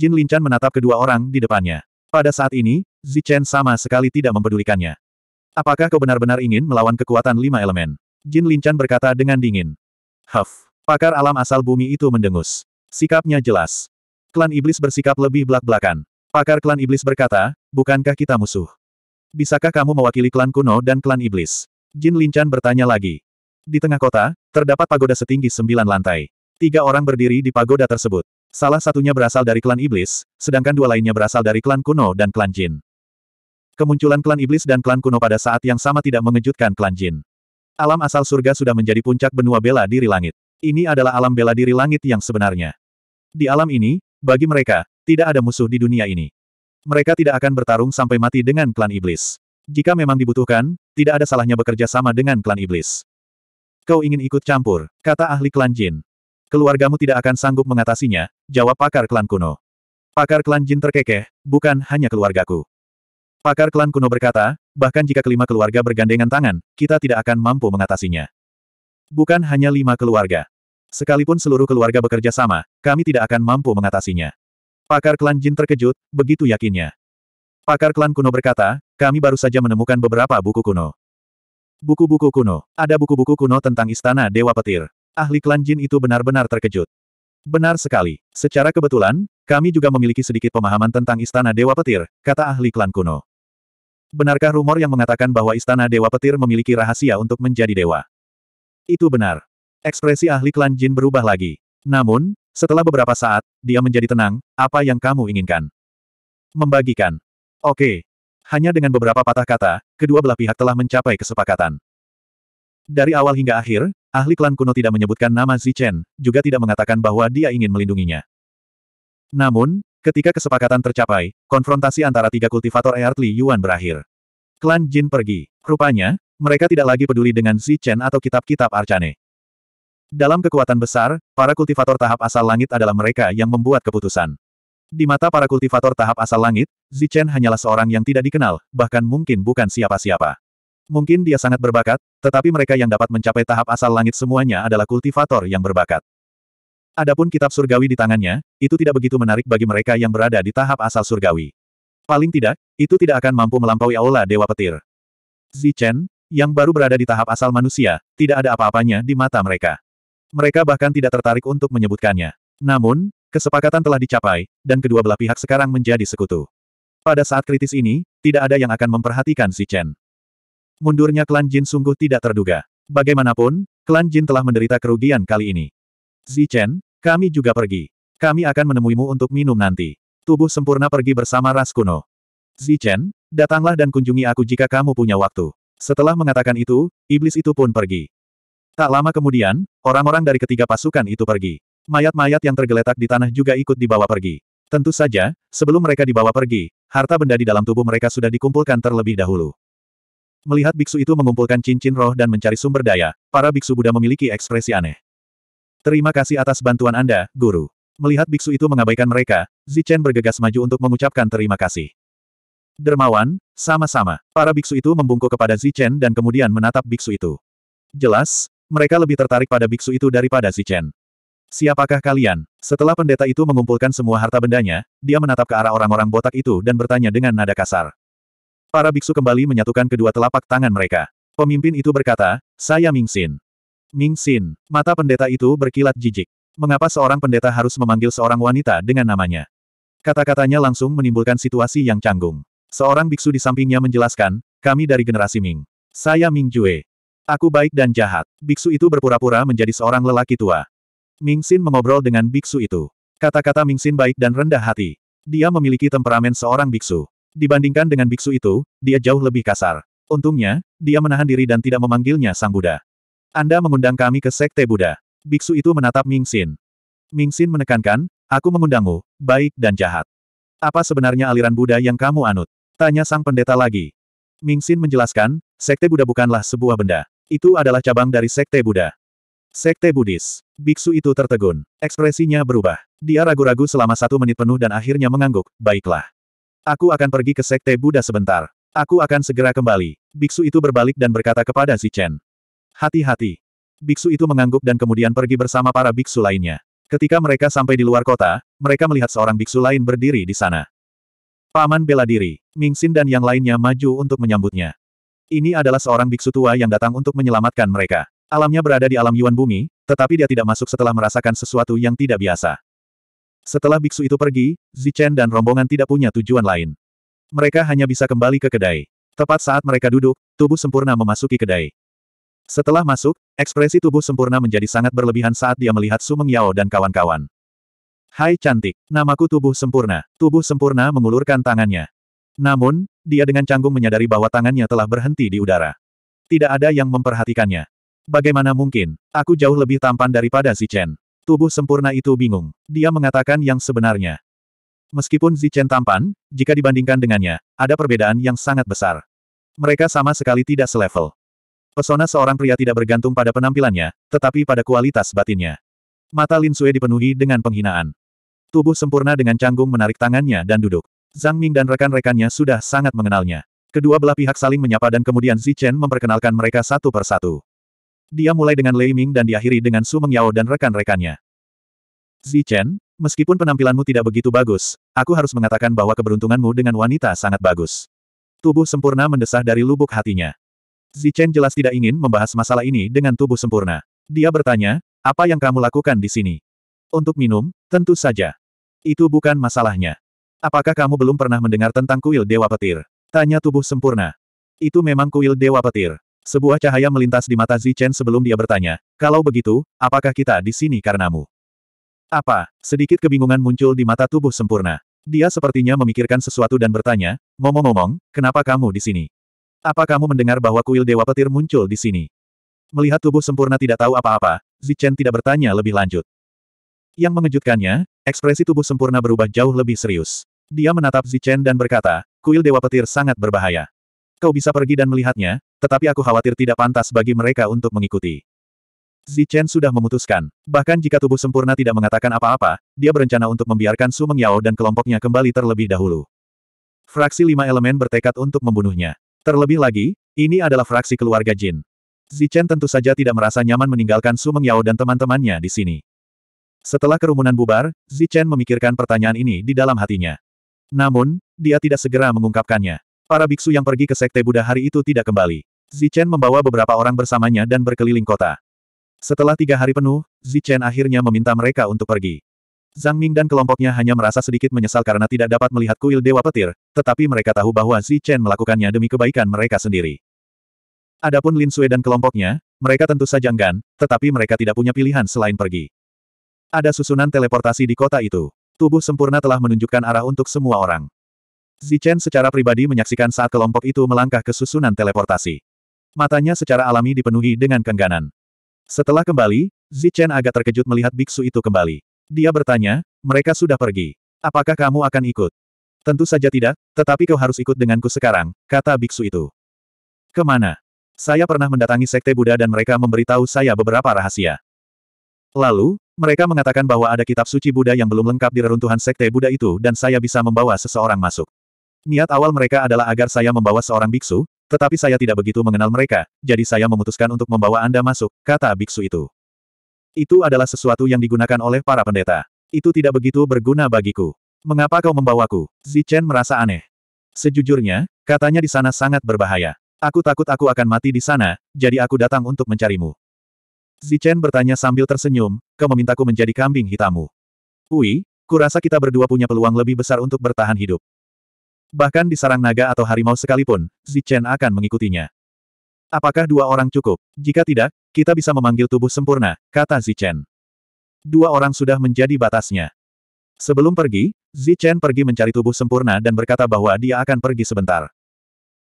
Jin Linchan menatap kedua orang di depannya. Pada saat ini, Zichen sama sekali tidak mempedulikannya. Apakah kau benar-benar ingin melawan kekuatan lima elemen? Jin Linchan berkata dengan dingin. Huff. Pakar alam asal bumi itu mendengus. Sikapnya jelas. Klan Iblis bersikap lebih belak-belakan. Pakar klan Iblis berkata, bukankah kita musuh? Bisakah kamu mewakili klan kuno dan klan Iblis? Jin Linchan bertanya lagi. Di tengah kota, terdapat pagoda setinggi sembilan lantai. Tiga orang berdiri di pagoda tersebut. Salah satunya berasal dari klan iblis, sedangkan dua lainnya berasal dari klan kuno dan klan jin. Kemunculan klan iblis dan klan kuno pada saat yang sama tidak mengejutkan klan jin. Alam asal surga sudah menjadi puncak benua bela diri langit. Ini adalah alam bela diri langit yang sebenarnya. Di alam ini, bagi mereka, tidak ada musuh di dunia ini. Mereka tidak akan bertarung sampai mati dengan klan iblis. Jika memang dibutuhkan, tidak ada salahnya bekerja sama dengan klan iblis. Kau ingin ikut campur, kata ahli klan jin. Keluargamu tidak akan sanggup mengatasinya, jawab pakar klan kuno. Pakar klan Jin terkekeh, bukan hanya keluargaku. Pakar klan kuno berkata, bahkan jika kelima keluarga bergandengan tangan, kita tidak akan mampu mengatasinya. Bukan hanya lima keluarga. Sekalipun seluruh keluarga bekerja sama, kami tidak akan mampu mengatasinya. Pakar klan Jin terkejut, begitu yakinnya. Pakar klan kuno berkata, kami baru saja menemukan beberapa buku kuno. Buku-buku kuno. Ada buku-buku kuno tentang istana Dewa Petir. Ahli klan Jin itu benar-benar terkejut. Benar sekali. Secara kebetulan, kami juga memiliki sedikit pemahaman tentang Istana Dewa Petir, kata ahli klan kuno. Benarkah rumor yang mengatakan bahwa Istana Dewa Petir memiliki rahasia untuk menjadi dewa? Itu benar. Ekspresi ahli klan Jin berubah lagi. Namun, setelah beberapa saat, dia menjadi tenang, apa yang kamu inginkan? Membagikan. Oke. Hanya dengan beberapa patah kata, kedua belah pihak telah mencapai kesepakatan. Dari awal hingga akhir, ahli klan kuno tidak menyebutkan nama Zichen, juga tidak mengatakan bahwa dia ingin melindunginya. Namun, ketika kesepakatan tercapai, konfrontasi antara tiga kultivator Li Yuan berakhir. Klan Jin pergi. Rupanya, mereka tidak lagi peduli dengan Zichen atau kitab-kitab Arcane. Dalam kekuatan besar, para kultivator tahap asal langit adalah mereka yang membuat keputusan. Di mata para kultivator tahap asal langit, Zichen hanyalah seorang yang tidak dikenal, bahkan mungkin bukan siapa-siapa. Mungkin dia sangat berbakat, tetapi mereka yang dapat mencapai tahap asal langit semuanya adalah kultivator yang berbakat. Adapun kitab surgawi di tangannya, itu tidak begitu menarik bagi mereka yang berada di tahap asal surgawi. Paling tidak, itu tidak akan mampu melampaui aula Dewa Petir. Zichen, yang baru berada di tahap asal manusia, tidak ada apa-apanya di mata mereka. Mereka bahkan tidak tertarik untuk menyebutkannya. Namun, kesepakatan telah dicapai, dan kedua belah pihak sekarang menjadi sekutu. Pada saat kritis ini, tidak ada yang akan memperhatikan si Mundurnya klan Jin sungguh tidak terduga. Bagaimanapun, klan Jin telah menderita kerugian kali ini. Zichen, kami juga pergi. Kami akan menemuimu untuk minum nanti. Tubuh sempurna pergi bersama ras kuno. Zichen, datanglah dan kunjungi aku jika kamu punya waktu. Setelah mengatakan itu, iblis itu pun pergi. Tak lama kemudian, orang-orang dari ketiga pasukan itu pergi. Mayat-mayat yang tergeletak di tanah juga ikut dibawa pergi. Tentu saja, sebelum mereka dibawa pergi, harta benda di dalam tubuh mereka sudah dikumpulkan terlebih dahulu. Melihat biksu itu mengumpulkan cincin roh dan mencari sumber daya, para biksu Buddha memiliki ekspresi aneh. Terima kasih atas bantuan Anda, Guru. Melihat biksu itu mengabaikan mereka, Zichen bergegas maju untuk mengucapkan terima kasih. Dermawan, sama-sama. Para biksu itu membungkuk kepada Zichen dan kemudian menatap biksu itu. Jelas, mereka lebih tertarik pada biksu itu daripada Zichen. Siapakah kalian? Setelah pendeta itu mengumpulkan semua harta bendanya, dia menatap ke arah orang-orang botak itu dan bertanya dengan nada kasar. Para biksu kembali menyatukan kedua telapak tangan mereka. Pemimpin itu berkata, saya Ming Xin. Ming Xin. mata pendeta itu berkilat jijik. Mengapa seorang pendeta harus memanggil seorang wanita dengan namanya? Kata-katanya langsung menimbulkan situasi yang canggung. Seorang biksu di sampingnya menjelaskan, kami dari generasi Ming. Saya Ming Jue. Aku baik dan jahat. Biksu itu berpura-pura menjadi seorang lelaki tua. Ming Xin mengobrol dengan biksu itu. Kata-kata Ming Xin baik dan rendah hati. Dia memiliki temperamen seorang biksu. Dibandingkan dengan biksu itu, dia jauh lebih kasar. Untungnya, dia menahan diri dan tidak memanggilnya Sang Buddha. Anda mengundang kami ke Sekte Buddha. Biksu itu menatap Ming Xin. Ming Xin menekankan, aku mengundangmu, baik dan jahat. Apa sebenarnya aliran Buddha yang kamu anut? Tanya Sang Pendeta lagi. Ming Xin menjelaskan, Sekte Buddha bukanlah sebuah benda. Itu adalah cabang dari Sekte Buddha. Sekte Buddhis. Biksu itu tertegun. Ekspresinya berubah. Dia ragu-ragu selama satu menit penuh dan akhirnya mengangguk, baiklah. Aku akan pergi ke Sekte Buddha sebentar. Aku akan segera kembali. Biksu itu berbalik dan berkata kepada Zichen. Hati-hati. Biksu itu mengangguk dan kemudian pergi bersama para biksu lainnya. Ketika mereka sampai di luar kota, mereka melihat seorang biksu lain berdiri di sana. Paman bela diri, Ming Mingxin dan yang lainnya maju untuk menyambutnya. Ini adalah seorang biksu tua yang datang untuk menyelamatkan mereka. Alamnya berada di alam Yuan Bumi, tetapi dia tidak masuk setelah merasakan sesuatu yang tidak biasa. Setelah biksu itu pergi, Zichen dan rombongan tidak punya tujuan lain. Mereka hanya bisa kembali ke kedai. Tepat saat mereka duduk, tubuh sempurna memasuki kedai. Setelah masuk, ekspresi tubuh sempurna menjadi sangat berlebihan saat dia melihat Sumeng Yao dan kawan-kawan. Hai cantik, namaku tubuh sempurna. Tubuh sempurna mengulurkan tangannya. Namun, dia dengan canggung menyadari bahwa tangannya telah berhenti di udara. Tidak ada yang memperhatikannya. Bagaimana mungkin, aku jauh lebih tampan daripada Zichen. Tubuh sempurna itu bingung. Dia mengatakan yang sebenarnya. Meskipun Zichen tampan, jika dibandingkan dengannya, ada perbedaan yang sangat besar. Mereka sama sekali tidak selevel. Pesona seorang pria tidak bergantung pada penampilannya, tetapi pada kualitas batinnya. Mata Lin Sui dipenuhi dengan penghinaan. Tubuh sempurna dengan canggung menarik tangannya dan duduk. Zhang Ming dan rekan-rekannya sudah sangat mengenalnya. Kedua belah pihak saling menyapa dan kemudian Zichen memperkenalkan mereka satu persatu. Dia mulai dengan Lei Ming dan diakhiri dengan Su Mengyao dan rekan-rekannya. Zichen, meskipun penampilanmu tidak begitu bagus, aku harus mengatakan bahwa keberuntunganmu dengan wanita sangat bagus. Tubuh sempurna mendesah dari lubuk hatinya. Zichen jelas tidak ingin membahas masalah ini dengan tubuh sempurna. Dia bertanya, apa yang kamu lakukan di sini? Untuk minum, tentu saja. Itu bukan masalahnya. Apakah kamu belum pernah mendengar tentang kuil Dewa Petir? Tanya tubuh sempurna. Itu memang kuil Dewa Petir. Sebuah cahaya melintas di mata Zichen sebelum dia bertanya, kalau begitu, apakah kita di sini karenamu? Apa? Sedikit kebingungan muncul di mata tubuh sempurna. Dia sepertinya memikirkan sesuatu dan bertanya, ngomong-ngomong, kenapa kamu di sini? Apa kamu mendengar bahwa kuil Dewa Petir muncul di sini? Melihat tubuh sempurna tidak tahu apa-apa, Zichen tidak bertanya lebih lanjut. Yang mengejutkannya, ekspresi tubuh sempurna berubah jauh lebih serius. Dia menatap Zichen dan berkata, kuil Dewa Petir sangat berbahaya. Kau bisa pergi dan melihatnya, tetapi aku khawatir tidak pantas bagi mereka untuk mengikuti. Zichen sudah memutuskan. Bahkan jika tubuh sempurna tidak mengatakan apa-apa, dia berencana untuk membiarkan Su Mengyao dan kelompoknya kembali terlebih dahulu. Fraksi lima elemen bertekad untuk membunuhnya. Terlebih lagi, ini adalah fraksi keluarga Jin. Zichen tentu saja tidak merasa nyaman meninggalkan Su Mengyao dan teman-temannya di sini. Setelah kerumunan bubar, Zichen memikirkan pertanyaan ini di dalam hatinya. Namun, dia tidak segera mengungkapkannya. Para biksu yang pergi ke Sekte Buddha hari itu tidak kembali. Zichen membawa beberapa orang bersamanya dan berkeliling kota. Setelah tiga hari penuh, Zichen akhirnya meminta mereka untuk pergi. Zhang Ming dan kelompoknya hanya merasa sedikit menyesal karena tidak dapat melihat kuil Dewa Petir, tetapi mereka tahu bahwa Zichen melakukannya demi kebaikan mereka sendiri. Adapun Lin Sui dan kelompoknya, mereka tentu saja enggan, tetapi mereka tidak punya pilihan selain pergi. Ada susunan teleportasi di kota itu. Tubuh sempurna telah menunjukkan arah untuk semua orang. Zichen secara pribadi menyaksikan saat kelompok itu melangkah ke susunan teleportasi. Matanya secara alami dipenuhi dengan kengganan. Setelah kembali, Zichen agak terkejut melihat biksu itu kembali. Dia bertanya, mereka sudah pergi. Apakah kamu akan ikut? Tentu saja tidak, tetapi kau harus ikut denganku sekarang, kata biksu itu. Kemana? Saya pernah mendatangi sekte Buddha dan mereka memberitahu saya beberapa rahasia. Lalu, mereka mengatakan bahwa ada kitab suci Buddha yang belum lengkap di reruntuhan sekte Buddha itu dan saya bisa membawa seseorang masuk. Niat awal mereka adalah agar saya membawa seorang biksu, tetapi saya tidak begitu mengenal mereka, jadi saya memutuskan untuk membawa Anda masuk, kata biksu itu. Itu adalah sesuatu yang digunakan oleh para pendeta. Itu tidak begitu berguna bagiku. Mengapa kau membawaku? Zichen merasa aneh. Sejujurnya, katanya di sana sangat berbahaya. Aku takut aku akan mati di sana, jadi aku datang untuk mencarimu. Zichen bertanya sambil tersenyum, kau memintaku menjadi kambing hitammu. Ui, kurasa kita berdua punya peluang lebih besar untuk bertahan hidup. Bahkan di sarang naga atau harimau sekalipun, Zichen akan mengikutinya. Apakah dua orang cukup? Jika tidak, kita bisa memanggil tubuh sempurna, kata Zichen. Dua orang sudah menjadi batasnya. Sebelum pergi, Zichen pergi mencari tubuh sempurna dan berkata bahwa dia akan pergi sebentar.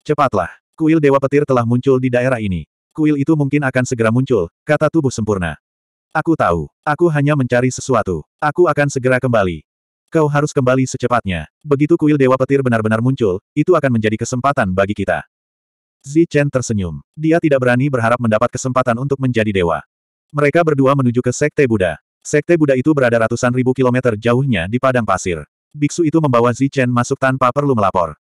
Cepatlah, kuil Dewa Petir telah muncul di daerah ini. Kuil itu mungkin akan segera muncul, kata tubuh sempurna. Aku tahu. Aku hanya mencari sesuatu. Aku akan segera kembali. Kau harus kembali secepatnya. Begitu kuil Dewa Petir benar-benar muncul, itu akan menjadi kesempatan bagi kita. Zi Chen tersenyum. Dia tidak berani berharap mendapat kesempatan untuk menjadi dewa. Mereka berdua menuju ke Sekte Buddha. Sekte Buddha itu berada ratusan ribu kilometer jauhnya di padang pasir. Biksu itu membawa Zi Chen masuk tanpa perlu melapor.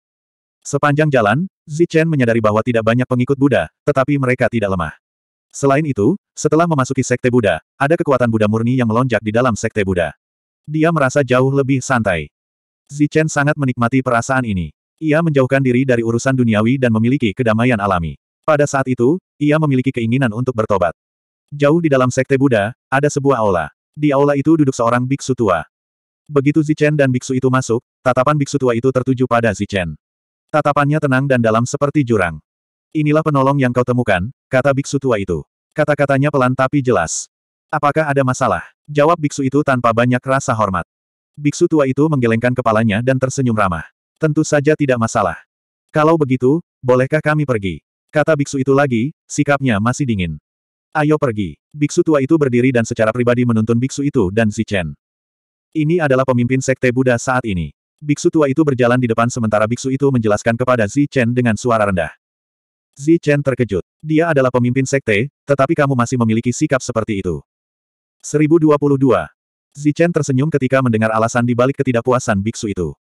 Sepanjang jalan, Zi Chen menyadari bahwa tidak banyak pengikut Buddha, tetapi mereka tidak lemah. Selain itu, setelah memasuki Sekte Buddha, ada kekuatan Buddha murni yang melonjak di dalam Sekte Buddha. Dia merasa jauh lebih santai. Zichen sangat menikmati perasaan ini. Ia menjauhkan diri dari urusan duniawi dan memiliki kedamaian alami. Pada saat itu, ia memiliki keinginan untuk bertobat. Jauh di dalam sekte Buddha, ada sebuah aula. Di aula itu duduk seorang biksu tua. Begitu Zichen dan biksu itu masuk, tatapan biksu tua itu tertuju pada Zichen. Tatapannya tenang dan dalam seperti jurang. Inilah penolong yang kau temukan, kata biksu tua itu. Kata-katanya pelan tapi jelas. Apakah ada masalah? Jawab biksu itu tanpa banyak rasa hormat. Biksu tua itu menggelengkan kepalanya dan tersenyum ramah. Tentu saja tidak masalah. Kalau begitu, bolehkah kami pergi? Kata biksu itu lagi, sikapnya masih dingin. Ayo pergi. Biksu tua itu berdiri dan secara pribadi menuntun biksu itu dan si Chen. Ini adalah pemimpin sekte Buddha saat ini. Biksu tua itu berjalan di depan sementara biksu itu menjelaskan kepada Zi Chen dengan suara rendah. Zi Chen terkejut. Dia adalah pemimpin sekte, tetapi kamu masih memiliki sikap seperti itu. 1022. Zichen tersenyum ketika mendengar alasan di balik ketidakpuasan biksu itu.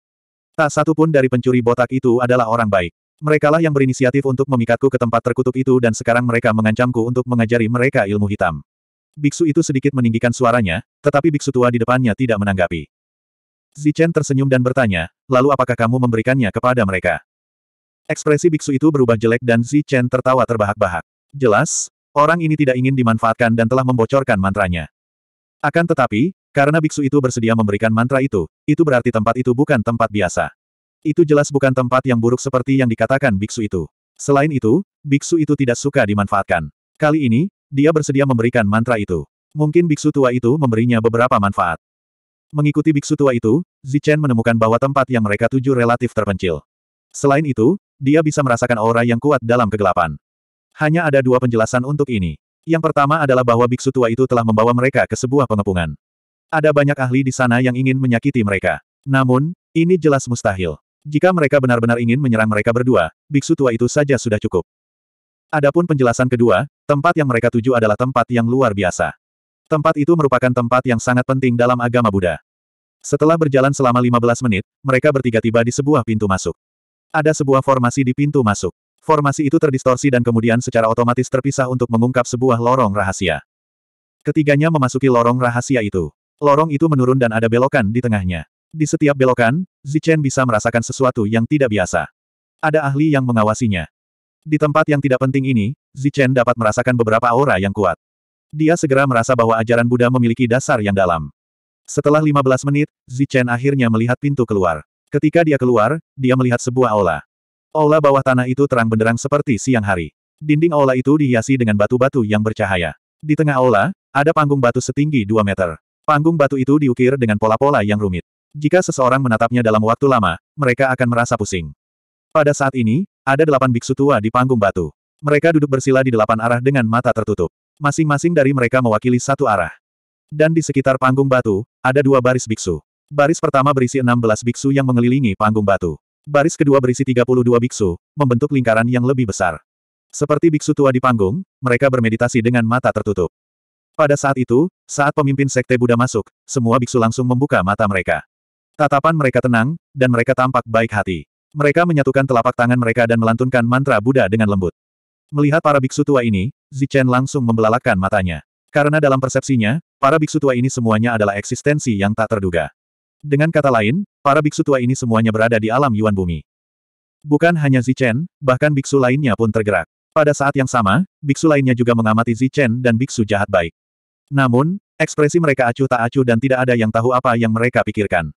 Tak satu pun dari pencuri botak itu adalah orang baik. Merekalah yang berinisiatif untuk memikatku ke tempat terkutuk itu dan sekarang mereka mengancamku untuk mengajari mereka ilmu hitam. Biksu itu sedikit meninggikan suaranya, tetapi biksu tua di depannya tidak menanggapi. Zichen tersenyum dan bertanya, lalu apakah kamu memberikannya kepada mereka? Ekspresi biksu itu berubah jelek dan Zichen tertawa terbahak-bahak. Jelas, orang ini tidak ingin dimanfaatkan dan telah membocorkan mantranya. Akan tetapi, karena biksu itu bersedia memberikan mantra itu, itu berarti tempat itu bukan tempat biasa. Itu jelas bukan tempat yang buruk seperti yang dikatakan biksu itu. Selain itu, biksu itu tidak suka dimanfaatkan. Kali ini, dia bersedia memberikan mantra itu. Mungkin biksu tua itu memberinya beberapa manfaat. Mengikuti biksu tua itu, Zichen menemukan bahwa tempat yang mereka tuju relatif terpencil. Selain itu, dia bisa merasakan aura yang kuat dalam kegelapan. Hanya ada dua penjelasan untuk ini. Yang pertama adalah bahwa biksu tua itu telah membawa mereka ke sebuah pengepungan. Ada banyak ahli di sana yang ingin menyakiti mereka. Namun, ini jelas mustahil. Jika mereka benar-benar ingin menyerang mereka berdua, biksu tua itu saja sudah cukup. Adapun penjelasan kedua, tempat yang mereka tuju adalah tempat yang luar biasa. Tempat itu merupakan tempat yang sangat penting dalam agama Buddha. Setelah berjalan selama 15 menit, mereka bertiga tiba di sebuah pintu masuk. Ada sebuah formasi di pintu masuk. Formasi itu terdistorsi dan kemudian secara otomatis terpisah untuk mengungkap sebuah lorong rahasia. Ketiganya memasuki lorong rahasia itu. Lorong itu menurun dan ada belokan di tengahnya. Di setiap belokan, Zichen bisa merasakan sesuatu yang tidak biasa. Ada ahli yang mengawasinya. Di tempat yang tidak penting ini, Zichen dapat merasakan beberapa aura yang kuat. Dia segera merasa bahwa ajaran Buddha memiliki dasar yang dalam. Setelah 15 menit, Zichen akhirnya melihat pintu keluar. Ketika dia keluar, dia melihat sebuah aula. Aula bawah tanah itu terang benderang seperti siang hari. Dinding aula itu dihiasi dengan batu-batu yang bercahaya. Di tengah aula, ada panggung batu setinggi 2 meter. Panggung batu itu diukir dengan pola-pola yang rumit. Jika seseorang menatapnya dalam waktu lama, mereka akan merasa pusing. Pada saat ini, ada delapan biksu tua di panggung batu. Mereka duduk bersila di delapan arah dengan mata tertutup. Masing-masing dari mereka mewakili satu arah. Dan di sekitar panggung batu, ada dua baris biksu. Baris pertama berisi enam belas biksu yang mengelilingi panggung batu. Baris kedua berisi 32 biksu, membentuk lingkaran yang lebih besar. Seperti biksu tua di panggung, mereka bermeditasi dengan mata tertutup. Pada saat itu, saat pemimpin sekte Buddha masuk, semua biksu langsung membuka mata mereka. Tatapan mereka tenang, dan mereka tampak baik hati. Mereka menyatukan telapak tangan mereka dan melantunkan mantra Buddha dengan lembut. Melihat para biksu tua ini, Zichen langsung membelalakan matanya. Karena dalam persepsinya, para biksu tua ini semuanya adalah eksistensi yang tak terduga. Dengan kata lain, para biksu tua ini semuanya berada di alam Yuan Bumi. Bukan hanya Zichen, bahkan biksu lainnya pun tergerak. Pada saat yang sama, biksu lainnya juga mengamati Zichen dan biksu jahat baik. Namun, ekspresi mereka acuh tak acuh dan tidak ada yang tahu apa yang mereka pikirkan.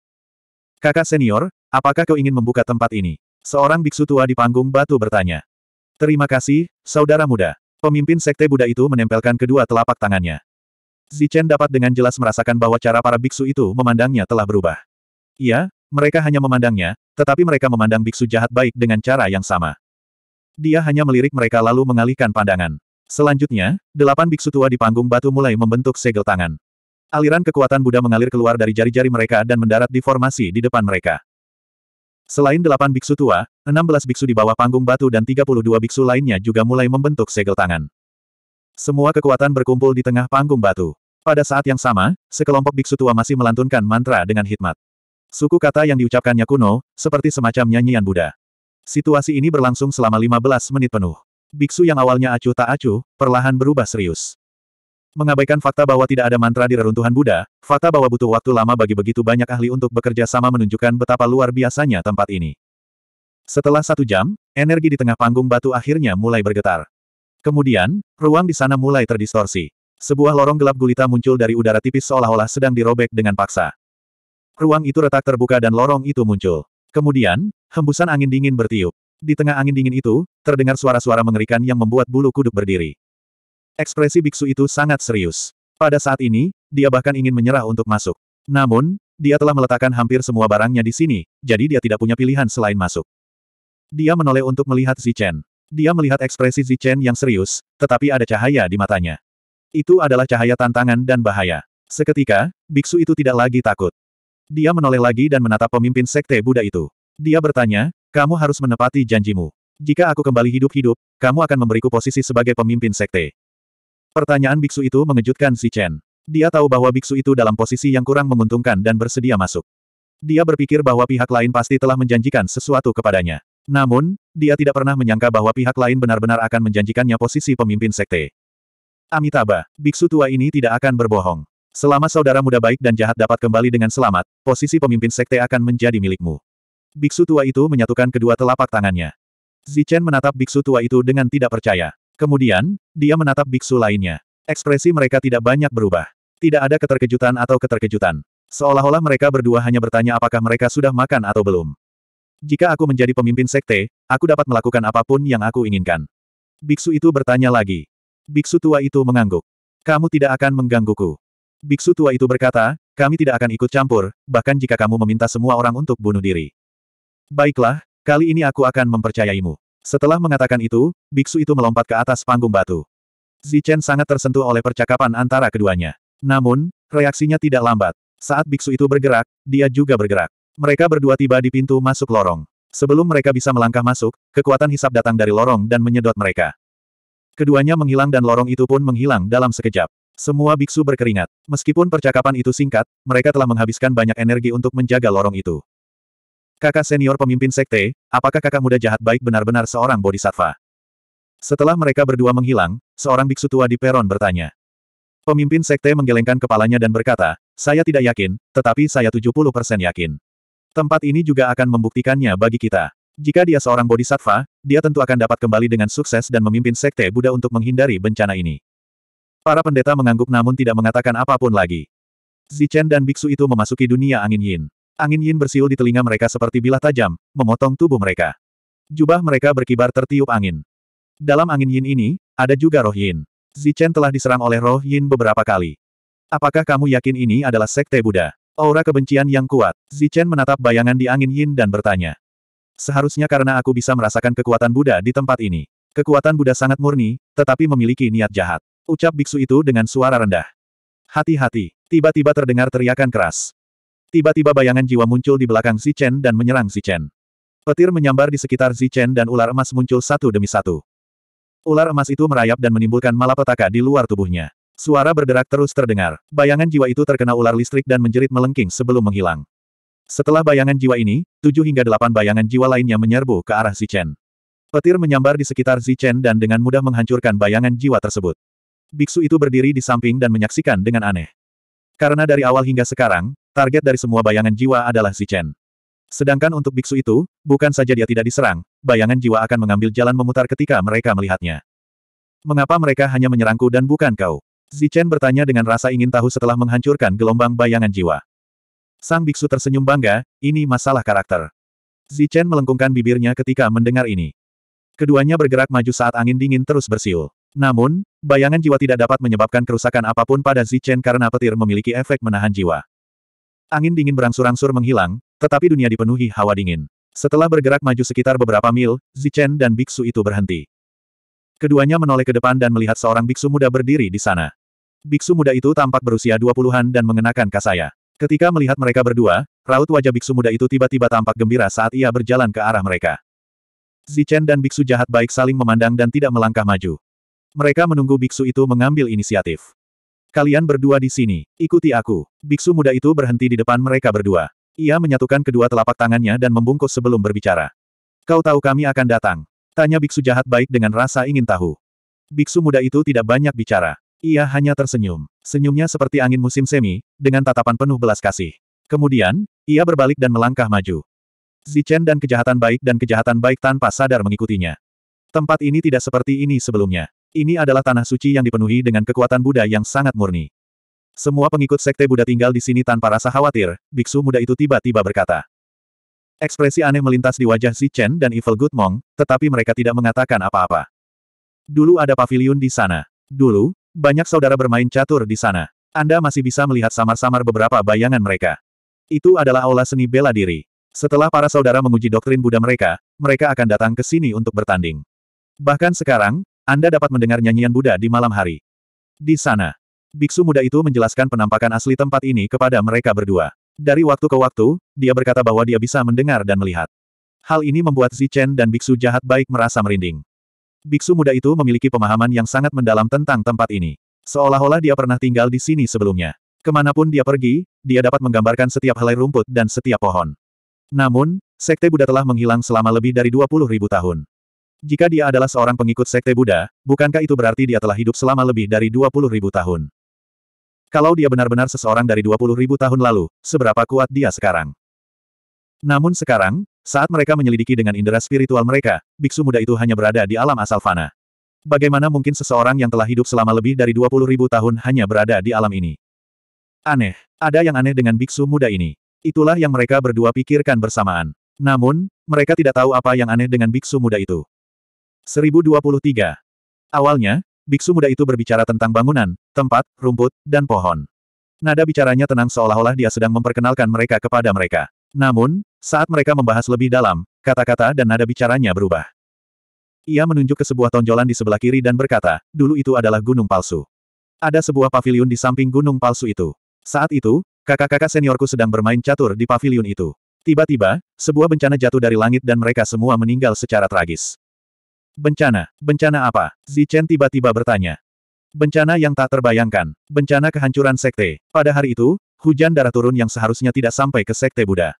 Kakak senior, apakah kau ingin membuka tempat ini? Seorang biksu tua di panggung batu bertanya. Terima kasih, saudara muda. Pemimpin sekte Buddha itu menempelkan kedua telapak tangannya. Zichen dapat dengan jelas merasakan bahwa cara para biksu itu memandangnya telah berubah. Iya, mereka hanya memandangnya, tetapi mereka memandang biksu jahat baik dengan cara yang sama. Dia hanya melirik mereka lalu mengalihkan pandangan. Selanjutnya, delapan biksu tua di panggung batu mulai membentuk segel tangan. Aliran kekuatan Buddha mengalir keluar dari jari-jari mereka dan mendarat di formasi di depan mereka. Selain delapan biksu tua, enam belas biksu di bawah panggung batu dan tiga puluh dua biksu lainnya juga mulai membentuk segel tangan. Semua kekuatan berkumpul di tengah panggung batu. Pada saat yang sama, sekelompok biksu tua masih melantunkan mantra dengan hikmat. Suku kata yang diucapkannya kuno, seperti semacam nyanyian Buddha. Situasi ini berlangsung selama 15 menit penuh. Biksu yang awalnya acuh tak acuh, perlahan berubah serius. Mengabaikan fakta bahwa tidak ada mantra di reruntuhan Buddha, fakta bahwa butuh waktu lama bagi begitu banyak ahli untuk bekerja sama menunjukkan betapa luar biasanya tempat ini. Setelah satu jam, energi di tengah panggung batu akhirnya mulai bergetar. Kemudian, ruang di sana mulai terdistorsi. Sebuah lorong gelap gulita muncul dari udara tipis seolah-olah sedang dirobek dengan paksa. Ruang itu retak terbuka dan lorong itu muncul. Kemudian, hembusan angin dingin bertiup. Di tengah angin dingin itu, terdengar suara-suara mengerikan yang membuat bulu kuduk berdiri. Ekspresi biksu itu sangat serius. Pada saat ini, dia bahkan ingin menyerah untuk masuk. Namun, dia telah meletakkan hampir semua barangnya di sini, jadi dia tidak punya pilihan selain masuk. Dia menoleh untuk melihat Zichen. Dia melihat ekspresi Zichen yang serius, tetapi ada cahaya di matanya. Itu adalah cahaya tantangan dan bahaya. Seketika, biksu itu tidak lagi takut. Dia menoleh lagi dan menatap pemimpin sekte Buddha itu. Dia bertanya, kamu harus menepati janjimu. Jika aku kembali hidup-hidup, kamu akan memberiku posisi sebagai pemimpin sekte. Pertanyaan biksu itu mengejutkan si Chen. Dia tahu bahwa biksu itu dalam posisi yang kurang menguntungkan dan bersedia masuk. Dia berpikir bahwa pihak lain pasti telah menjanjikan sesuatu kepadanya. Namun, dia tidak pernah menyangka bahwa pihak lain benar-benar akan menjanjikannya posisi pemimpin sekte. Amitabha, biksu tua ini tidak akan berbohong. Selama saudara muda baik dan jahat dapat kembali dengan selamat, posisi pemimpin sekte akan menjadi milikmu. Biksu tua itu menyatukan kedua telapak tangannya. Zichen menatap biksu tua itu dengan tidak percaya. Kemudian, dia menatap biksu lainnya. Ekspresi mereka tidak banyak berubah. Tidak ada keterkejutan atau keterkejutan. Seolah-olah mereka berdua hanya bertanya apakah mereka sudah makan atau belum. Jika aku menjadi pemimpin sekte, aku dapat melakukan apapun yang aku inginkan. Biksu itu bertanya lagi. Biksu tua itu mengangguk. Kamu tidak akan menggangguku. Biksu tua itu berkata, kami tidak akan ikut campur, bahkan jika kamu meminta semua orang untuk bunuh diri. Baiklah, kali ini aku akan mempercayaimu. Setelah mengatakan itu, biksu itu melompat ke atas panggung batu. Zichen sangat tersentuh oleh percakapan antara keduanya. Namun, reaksinya tidak lambat. Saat biksu itu bergerak, dia juga bergerak. Mereka berdua tiba di pintu masuk lorong. Sebelum mereka bisa melangkah masuk, kekuatan hisap datang dari lorong dan menyedot mereka. Keduanya menghilang dan lorong itu pun menghilang dalam sekejap. Semua biksu berkeringat. Meskipun percakapan itu singkat, mereka telah menghabiskan banyak energi untuk menjaga lorong itu. Kakak senior pemimpin sekte, apakah kakak muda jahat baik benar-benar seorang bodhisattva? Setelah mereka berdua menghilang, seorang biksu tua di peron bertanya. Pemimpin sekte menggelengkan kepalanya dan berkata, saya tidak yakin, tetapi saya 70% yakin. Tempat ini juga akan membuktikannya bagi kita. Jika dia seorang bodhisattva, dia tentu akan dapat kembali dengan sukses dan memimpin sekte Buddha untuk menghindari bencana ini. Para pendeta mengangguk namun tidak mengatakan apapun lagi. Zichen dan biksu itu memasuki dunia angin yin. Angin yin bersiul di telinga mereka seperti bilah tajam, memotong tubuh mereka. Jubah mereka berkibar tertiup angin. Dalam angin yin ini, ada juga roh yin. Zichen telah diserang oleh roh yin beberapa kali. Apakah kamu yakin ini adalah sekte Buddha? Aura kebencian yang kuat. Zichen menatap bayangan di angin yin dan bertanya. Seharusnya karena aku bisa merasakan kekuatan Buddha di tempat ini. Kekuatan Buddha sangat murni, tetapi memiliki niat jahat. Ucap biksu itu dengan suara rendah. Hati-hati, tiba-tiba terdengar teriakan keras. Tiba-tiba bayangan jiwa muncul di belakang Chen dan menyerang Chen. Petir menyambar di sekitar Chen dan ular emas muncul satu demi satu. Ular emas itu merayap dan menimbulkan malapetaka di luar tubuhnya. Suara berderak terus terdengar. Bayangan jiwa itu terkena ular listrik dan menjerit melengking sebelum menghilang. Setelah bayangan jiwa ini, tujuh hingga delapan bayangan jiwa lainnya menyerbu ke arah Zichen. Petir menyambar di sekitar Zichen dan dengan mudah menghancurkan bayangan jiwa tersebut. Biksu itu berdiri di samping dan menyaksikan dengan aneh. Karena dari awal hingga sekarang, target dari semua bayangan jiwa adalah Zichen. Sedangkan untuk biksu itu, bukan saja dia tidak diserang, bayangan jiwa akan mengambil jalan memutar ketika mereka melihatnya. Mengapa mereka hanya menyerangku dan bukan kau? Zichen bertanya dengan rasa ingin tahu setelah menghancurkan gelombang bayangan jiwa. Sang biksu tersenyum bangga, ini masalah karakter. Zichen melengkungkan bibirnya ketika mendengar ini. Keduanya bergerak maju saat angin dingin terus bersiul. Namun, bayangan jiwa tidak dapat menyebabkan kerusakan apapun pada Zichen karena petir memiliki efek menahan jiwa. Angin dingin berangsur-angsur menghilang, tetapi dunia dipenuhi hawa dingin. Setelah bergerak maju sekitar beberapa mil, Zichen dan biksu itu berhenti. Keduanya menoleh ke depan dan melihat seorang biksu muda berdiri di sana. Biksu muda itu tampak berusia 20-an dan mengenakan kasaya. Ketika melihat mereka berdua, raut wajah biksu muda itu tiba-tiba tampak gembira saat ia berjalan ke arah mereka. Zichen dan biksu jahat baik saling memandang dan tidak melangkah maju. Mereka menunggu biksu itu mengambil inisiatif. Kalian berdua di sini, ikuti aku. Biksu muda itu berhenti di depan mereka berdua. Ia menyatukan kedua telapak tangannya dan membungkus sebelum berbicara. Kau tahu kami akan datang? Tanya biksu jahat baik dengan rasa ingin tahu. Biksu muda itu tidak banyak bicara. Ia hanya tersenyum. Senyumnya seperti angin musim semi, dengan tatapan penuh belas kasih. Kemudian, ia berbalik dan melangkah maju. Zichen dan kejahatan baik dan kejahatan baik tanpa sadar mengikutinya. Tempat ini tidak seperti ini sebelumnya. Ini adalah tanah suci yang dipenuhi dengan kekuatan Buddha yang sangat murni. Semua pengikut sekte Buddha tinggal di sini tanpa rasa khawatir, biksu muda itu tiba-tiba berkata. Ekspresi aneh melintas di wajah Zichen dan Evil Good Monk, tetapi mereka tidak mengatakan apa-apa. Dulu ada pavilion di sana. Dulu, banyak saudara bermain catur di sana. Anda masih bisa melihat samar-samar beberapa bayangan mereka. Itu adalah aula seni bela diri. Setelah para saudara menguji doktrin Buddha mereka, mereka akan datang ke sini untuk bertanding. Bahkan sekarang, Anda dapat mendengar nyanyian Buddha di malam hari. Di sana, biksu muda itu menjelaskan penampakan asli tempat ini kepada mereka berdua. Dari waktu ke waktu, dia berkata bahwa dia bisa mendengar dan melihat. Hal ini membuat Zichen dan biksu jahat baik merasa merinding. Biksu muda itu memiliki pemahaman yang sangat mendalam tentang tempat ini. Seolah-olah dia pernah tinggal di sini sebelumnya. Kemanapun dia pergi, dia dapat menggambarkan setiap helai rumput dan setiap pohon. Namun, Sekte Buddha telah menghilang selama lebih dari puluh ribu tahun. Jika dia adalah seorang pengikut Sekte Buddha, bukankah itu berarti dia telah hidup selama lebih dari puluh ribu tahun? Kalau dia benar-benar seseorang dari puluh ribu tahun lalu, seberapa kuat dia sekarang? Namun sekarang, saat mereka menyelidiki dengan indera spiritual mereka, biksu muda itu hanya berada di alam asal fana. Bagaimana mungkin seseorang yang telah hidup selama lebih dari 20 ribu tahun hanya berada di alam ini? Aneh. Ada yang aneh dengan biksu muda ini. Itulah yang mereka berdua pikirkan bersamaan. Namun, mereka tidak tahu apa yang aneh dengan biksu muda itu. 1023. Awalnya, biksu muda itu berbicara tentang bangunan, tempat, rumput, dan pohon. Nada bicaranya tenang seolah-olah dia sedang memperkenalkan mereka kepada mereka. Namun, saat mereka membahas lebih dalam, kata-kata dan nada bicaranya berubah. Ia menunjuk ke sebuah tonjolan di sebelah kiri dan berkata, dulu itu adalah gunung palsu. Ada sebuah pavilion di samping gunung palsu itu. Saat itu, kakak-kakak seniorku sedang bermain catur di pavilion itu. Tiba-tiba, sebuah bencana jatuh dari langit dan mereka semua meninggal secara tragis. Bencana, bencana apa? Zichen tiba-tiba bertanya. Bencana yang tak terbayangkan, bencana kehancuran sekte. Pada hari itu, hujan darah turun yang seharusnya tidak sampai ke sekte Buddha.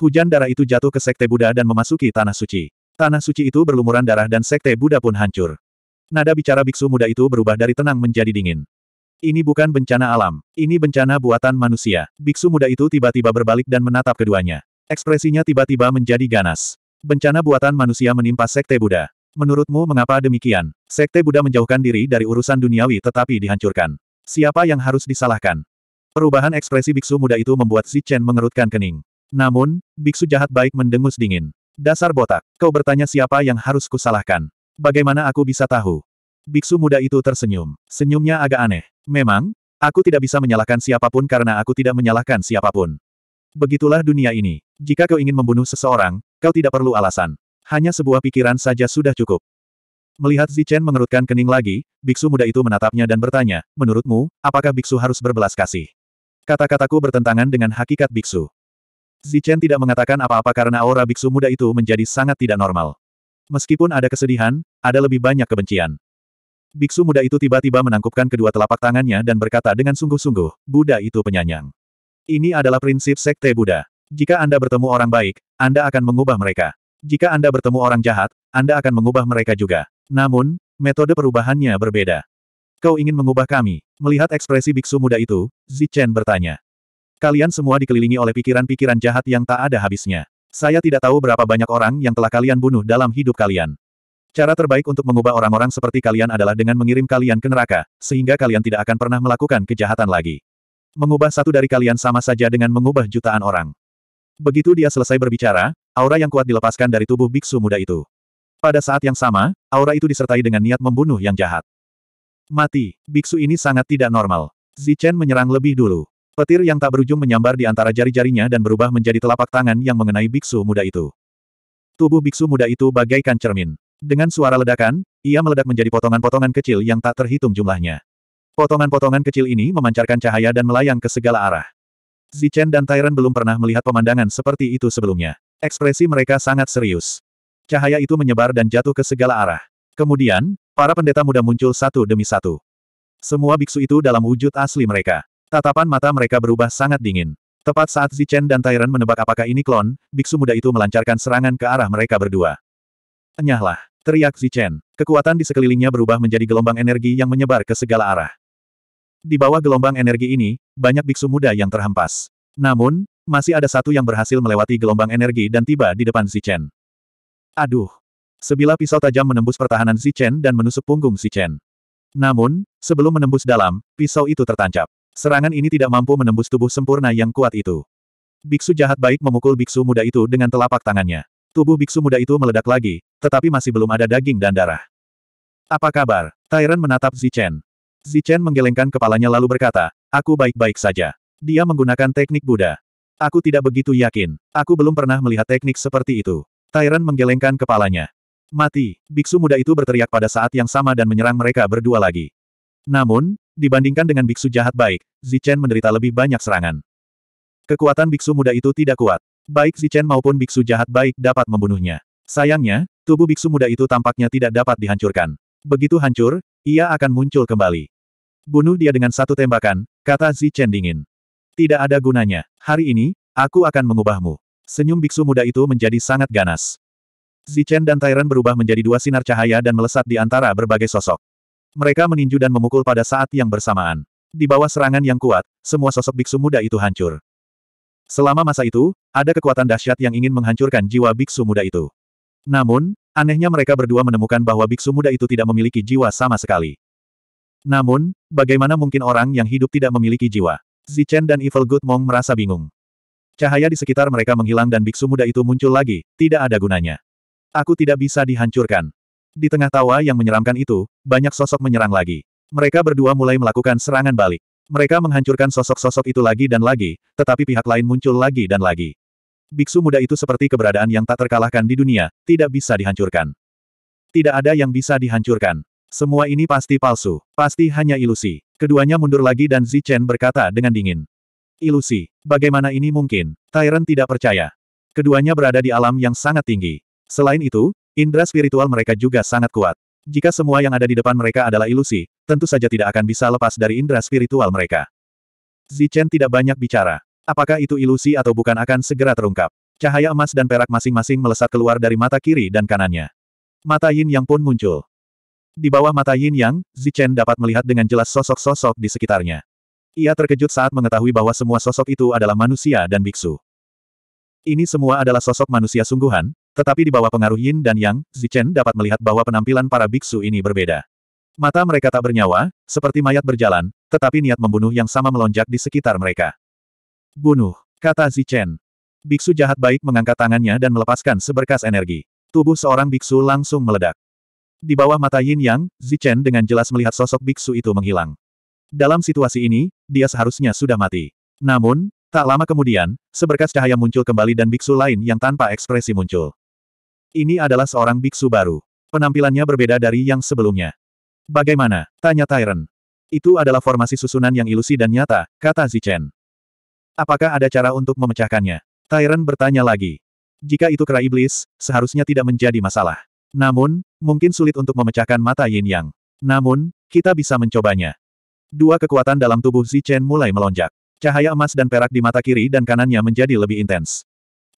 Hujan darah itu jatuh ke Sekte Buddha dan memasuki Tanah Suci. Tanah Suci itu berlumuran darah dan Sekte Buddha pun hancur. Nada bicara biksu muda itu berubah dari tenang menjadi dingin. Ini bukan bencana alam, ini bencana buatan manusia. Biksu muda itu tiba-tiba berbalik dan menatap keduanya. Ekspresinya tiba-tiba menjadi ganas. Bencana buatan manusia menimpa Sekte Buddha. Menurutmu mengapa demikian? Sekte Buddha menjauhkan diri dari urusan duniawi tetapi dihancurkan. Siapa yang harus disalahkan? Perubahan ekspresi biksu muda itu membuat Si Chen mengerutkan kening. Namun, biksu jahat baik mendengus dingin. Dasar botak, kau bertanya siapa yang harus kusalahkan. Bagaimana aku bisa tahu? Biksu muda itu tersenyum. Senyumnya agak aneh. Memang, aku tidak bisa menyalahkan siapapun karena aku tidak menyalahkan siapapun. Begitulah dunia ini. Jika kau ingin membunuh seseorang, kau tidak perlu alasan. Hanya sebuah pikiran saja sudah cukup. Melihat Zichen mengerutkan kening lagi, biksu muda itu menatapnya dan bertanya, menurutmu, apakah biksu harus berbelas kasih? Kata-kataku bertentangan dengan hakikat biksu. Zichen tidak mengatakan apa-apa karena aura biksu muda itu menjadi sangat tidak normal. Meskipun ada kesedihan, ada lebih banyak kebencian. Biksu muda itu tiba-tiba menangkupkan kedua telapak tangannya dan berkata dengan sungguh-sungguh, Buddha itu penyanyang. Ini adalah prinsip sekte Buddha. Jika Anda bertemu orang baik, Anda akan mengubah mereka. Jika Anda bertemu orang jahat, Anda akan mengubah mereka juga. Namun, metode perubahannya berbeda. Kau ingin mengubah kami? Melihat ekspresi biksu muda itu, Zichen bertanya. Kalian semua dikelilingi oleh pikiran-pikiran jahat yang tak ada habisnya. Saya tidak tahu berapa banyak orang yang telah kalian bunuh dalam hidup kalian. Cara terbaik untuk mengubah orang-orang seperti kalian adalah dengan mengirim kalian ke neraka, sehingga kalian tidak akan pernah melakukan kejahatan lagi. Mengubah satu dari kalian sama saja dengan mengubah jutaan orang. Begitu dia selesai berbicara, aura yang kuat dilepaskan dari tubuh biksu muda itu. Pada saat yang sama, aura itu disertai dengan niat membunuh yang jahat. Mati, biksu ini sangat tidak normal. Zichen menyerang lebih dulu. Petir yang tak berujung menyambar di antara jari-jarinya dan berubah menjadi telapak tangan yang mengenai biksu muda itu. Tubuh biksu muda itu bagaikan cermin. Dengan suara ledakan, ia meledak menjadi potongan-potongan kecil yang tak terhitung jumlahnya. Potongan-potongan kecil ini memancarkan cahaya dan melayang ke segala arah. Zichen dan Tyren belum pernah melihat pemandangan seperti itu sebelumnya. Ekspresi mereka sangat serius. Cahaya itu menyebar dan jatuh ke segala arah. Kemudian, para pendeta muda muncul satu demi satu. Semua biksu itu dalam wujud asli mereka. Tatapan mata mereka berubah sangat dingin. Tepat saat Zichen dan Tyrant menebak apakah ini klon, biksu muda itu melancarkan serangan ke arah mereka berdua. Enyahlah, teriak Zichen. Kekuatan di sekelilingnya berubah menjadi gelombang energi yang menyebar ke segala arah. Di bawah gelombang energi ini, banyak biksu muda yang terhempas. Namun, masih ada satu yang berhasil melewati gelombang energi dan tiba di depan Zichen. Aduh, Sebilah pisau tajam menembus pertahanan Zichen dan menusuk punggung Zichen. Namun, sebelum menembus dalam, pisau itu tertancap. Serangan ini tidak mampu menembus tubuh sempurna yang kuat itu. Biksu jahat baik memukul biksu muda itu dengan telapak tangannya. Tubuh biksu muda itu meledak lagi, tetapi masih belum ada daging dan darah. Apa kabar? Tyrant menatap Zichen. Zichen menggelengkan kepalanya lalu berkata, aku baik-baik saja. Dia menggunakan teknik Buddha. Aku tidak begitu yakin. Aku belum pernah melihat teknik seperti itu. Tyrant menggelengkan kepalanya. Mati, biksu muda itu berteriak pada saat yang sama dan menyerang mereka berdua lagi. Namun, dibandingkan dengan biksu jahat baik, Zichen menderita lebih banyak serangan. Kekuatan biksu muda itu tidak kuat. Baik Zichen maupun biksu jahat baik dapat membunuhnya. Sayangnya, tubuh biksu muda itu tampaknya tidak dapat dihancurkan. Begitu hancur, ia akan muncul kembali. Bunuh dia dengan satu tembakan, kata Zichen dingin. Tidak ada gunanya. Hari ini, aku akan mengubahmu. Senyum biksu muda itu menjadi sangat ganas. Zichen dan Tyrant berubah menjadi dua sinar cahaya dan melesat di antara berbagai sosok. Mereka meninju dan memukul pada saat yang bersamaan. Di bawah serangan yang kuat, semua sosok biksu muda itu hancur. Selama masa itu, ada kekuatan dahsyat yang ingin menghancurkan jiwa biksu muda itu. Namun, anehnya mereka berdua menemukan bahwa biksu muda itu tidak memiliki jiwa sama sekali. Namun, bagaimana mungkin orang yang hidup tidak memiliki jiwa? Zichen dan Evil Good Mong merasa bingung. Cahaya di sekitar mereka menghilang dan biksu muda itu muncul lagi, tidak ada gunanya. Aku tidak bisa dihancurkan. Di tengah tawa yang menyeramkan itu, banyak sosok menyerang lagi. Mereka berdua mulai melakukan serangan balik. Mereka menghancurkan sosok-sosok itu lagi dan lagi, tetapi pihak lain muncul lagi dan lagi. Biksu muda itu seperti keberadaan yang tak terkalahkan di dunia, tidak bisa dihancurkan. Tidak ada yang bisa dihancurkan. Semua ini pasti palsu, pasti hanya ilusi. Keduanya mundur lagi dan Zichen berkata dengan dingin. Ilusi, bagaimana ini mungkin? Tyrant tidak percaya. Keduanya berada di alam yang sangat tinggi. Selain itu, Indra spiritual mereka juga sangat kuat. Jika semua yang ada di depan mereka adalah ilusi, tentu saja tidak akan bisa lepas dari indra spiritual mereka. Zichen tidak banyak bicara. Apakah itu ilusi atau bukan akan segera terungkap. Cahaya emas dan perak masing-masing melesat keluar dari mata kiri dan kanannya. Mata Yin Yang pun muncul. Di bawah mata Yin Yang, Zichen dapat melihat dengan jelas sosok-sosok di sekitarnya. Ia terkejut saat mengetahui bahwa semua sosok itu adalah manusia dan biksu. Ini semua adalah sosok manusia sungguhan, tetapi di bawah pengaruh Yin dan Yang, Zichen dapat melihat bahwa penampilan para biksu ini berbeda. Mata mereka tak bernyawa, seperti mayat berjalan, tetapi niat membunuh yang sama melonjak di sekitar mereka. Bunuh, kata Zichen. Biksu jahat baik mengangkat tangannya dan melepaskan seberkas energi. Tubuh seorang biksu langsung meledak. Di bawah mata Yin Yang, Zichen dengan jelas melihat sosok biksu itu menghilang. Dalam situasi ini, dia seharusnya sudah mati. Namun, tak lama kemudian, seberkas cahaya muncul kembali dan biksu lain yang tanpa ekspresi muncul. Ini adalah seorang biksu baru. Penampilannya berbeda dari yang sebelumnya. Bagaimana? Tanya Tyron. Itu adalah formasi susunan yang ilusi dan nyata, kata Zichen. Apakah ada cara untuk memecahkannya? Tyron bertanya lagi. Jika itu kera iblis, seharusnya tidak menjadi masalah. Namun, mungkin sulit untuk memecahkan mata yin yang. Namun, kita bisa mencobanya. Dua kekuatan dalam tubuh Zichen mulai melonjak. Cahaya emas dan perak di mata kiri dan kanannya menjadi lebih intens.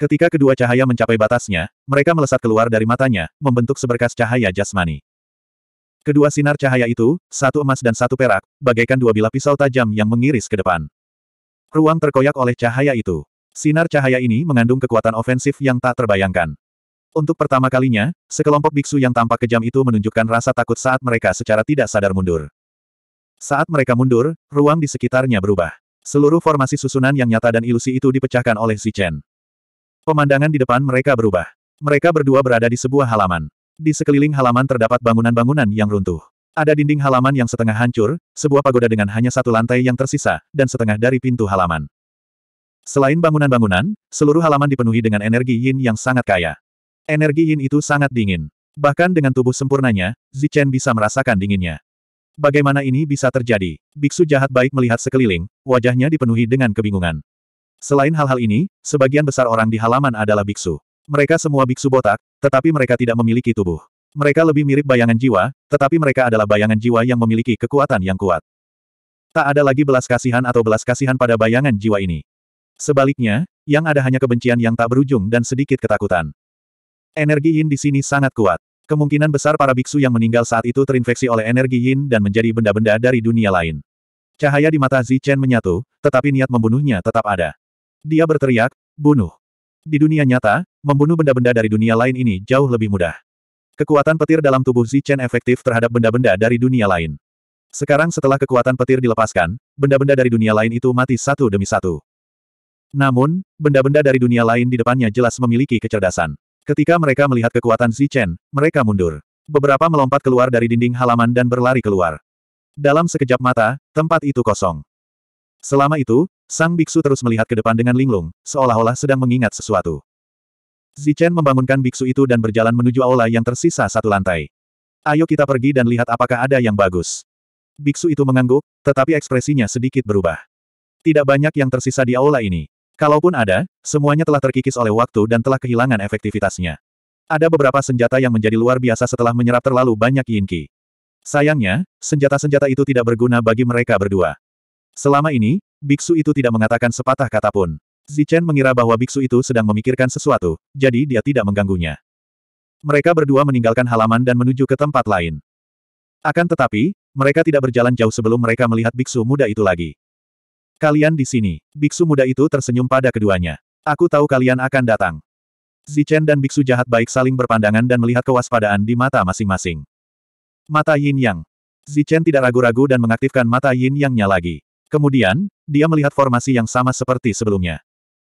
Ketika kedua cahaya mencapai batasnya, mereka melesat keluar dari matanya, membentuk seberkas cahaya jasmani. Kedua sinar cahaya itu, satu emas dan satu perak, bagaikan dua bilah pisau tajam yang mengiris ke depan. Ruang terkoyak oleh cahaya itu. Sinar cahaya ini mengandung kekuatan ofensif yang tak terbayangkan. Untuk pertama kalinya, sekelompok biksu yang tampak kejam itu menunjukkan rasa takut saat mereka secara tidak sadar mundur. Saat mereka mundur, ruang di sekitarnya berubah. Seluruh formasi susunan yang nyata dan ilusi itu dipecahkan oleh Si Chen. Pemandangan di depan mereka berubah. Mereka berdua berada di sebuah halaman. Di sekeliling halaman terdapat bangunan-bangunan yang runtuh. Ada dinding halaman yang setengah hancur, sebuah pagoda dengan hanya satu lantai yang tersisa, dan setengah dari pintu halaman. Selain bangunan-bangunan, seluruh halaman dipenuhi dengan energi yin yang sangat kaya. Energi yin itu sangat dingin. Bahkan dengan tubuh sempurnanya, Zichen bisa merasakan dinginnya. Bagaimana ini bisa terjadi? Biksu jahat baik melihat sekeliling, wajahnya dipenuhi dengan kebingungan. Selain hal-hal ini, sebagian besar orang di halaman adalah biksu. Mereka semua biksu botak, tetapi mereka tidak memiliki tubuh. Mereka lebih mirip bayangan jiwa, tetapi mereka adalah bayangan jiwa yang memiliki kekuatan yang kuat. Tak ada lagi belas kasihan atau belas kasihan pada bayangan jiwa ini. Sebaliknya, yang ada hanya kebencian yang tak berujung dan sedikit ketakutan. Energi yin di sini sangat kuat. Kemungkinan besar para biksu yang meninggal saat itu terinfeksi oleh energi yin dan menjadi benda-benda dari dunia lain. Cahaya di mata Zi Chen menyatu, tetapi niat membunuhnya tetap ada. Dia berteriak, bunuh. Di dunia nyata, membunuh benda-benda dari dunia lain ini jauh lebih mudah. Kekuatan petir dalam tubuh Zichen efektif terhadap benda-benda dari dunia lain. Sekarang setelah kekuatan petir dilepaskan, benda-benda dari dunia lain itu mati satu demi satu. Namun, benda-benda dari dunia lain di depannya jelas memiliki kecerdasan. Ketika mereka melihat kekuatan Zichen, mereka mundur. Beberapa melompat keluar dari dinding halaman dan berlari keluar. Dalam sekejap mata, tempat itu kosong. Selama itu, Sang biksu terus melihat ke depan dengan linglung, seolah-olah sedang mengingat sesuatu. Zichen membangunkan biksu itu dan berjalan menuju aula yang tersisa satu lantai. Ayo kita pergi dan lihat apakah ada yang bagus. Biksu itu mengangguk, tetapi ekspresinya sedikit berubah. Tidak banyak yang tersisa di aula ini. Kalaupun ada, semuanya telah terkikis oleh waktu dan telah kehilangan efektivitasnya. Ada beberapa senjata yang menjadi luar biasa setelah menyerap terlalu banyak yinki. Sayangnya, senjata-senjata itu tidak berguna bagi mereka berdua. Selama ini, biksu itu tidak mengatakan sepatah kata pun. Zichen mengira bahwa biksu itu sedang memikirkan sesuatu, jadi dia tidak mengganggunya. Mereka berdua meninggalkan halaman dan menuju ke tempat lain. Akan tetapi, mereka tidak berjalan jauh sebelum mereka melihat biksu muda itu lagi. Kalian di sini. Biksu muda itu tersenyum pada keduanya. Aku tahu kalian akan datang. Zichen dan biksu jahat baik saling berpandangan dan melihat kewaspadaan di mata masing-masing. Mata Yin Yang. Zichen tidak ragu-ragu dan mengaktifkan mata Yin Yangnya lagi. Kemudian, dia melihat formasi yang sama seperti sebelumnya.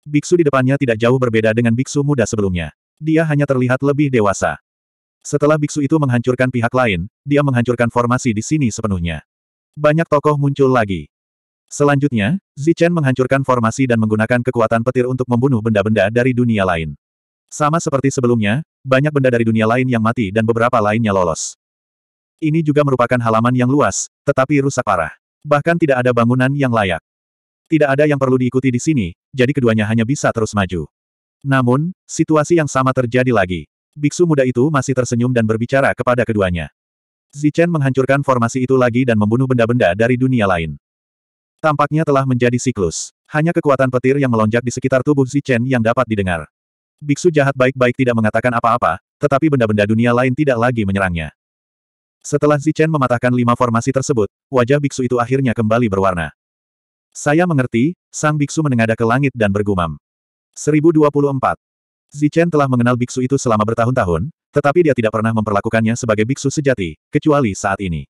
Biksu di depannya tidak jauh berbeda dengan biksu muda sebelumnya. Dia hanya terlihat lebih dewasa. Setelah biksu itu menghancurkan pihak lain, dia menghancurkan formasi di sini sepenuhnya. Banyak tokoh muncul lagi. Selanjutnya, Zichen menghancurkan formasi dan menggunakan kekuatan petir untuk membunuh benda-benda dari dunia lain. Sama seperti sebelumnya, banyak benda dari dunia lain yang mati dan beberapa lainnya lolos. Ini juga merupakan halaman yang luas, tetapi rusak parah. Bahkan tidak ada bangunan yang layak. Tidak ada yang perlu diikuti di sini, jadi keduanya hanya bisa terus maju. Namun, situasi yang sama terjadi lagi. Biksu muda itu masih tersenyum dan berbicara kepada keduanya. Zichen menghancurkan formasi itu lagi dan membunuh benda-benda dari dunia lain. Tampaknya telah menjadi siklus. Hanya kekuatan petir yang melonjak di sekitar tubuh Zichen yang dapat didengar. Biksu jahat baik-baik tidak mengatakan apa-apa, tetapi benda-benda dunia lain tidak lagi menyerangnya. Setelah Zichen mematahkan lima formasi tersebut, wajah biksu itu akhirnya kembali berwarna. Saya mengerti, sang biksu menengadah ke langit dan bergumam. 1024. Zichen telah mengenal biksu itu selama bertahun-tahun, tetapi dia tidak pernah memperlakukannya sebagai biksu sejati, kecuali saat ini.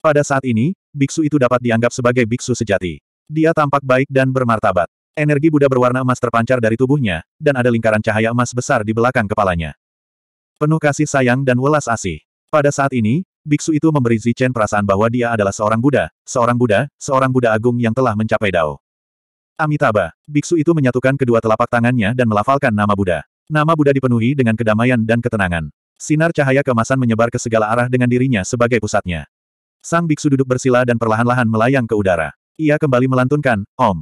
Pada saat ini, biksu itu dapat dianggap sebagai biksu sejati. Dia tampak baik dan bermartabat. Energi Buddha berwarna emas terpancar dari tubuhnya, dan ada lingkaran cahaya emas besar di belakang kepalanya. Penuh kasih sayang dan welas asih. Pada saat ini, biksu itu memberi Zichen perasaan bahwa dia adalah seorang Buddha, seorang Buddha, seorang Buddha agung yang telah mencapai Dao. Amitabha, biksu itu menyatukan kedua telapak tangannya dan melafalkan nama Buddha. Nama Buddha dipenuhi dengan kedamaian dan ketenangan. Sinar cahaya kemasan menyebar ke segala arah dengan dirinya sebagai pusatnya. Sang biksu duduk bersila dan perlahan-lahan melayang ke udara. Ia kembali melantunkan, Om.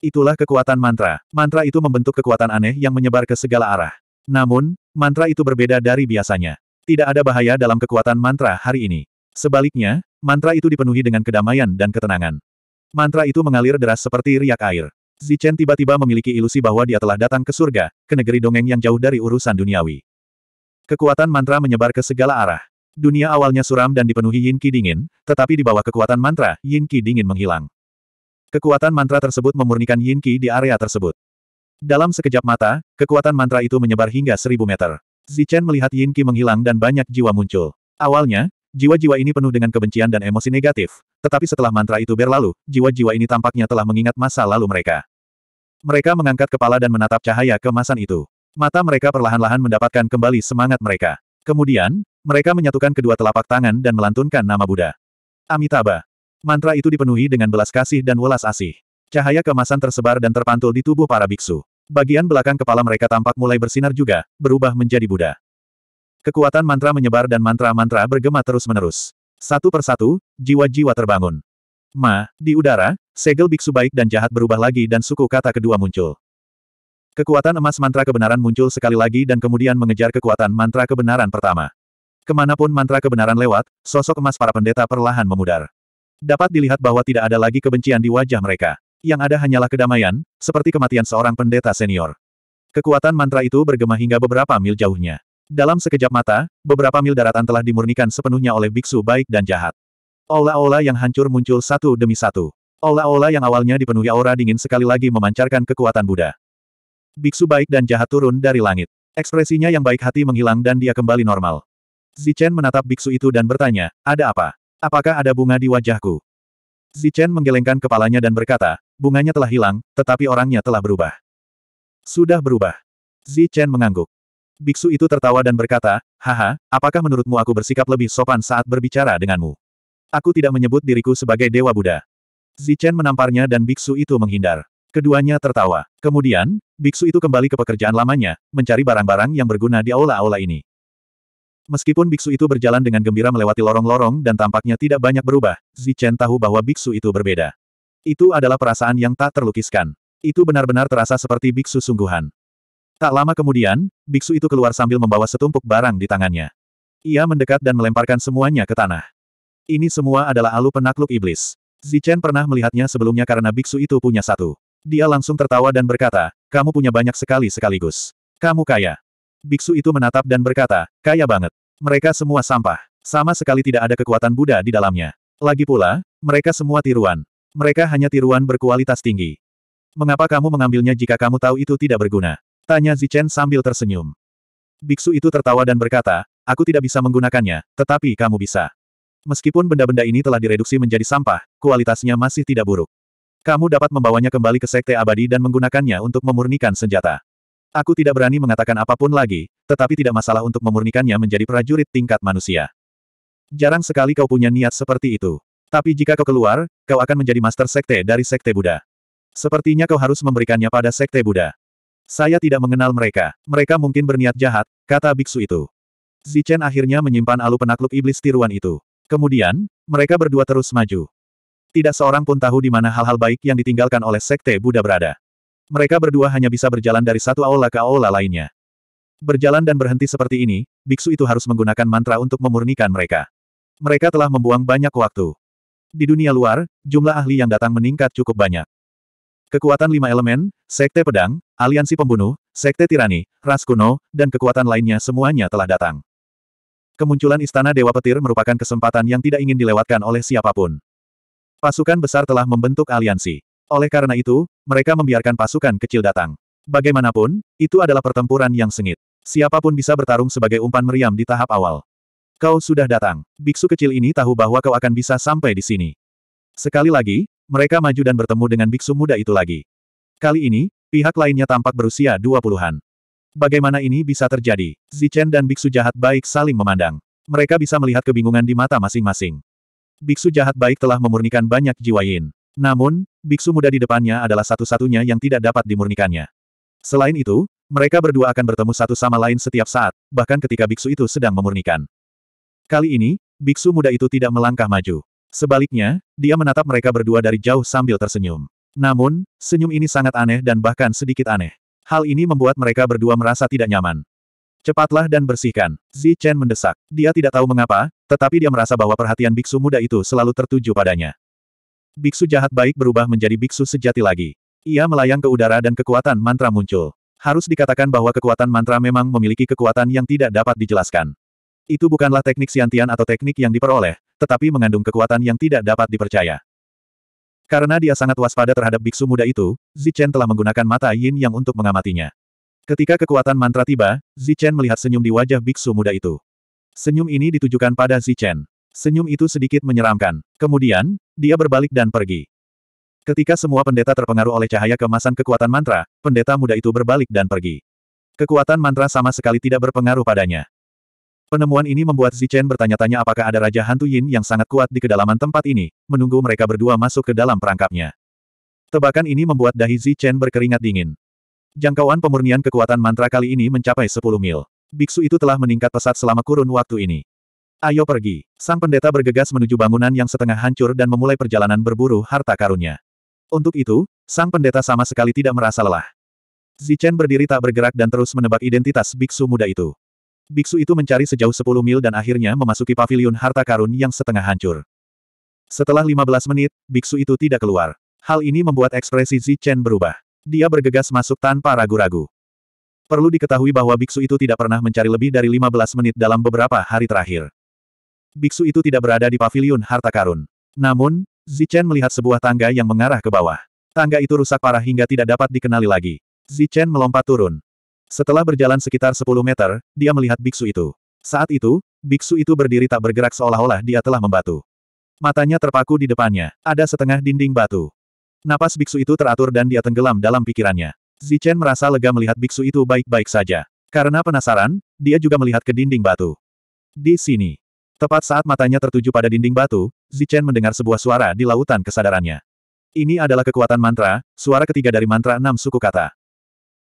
Itulah kekuatan mantra. Mantra itu membentuk kekuatan aneh yang menyebar ke segala arah. Namun, mantra itu berbeda dari biasanya. Tidak ada bahaya dalam kekuatan mantra hari ini. Sebaliknya, mantra itu dipenuhi dengan kedamaian dan ketenangan. Mantra itu mengalir deras seperti riak air. Zichen tiba-tiba memiliki ilusi bahwa dia telah datang ke surga, ke negeri dongeng yang jauh dari urusan duniawi. Kekuatan mantra menyebar ke segala arah. Dunia awalnya suram dan dipenuhi yin qi dingin, tetapi di bawah kekuatan mantra, yin qi dingin menghilang. Kekuatan mantra tersebut memurnikan yin qi di area tersebut. Dalam sekejap mata, kekuatan mantra itu menyebar hingga seribu meter. Zichen melihat Yin Qi menghilang dan banyak jiwa muncul. Awalnya, jiwa-jiwa ini penuh dengan kebencian dan emosi negatif, tetapi setelah mantra itu berlalu, jiwa-jiwa ini tampaknya telah mengingat masa lalu mereka. Mereka mengangkat kepala dan menatap cahaya kemasan itu. Mata mereka perlahan-lahan mendapatkan kembali semangat mereka. Kemudian, mereka menyatukan kedua telapak tangan dan melantunkan nama Buddha. Amitabha. Mantra itu dipenuhi dengan belas kasih dan welas asih. Cahaya kemasan tersebar dan terpantul di tubuh para biksu. Bagian belakang kepala mereka tampak mulai bersinar juga, berubah menjadi Buddha. Kekuatan mantra menyebar dan mantra-mantra bergema terus-menerus. Satu persatu, jiwa-jiwa terbangun. Ma, di udara, segel biksu baik dan jahat berubah lagi dan suku kata kedua muncul. Kekuatan emas mantra kebenaran muncul sekali lagi dan kemudian mengejar kekuatan mantra kebenaran pertama. Kemanapun mantra kebenaran lewat, sosok emas para pendeta perlahan memudar. Dapat dilihat bahwa tidak ada lagi kebencian di wajah mereka. Yang ada hanyalah kedamaian, seperti kematian seorang pendeta senior. Kekuatan mantra itu bergema hingga beberapa mil jauhnya. Dalam sekejap mata, beberapa mil daratan telah dimurnikan sepenuhnya oleh biksu baik dan jahat. Ola-ola yang hancur muncul satu demi satu. Ola-ola yang awalnya dipenuhi aura dingin sekali lagi memancarkan kekuatan Buddha. Biksu baik dan jahat turun dari langit. Ekspresinya yang baik hati menghilang dan dia kembali normal. Zichen menatap biksu itu dan bertanya, ada apa? Apakah ada bunga di wajahku? Zichen menggelengkan kepalanya dan berkata, bunganya telah hilang, tetapi orangnya telah berubah. Sudah berubah. Zi Chen mengangguk. Biksu itu tertawa dan berkata, Haha, apakah menurutmu aku bersikap lebih sopan saat berbicara denganmu? Aku tidak menyebut diriku sebagai Dewa Buddha. Zi Chen menamparnya dan biksu itu menghindar. Keduanya tertawa. Kemudian, biksu itu kembali ke pekerjaan lamanya, mencari barang-barang yang berguna di aula-aula ini. Meskipun biksu itu berjalan dengan gembira melewati lorong-lorong dan tampaknya tidak banyak berubah, Zi Chen tahu bahwa biksu itu berbeda. Itu adalah perasaan yang tak terlukiskan. Itu benar-benar terasa seperti biksu sungguhan. Tak lama kemudian, biksu itu keluar sambil membawa setumpuk barang di tangannya. Ia mendekat dan melemparkan semuanya ke tanah. Ini semua adalah alu penakluk iblis. Zichen pernah melihatnya sebelumnya karena biksu itu punya satu. Dia langsung tertawa dan berkata, kamu punya banyak sekali sekaligus. Kamu kaya. Biksu itu menatap dan berkata, kaya banget. Mereka semua sampah. Sama sekali tidak ada kekuatan Buddha di dalamnya. Lagi pula, mereka semua tiruan. Mereka hanya tiruan berkualitas tinggi. Mengapa kamu mengambilnya jika kamu tahu itu tidak berguna? Tanya Zichen sambil tersenyum. Biksu itu tertawa dan berkata, aku tidak bisa menggunakannya, tetapi kamu bisa. Meskipun benda-benda ini telah direduksi menjadi sampah, kualitasnya masih tidak buruk. Kamu dapat membawanya kembali ke Sekte Abadi dan menggunakannya untuk memurnikan senjata. Aku tidak berani mengatakan apapun lagi, tetapi tidak masalah untuk memurnikannya menjadi prajurit tingkat manusia. Jarang sekali kau punya niat seperti itu. Tapi jika kau keluar, kau akan menjadi master sekte dari sekte Buddha. Sepertinya kau harus memberikannya pada sekte Buddha. Saya tidak mengenal mereka. Mereka mungkin berniat jahat, kata biksu itu. Zichen akhirnya menyimpan alu penakluk iblis tiruan itu. Kemudian, mereka berdua terus maju. Tidak seorang pun tahu di mana hal-hal baik yang ditinggalkan oleh sekte Buddha berada. Mereka berdua hanya bisa berjalan dari satu aula ke aula lainnya. Berjalan dan berhenti seperti ini, biksu itu harus menggunakan mantra untuk memurnikan mereka. Mereka telah membuang banyak waktu. Di dunia luar, jumlah ahli yang datang meningkat cukup banyak. Kekuatan lima elemen, sekte pedang, aliansi pembunuh, sekte tirani, ras kuno, dan kekuatan lainnya semuanya telah datang. Kemunculan Istana Dewa Petir merupakan kesempatan yang tidak ingin dilewatkan oleh siapapun. Pasukan besar telah membentuk aliansi. Oleh karena itu, mereka membiarkan pasukan kecil datang. Bagaimanapun, itu adalah pertempuran yang sengit. Siapapun bisa bertarung sebagai umpan meriam di tahap awal. Kau sudah datang. Biksu kecil ini tahu bahwa kau akan bisa sampai di sini. Sekali lagi, mereka maju dan bertemu dengan biksu muda itu lagi. Kali ini, pihak lainnya tampak berusia dua puluhan. Bagaimana ini bisa terjadi? Zichen dan biksu jahat baik saling memandang. Mereka bisa melihat kebingungan di mata masing-masing. Biksu jahat baik telah memurnikan banyak jiwa yin. Namun, biksu muda di depannya adalah satu-satunya yang tidak dapat dimurnikannya. Selain itu, mereka berdua akan bertemu satu sama lain setiap saat, bahkan ketika biksu itu sedang memurnikan. Kali ini, biksu muda itu tidak melangkah maju. Sebaliknya, dia menatap mereka berdua dari jauh sambil tersenyum. Namun, senyum ini sangat aneh dan bahkan sedikit aneh. Hal ini membuat mereka berdua merasa tidak nyaman. Cepatlah dan bersihkan. Zi Chen mendesak. Dia tidak tahu mengapa, tetapi dia merasa bahwa perhatian biksu muda itu selalu tertuju padanya. Biksu jahat baik berubah menjadi biksu sejati lagi. Ia melayang ke udara dan kekuatan mantra muncul. Harus dikatakan bahwa kekuatan mantra memang memiliki kekuatan yang tidak dapat dijelaskan. Itu bukanlah teknik siantian atau teknik yang diperoleh, tetapi mengandung kekuatan yang tidak dapat dipercaya. Karena dia sangat waspada terhadap biksu muda itu, Zichen telah menggunakan mata yin yang untuk mengamatinya. Ketika kekuatan mantra tiba, Zichen melihat senyum di wajah biksu muda itu. Senyum ini ditujukan pada Zichen. Senyum itu sedikit menyeramkan. Kemudian, dia berbalik dan pergi. Ketika semua pendeta terpengaruh oleh cahaya kemasan kekuatan mantra, pendeta muda itu berbalik dan pergi. Kekuatan mantra sama sekali tidak berpengaruh padanya. Penemuan ini membuat Zichen bertanya-tanya apakah ada Raja Hantu Yin yang sangat kuat di kedalaman tempat ini, menunggu mereka berdua masuk ke dalam perangkapnya. Tebakan ini membuat dahi Zichen berkeringat dingin. Jangkauan pemurnian kekuatan mantra kali ini mencapai 10 mil. Biksu itu telah meningkat pesat selama kurun waktu ini. Ayo pergi. Sang pendeta bergegas menuju bangunan yang setengah hancur dan memulai perjalanan berburu harta karunnya. Untuk itu, sang pendeta sama sekali tidak merasa lelah. Zichen berdiri tak bergerak dan terus menebak identitas biksu muda itu. Biksu itu mencari sejauh 10 mil dan akhirnya memasuki pavilion harta karun yang setengah hancur. Setelah 15 menit, biksu itu tidak keluar. Hal ini membuat ekspresi Zi Chen berubah. Dia bergegas masuk tanpa ragu-ragu. Perlu diketahui bahwa biksu itu tidak pernah mencari lebih dari 15 menit dalam beberapa hari terakhir. Biksu itu tidak berada di pavilion harta karun. Namun, Zi Chen melihat sebuah tangga yang mengarah ke bawah. Tangga itu rusak parah hingga tidak dapat dikenali lagi. Zi Chen melompat turun. Setelah berjalan sekitar 10 meter, dia melihat biksu itu. Saat itu, biksu itu berdiri tak bergerak seolah-olah dia telah membatu. Matanya terpaku di depannya, ada setengah dinding batu. Napas biksu itu teratur dan dia tenggelam dalam pikirannya. Zichen merasa lega melihat biksu itu baik-baik saja. Karena penasaran, dia juga melihat ke dinding batu. Di sini. Tepat saat matanya tertuju pada dinding batu, Zichen mendengar sebuah suara di lautan kesadarannya. Ini adalah kekuatan mantra, suara ketiga dari mantra enam suku kata.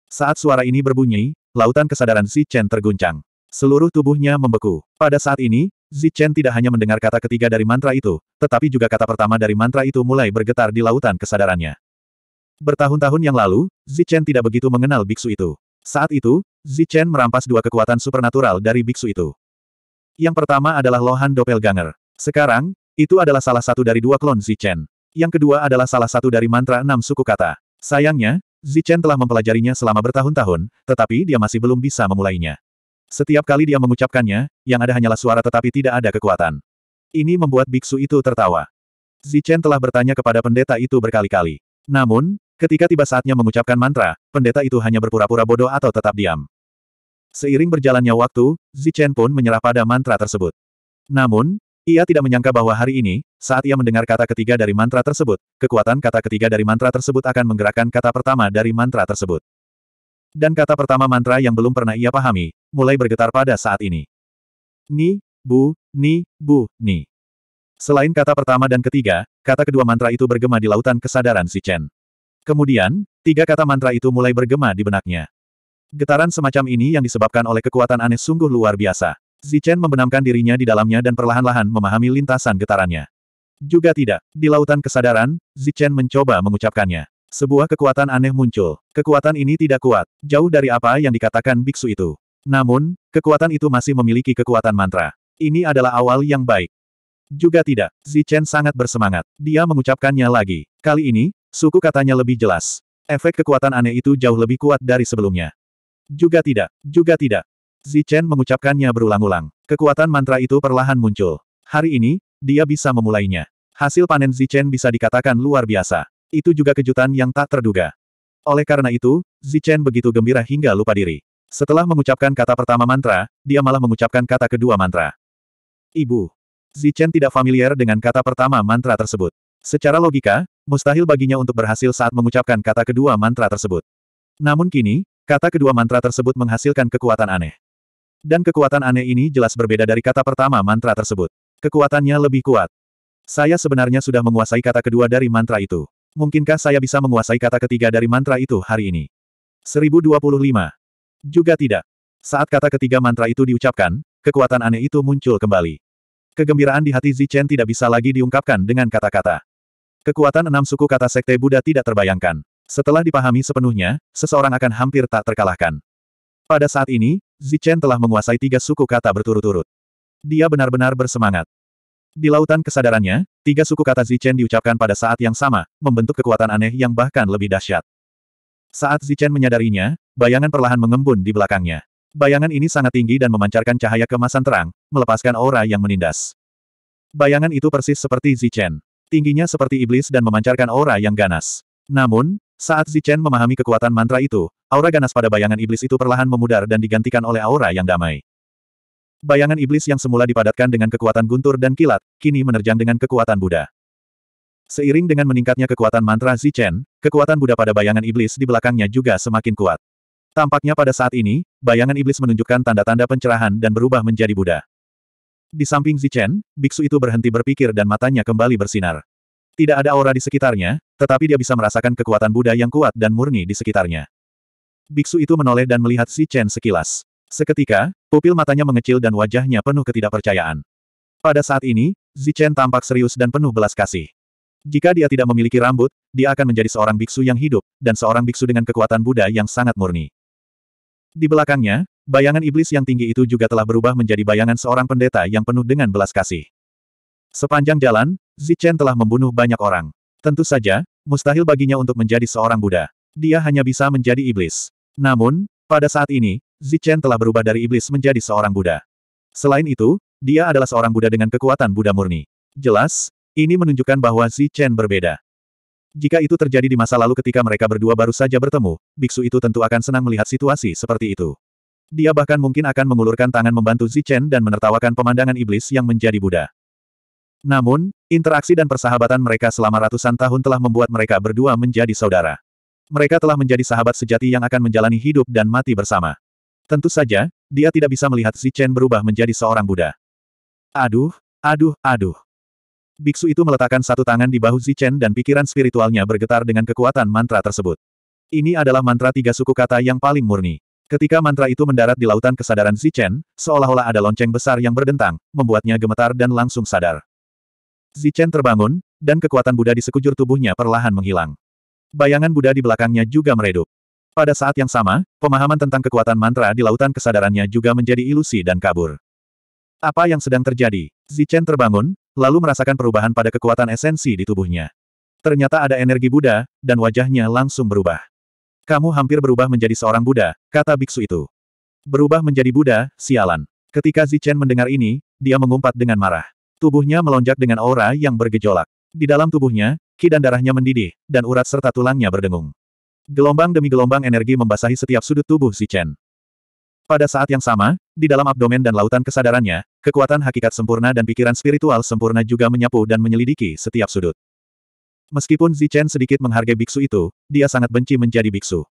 Saat suara ini berbunyi, lautan kesadaran Chen terguncang. Seluruh tubuhnya membeku. Pada saat ini, Chen tidak hanya mendengar kata ketiga dari mantra itu, tetapi juga kata pertama dari mantra itu mulai bergetar di lautan kesadarannya. Bertahun-tahun yang lalu, Chen tidak begitu mengenal biksu itu. Saat itu, Chen merampas dua kekuatan supernatural dari biksu itu. Yang pertama adalah Lohan Doppelganger. Sekarang, itu adalah salah satu dari dua klon Chen. Yang kedua adalah salah satu dari mantra enam suku kata. Sayangnya, Zichen telah mempelajarinya selama bertahun-tahun, tetapi dia masih belum bisa memulainya. Setiap kali dia mengucapkannya, yang ada hanyalah suara tetapi tidak ada kekuatan. Ini membuat biksu itu tertawa. Zichen telah bertanya kepada pendeta itu berkali-kali. Namun, ketika tiba saatnya mengucapkan mantra, pendeta itu hanya berpura-pura bodoh atau tetap diam. Seiring berjalannya waktu, Zichen pun menyerah pada mantra tersebut. Namun, ia tidak menyangka bahwa hari ini, saat ia mendengar kata ketiga dari mantra tersebut, kekuatan kata ketiga dari mantra tersebut akan menggerakkan kata pertama dari mantra tersebut. Dan kata pertama mantra yang belum pernah ia pahami, mulai bergetar pada saat ini. Ni, bu, ni, bu, ni. Selain kata pertama dan ketiga, kata kedua mantra itu bergema di lautan kesadaran si Chen. Kemudian, tiga kata mantra itu mulai bergema di benaknya. Getaran semacam ini yang disebabkan oleh kekuatan aneh sungguh luar biasa. Zichen membenamkan dirinya di dalamnya dan perlahan-lahan memahami lintasan getarannya. Juga tidak, di lautan kesadaran, Zichen mencoba mengucapkannya. Sebuah kekuatan aneh muncul. Kekuatan ini tidak kuat, jauh dari apa yang dikatakan biksu itu. Namun, kekuatan itu masih memiliki kekuatan mantra. Ini adalah awal yang baik. Juga tidak, Zichen sangat bersemangat. Dia mengucapkannya lagi. Kali ini, suku katanya lebih jelas. Efek kekuatan aneh itu jauh lebih kuat dari sebelumnya. Juga tidak, juga tidak, Zichen mengucapkannya berulang-ulang. Kekuatan mantra itu perlahan muncul. Hari ini, dia bisa memulainya. Hasil panen Zichen bisa dikatakan luar biasa. Itu juga kejutan yang tak terduga. Oleh karena itu, Zichen begitu gembira hingga lupa diri. Setelah mengucapkan kata pertama mantra, dia malah mengucapkan kata kedua mantra. Ibu. Zichen tidak familiar dengan kata pertama mantra tersebut. Secara logika, mustahil baginya untuk berhasil saat mengucapkan kata kedua mantra tersebut. Namun kini, kata kedua mantra tersebut menghasilkan kekuatan aneh. Dan kekuatan aneh ini jelas berbeda dari kata pertama mantra tersebut. Kekuatannya lebih kuat. Saya sebenarnya sudah menguasai kata kedua dari mantra itu. Mungkinkah saya bisa menguasai kata ketiga dari mantra itu hari ini? 1025. Juga tidak. Saat kata ketiga mantra itu diucapkan, kekuatan aneh itu muncul kembali. Kegembiraan di hati Zichen tidak bisa lagi diungkapkan dengan kata-kata. Kekuatan enam suku kata Sekte Buddha tidak terbayangkan. Setelah dipahami sepenuhnya, seseorang akan hampir tak terkalahkan. Pada saat ini, Zichen telah menguasai tiga suku kata berturut-turut. Dia benar-benar bersemangat. Di lautan kesadarannya, tiga suku kata Zichen diucapkan pada saat yang sama, membentuk kekuatan aneh yang bahkan lebih dahsyat. Saat Zichen menyadarinya, bayangan perlahan mengembun di belakangnya. Bayangan ini sangat tinggi dan memancarkan cahaya kemasan terang, melepaskan aura yang menindas. Bayangan itu persis seperti Zichen. Tingginya seperti iblis dan memancarkan aura yang ganas. Namun, saat Zichen memahami kekuatan mantra itu, aura ganas pada bayangan iblis itu perlahan memudar dan digantikan oleh aura yang damai. Bayangan iblis yang semula dipadatkan dengan kekuatan guntur dan kilat, kini menerjang dengan kekuatan Buddha. Seiring dengan meningkatnya kekuatan mantra Zichen, kekuatan Buddha pada bayangan iblis di belakangnya juga semakin kuat. Tampaknya pada saat ini, bayangan iblis menunjukkan tanda-tanda pencerahan dan berubah menjadi Buddha. Di samping Zichen, biksu itu berhenti berpikir dan matanya kembali bersinar. Tidak ada aura di sekitarnya, tetapi dia bisa merasakan kekuatan Buddha yang kuat dan murni di sekitarnya. Biksu itu menoleh dan melihat si Chen sekilas. Seketika, pupil matanya mengecil dan wajahnya penuh ketidakpercayaan. Pada saat ini, Chen tampak serius dan penuh belas kasih. Jika dia tidak memiliki rambut, dia akan menjadi seorang biksu yang hidup, dan seorang biksu dengan kekuatan Buddha yang sangat murni. Di belakangnya, bayangan iblis yang tinggi itu juga telah berubah menjadi bayangan seorang pendeta yang penuh dengan belas kasih. Sepanjang jalan, Zichen telah membunuh banyak orang. Tentu saja, mustahil baginya untuk menjadi seorang Buddha. Dia hanya bisa menjadi iblis. Namun, pada saat ini, Zichen telah berubah dari iblis menjadi seorang Buddha. Selain itu, dia adalah seorang Buddha dengan kekuatan Buddha murni. Jelas, ini menunjukkan bahwa Zichen berbeda. Jika itu terjadi di masa lalu ketika mereka berdua baru saja bertemu, biksu itu tentu akan senang melihat situasi seperti itu. Dia bahkan mungkin akan mengulurkan tangan membantu Zichen dan menertawakan pemandangan iblis yang menjadi Buddha. Namun, interaksi dan persahabatan mereka selama ratusan tahun telah membuat mereka berdua menjadi saudara. Mereka telah menjadi sahabat sejati yang akan menjalani hidup dan mati bersama. Tentu saja, dia tidak bisa melihat si Chen berubah menjadi seorang Buddha. Aduh, aduh, aduh. Biksu itu meletakkan satu tangan di bahu Chen dan pikiran spiritualnya bergetar dengan kekuatan mantra tersebut. Ini adalah mantra tiga suku kata yang paling murni. Ketika mantra itu mendarat di lautan kesadaran Chen, seolah-olah ada lonceng besar yang berdentang, membuatnya gemetar dan langsung sadar. Zichen terbangun, dan kekuatan Buddha di sekujur tubuhnya perlahan menghilang. Bayangan Buddha di belakangnya juga meredup. Pada saat yang sama, pemahaman tentang kekuatan mantra di lautan kesadarannya juga menjadi ilusi dan kabur. Apa yang sedang terjadi? Zichen terbangun, lalu merasakan perubahan pada kekuatan esensi di tubuhnya. Ternyata ada energi Buddha, dan wajahnya langsung berubah. Kamu hampir berubah menjadi seorang Buddha, kata biksu itu. Berubah menjadi Buddha, sialan. Ketika Zichen mendengar ini, dia mengumpat dengan marah. Tubuhnya melonjak dengan aura yang bergejolak. Di dalam tubuhnya, ki dan darahnya mendidih, dan urat serta tulangnya berdengung. Gelombang demi gelombang energi membasahi setiap sudut tubuh si Chen. Pada saat yang sama, di dalam abdomen dan lautan kesadarannya, kekuatan hakikat sempurna dan pikiran spiritual sempurna juga menyapu dan menyelidiki setiap sudut. Meskipun Zichen sedikit menghargai biksu itu, dia sangat benci menjadi biksu.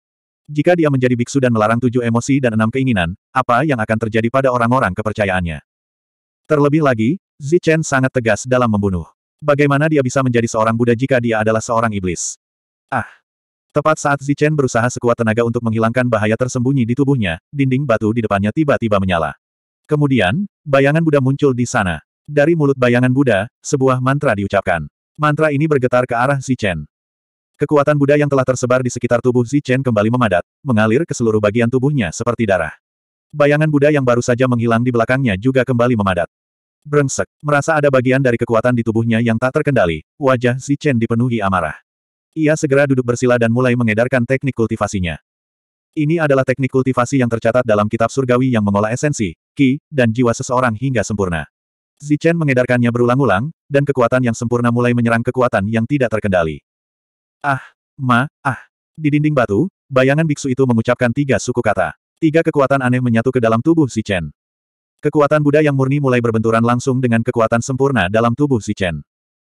Jika dia menjadi biksu dan melarang tujuh emosi dan enam keinginan, apa yang akan terjadi pada orang-orang kepercayaannya? Terlebih lagi, Zichen sangat tegas dalam membunuh. Bagaimana dia bisa menjadi seorang Buddha jika dia adalah seorang iblis? Ah! Tepat saat Zichen berusaha sekuat tenaga untuk menghilangkan bahaya tersembunyi di tubuhnya, dinding batu di depannya tiba-tiba menyala. Kemudian, bayangan Buddha muncul di sana. Dari mulut bayangan Buddha, sebuah mantra diucapkan. Mantra ini bergetar ke arah Zichen. Kekuatan Buddha yang telah tersebar di sekitar tubuh Zichen kembali memadat, mengalir ke seluruh bagian tubuhnya seperti darah. Bayangan Buddha yang baru saja menghilang di belakangnya juga kembali memadat. Brengsek, merasa ada bagian dari kekuatan di tubuhnya yang tak terkendali, wajah Chen dipenuhi amarah. Ia segera duduk bersila dan mulai mengedarkan teknik kultivasinya. Ini adalah teknik kultivasi yang tercatat dalam kitab surgawi yang mengolah esensi, ki, dan jiwa seseorang hingga sempurna. Chen mengedarkannya berulang-ulang, dan kekuatan yang sempurna mulai menyerang kekuatan yang tidak terkendali. Ah, ma, ah. Di dinding batu, bayangan biksu itu mengucapkan tiga suku kata. Tiga kekuatan aneh menyatu ke dalam tubuh Chen. Kekuatan Buddha yang murni mulai berbenturan langsung dengan kekuatan sempurna dalam tubuh si Chen.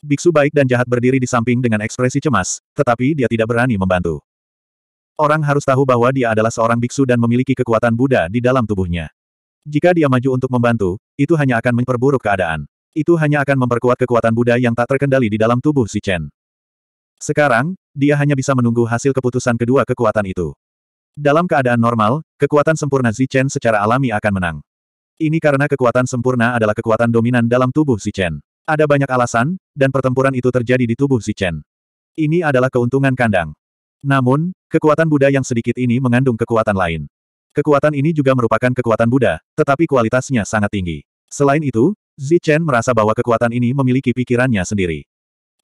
Biksu baik dan jahat berdiri di samping dengan ekspresi cemas, tetapi dia tidak berani membantu. Orang harus tahu bahwa dia adalah seorang biksu dan memiliki kekuatan Buddha di dalam tubuhnya. Jika dia maju untuk membantu, itu hanya akan memperburuk keadaan. Itu hanya akan memperkuat kekuatan Buddha yang tak terkendali di dalam tubuh si Chen. Sekarang, dia hanya bisa menunggu hasil keputusan kedua kekuatan itu. Dalam keadaan normal, kekuatan sempurna Zichen secara alami akan menang. Ini karena kekuatan sempurna adalah kekuatan dominan dalam tubuh si Chen. Ada banyak alasan, dan pertempuran itu terjadi di tubuh si Chen. Ini adalah keuntungan kandang. Namun, kekuatan Buddha yang sedikit ini mengandung kekuatan lain. Kekuatan ini juga merupakan kekuatan Buddha, tetapi kualitasnya sangat tinggi. Selain itu, Zi Chen merasa bahwa kekuatan ini memiliki pikirannya sendiri.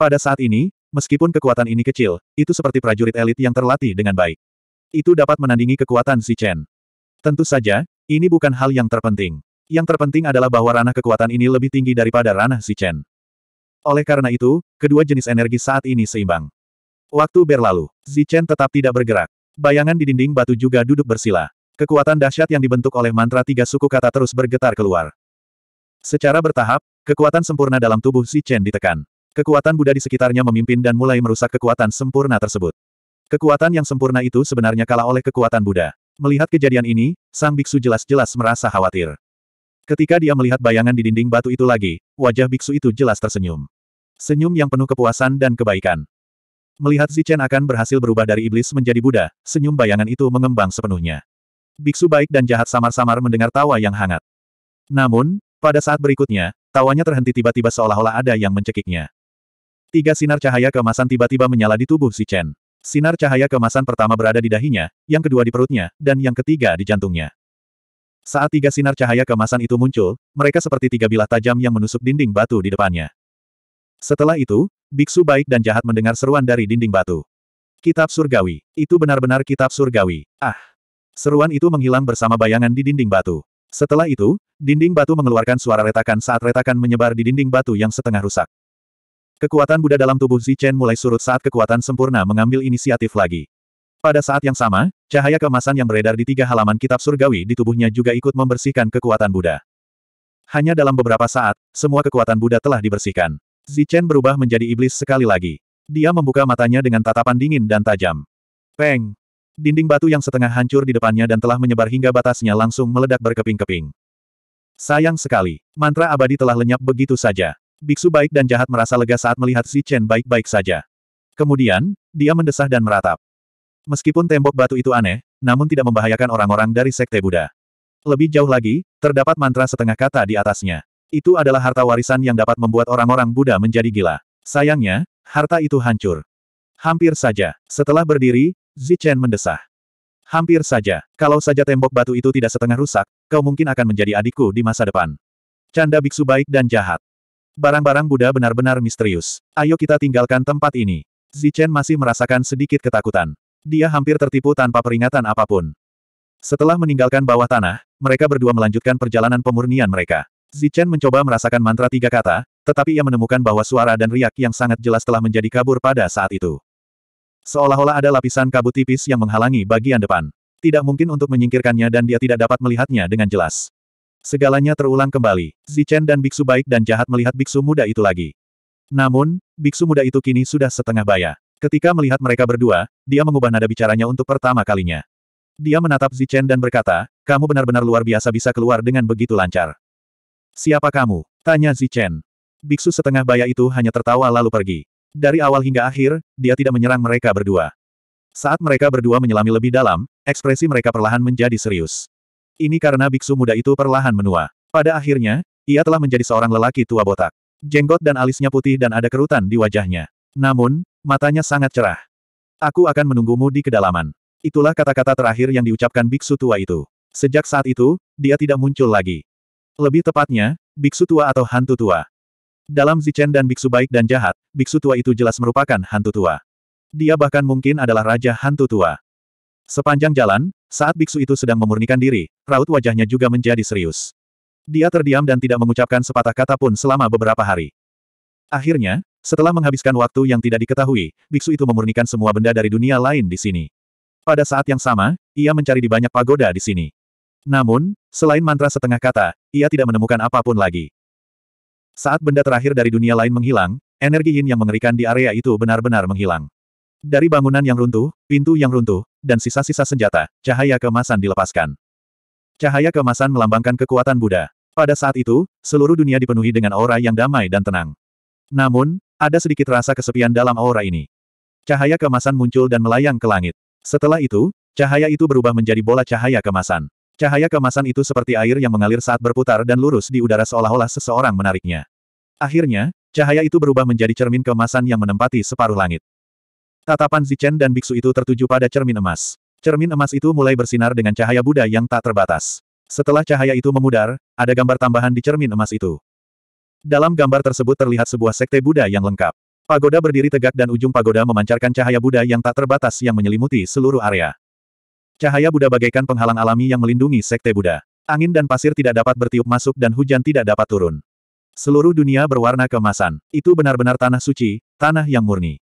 Pada saat ini, meskipun kekuatan ini kecil, itu seperti prajurit elit yang terlatih dengan baik. Itu dapat menandingi kekuatan Zi Chen. Tentu saja, ini bukan hal yang terpenting. Yang terpenting adalah bahwa ranah kekuatan ini lebih tinggi daripada ranah Zichen. Oleh karena itu, kedua jenis energi saat ini seimbang. Waktu berlalu, Zichen tetap tidak bergerak. Bayangan di dinding batu juga duduk bersila. Kekuatan dahsyat yang dibentuk oleh mantra tiga suku kata terus bergetar keluar. Secara bertahap, kekuatan sempurna dalam tubuh Zichen ditekan. Kekuatan Buddha di sekitarnya memimpin dan mulai merusak kekuatan sempurna tersebut. Kekuatan yang sempurna itu sebenarnya kalah oleh kekuatan Buddha. Melihat kejadian ini, sang biksu jelas-jelas merasa khawatir. Ketika dia melihat bayangan di dinding batu itu lagi, wajah biksu itu jelas tersenyum. Senyum yang penuh kepuasan dan kebaikan. Melihat Zichen akan berhasil berubah dari iblis menjadi Buddha, senyum bayangan itu mengembang sepenuhnya. Biksu baik dan jahat samar-samar mendengar tawa yang hangat. Namun, pada saat berikutnya, tawanya terhenti tiba-tiba seolah-olah ada yang mencekiknya. Tiga sinar cahaya kemasan tiba-tiba menyala di tubuh Zichen. Sinar cahaya kemasan pertama berada di dahinya, yang kedua di perutnya, dan yang ketiga di jantungnya. Saat tiga sinar cahaya kemasan itu muncul, mereka seperti tiga bilah tajam yang menusuk dinding batu di depannya. Setelah itu, biksu baik dan jahat mendengar seruan dari dinding batu. Kitab surgawi. Itu benar-benar kitab surgawi. Ah! Seruan itu menghilang bersama bayangan di dinding batu. Setelah itu, dinding batu mengeluarkan suara retakan saat retakan menyebar di dinding batu yang setengah rusak. Kekuatan Buddha dalam tubuh Zichen mulai surut saat kekuatan sempurna mengambil inisiatif lagi. Pada saat yang sama, cahaya kemasan yang beredar di tiga halaman kitab surgawi di tubuhnya juga ikut membersihkan kekuatan Buddha. Hanya dalam beberapa saat, semua kekuatan Buddha telah dibersihkan. Zichen berubah menjadi iblis sekali lagi. Dia membuka matanya dengan tatapan dingin dan tajam. Peng! Dinding batu yang setengah hancur di depannya dan telah menyebar hingga batasnya langsung meledak berkeping-keping. Sayang sekali, mantra abadi telah lenyap begitu saja biksu baik dan jahat merasa lega saat melihat si Chen baik-baik saja. Kemudian, dia mendesah dan meratap. Meskipun tembok batu itu aneh, namun tidak membahayakan orang-orang dari Sekte Buddha. Lebih jauh lagi, terdapat mantra setengah kata di atasnya. Itu adalah harta warisan yang dapat membuat orang-orang Buddha menjadi gila. Sayangnya, harta itu hancur. Hampir saja. Setelah berdiri, Chen mendesah. Hampir saja. Kalau saja tembok batu itu tidak setengah rusak, kau mungkin akan menjadi adikku di masa depan. Canda biksu baik dan jahat. Barang-barang Buddha benar-benar misterius. Ayo kita tinggalkan tempat ini. Zichen masih merasakan sedikit ketakutan. Dia hampir tertipu tanpa peringatan apapun. Setelah meninggalkan bawah tanah, mereka berdua melanjutkan perjalanan pemurnian mereka. Zichen mencoba merasakan mantra tiga kata, tetapi ia menemukan bahwa suara dan riak yang sangat jelas telah menjadi kabur pada saat itu. Seolah-olah ada lapisan kabut tipis yang menghalangi bagian depan. Tidak mungkin untuk menyingkirkannya dan dia tidak dapat melihatnya dengan jelas. Segalanya terulang kembali. Zichen dan biksu baik dan jahat melihat biksu muda itu lagi. Namun, biksu muda itu kini sudah setengah baya. Ketika melihat mereka berdua, dia mengubah nada bicaranya untuk pertama kalinya. Dia menatap Zichen dan berkata, kamu benar-benar luar biasa bisa keluar dengan begitu lancar. Siapa kamu? Tanya Zichen. Biksu setengah baya itu hanya tertawa lalu pergi. Dari awal hingga akhir, dia tidak menyerang mereka berdua. Saat mereka berdua menyelami lebih dalam, ekspresi mereka perlahan menjadi serius. Ini karena biksu muda itu perlahan menua. Pada akhirnya, ia telah menjadi seorang lelaki tua botak. Jenggot dan alisnya putih dan ada kerutan di wajahnya. Namun, matanya sangat cerah. Aku akan menunggumu di kedalaman. Itulah kata-kata terakhir yang diucapkan biksu tua itu. Sejak saat itu, dia tidak muncul lagi. Lebih tepatnya, biksu tua atau hantu tua. Dalam Zichen dan biksu baik dan jahat, biksu tua itu jelas merupakan hantu tua. Dia bahkan mungkin adalah raja hantu tua. Sepanjang jalan, saat biksu itu sedang memurnikan diri, raut wajahnya juga menjadi serius. Dia terdiam dan tidak mengucapkan sepatah kata pun selama beberapa hari. Akhirnya, setelah menghabiskan waktu yang tidak diketahui, biksu itu memurnikan semua benda dari dunia lain di sini. Pada saat yang sama, ia mencari di banyak pagoda di sini. Namun, selain mantra setengah kata, ia tidak menemukan apapun lagi. Saat benda terakhir dari dunia lain menghilang, energi yin yang mengerikan di area itu benar-benar menghilang. Dari bangunan yang runtuh, pintu yang runtuh, dan sisa-sisa senjata, cahaya kemasan dilepaskan. Cahaya kemasan melambangkan kekuatan Buddha. Pada saat itu, seluruh dunia dipenuhi dengan aura yang damai dan tenang. Namun, ada sedikit rasa kesepian dalam aura ini. Cahaya kemasan muncul dan melayang ke langit. Setelah itu, cahaya itu berubah menjadi bola cahaya kemasan. Cahaya kemasan itu seperti air yang mengalir saat berputar dan lurus di udara seolah-olah seseorang menariknya. Akhirnya, cahaya itu berubah menjadi cermin kemasan yang menempati separuh langit. Tatapan Zichen dan biksu itu tertuju pada cermin emas. Cermin emas itu mulai bersinar dengan cahaya Buddha yang tak terbatas. Setelah cahaya itu memudar, ada gambar tambahan di cermin emas itu. Dalam gambar tersebut terlihat sebuah sekte Buddha yang lengkap. Pagoda berdiri tegak dan ujung pagoda memancarkan cahaya Buddha yang tak terbatas yang menyelimuti seluruh area. Cahaya Buddha bagaikan penghalang alami yang melindungi sekte Buddha. Angin dan pasir tidak dapat bertiup masuk dan hujan tidak dapat turun. Seluruh dunia berwarna kemasan. Itu benar-benar tanah suci, tanah yang murni.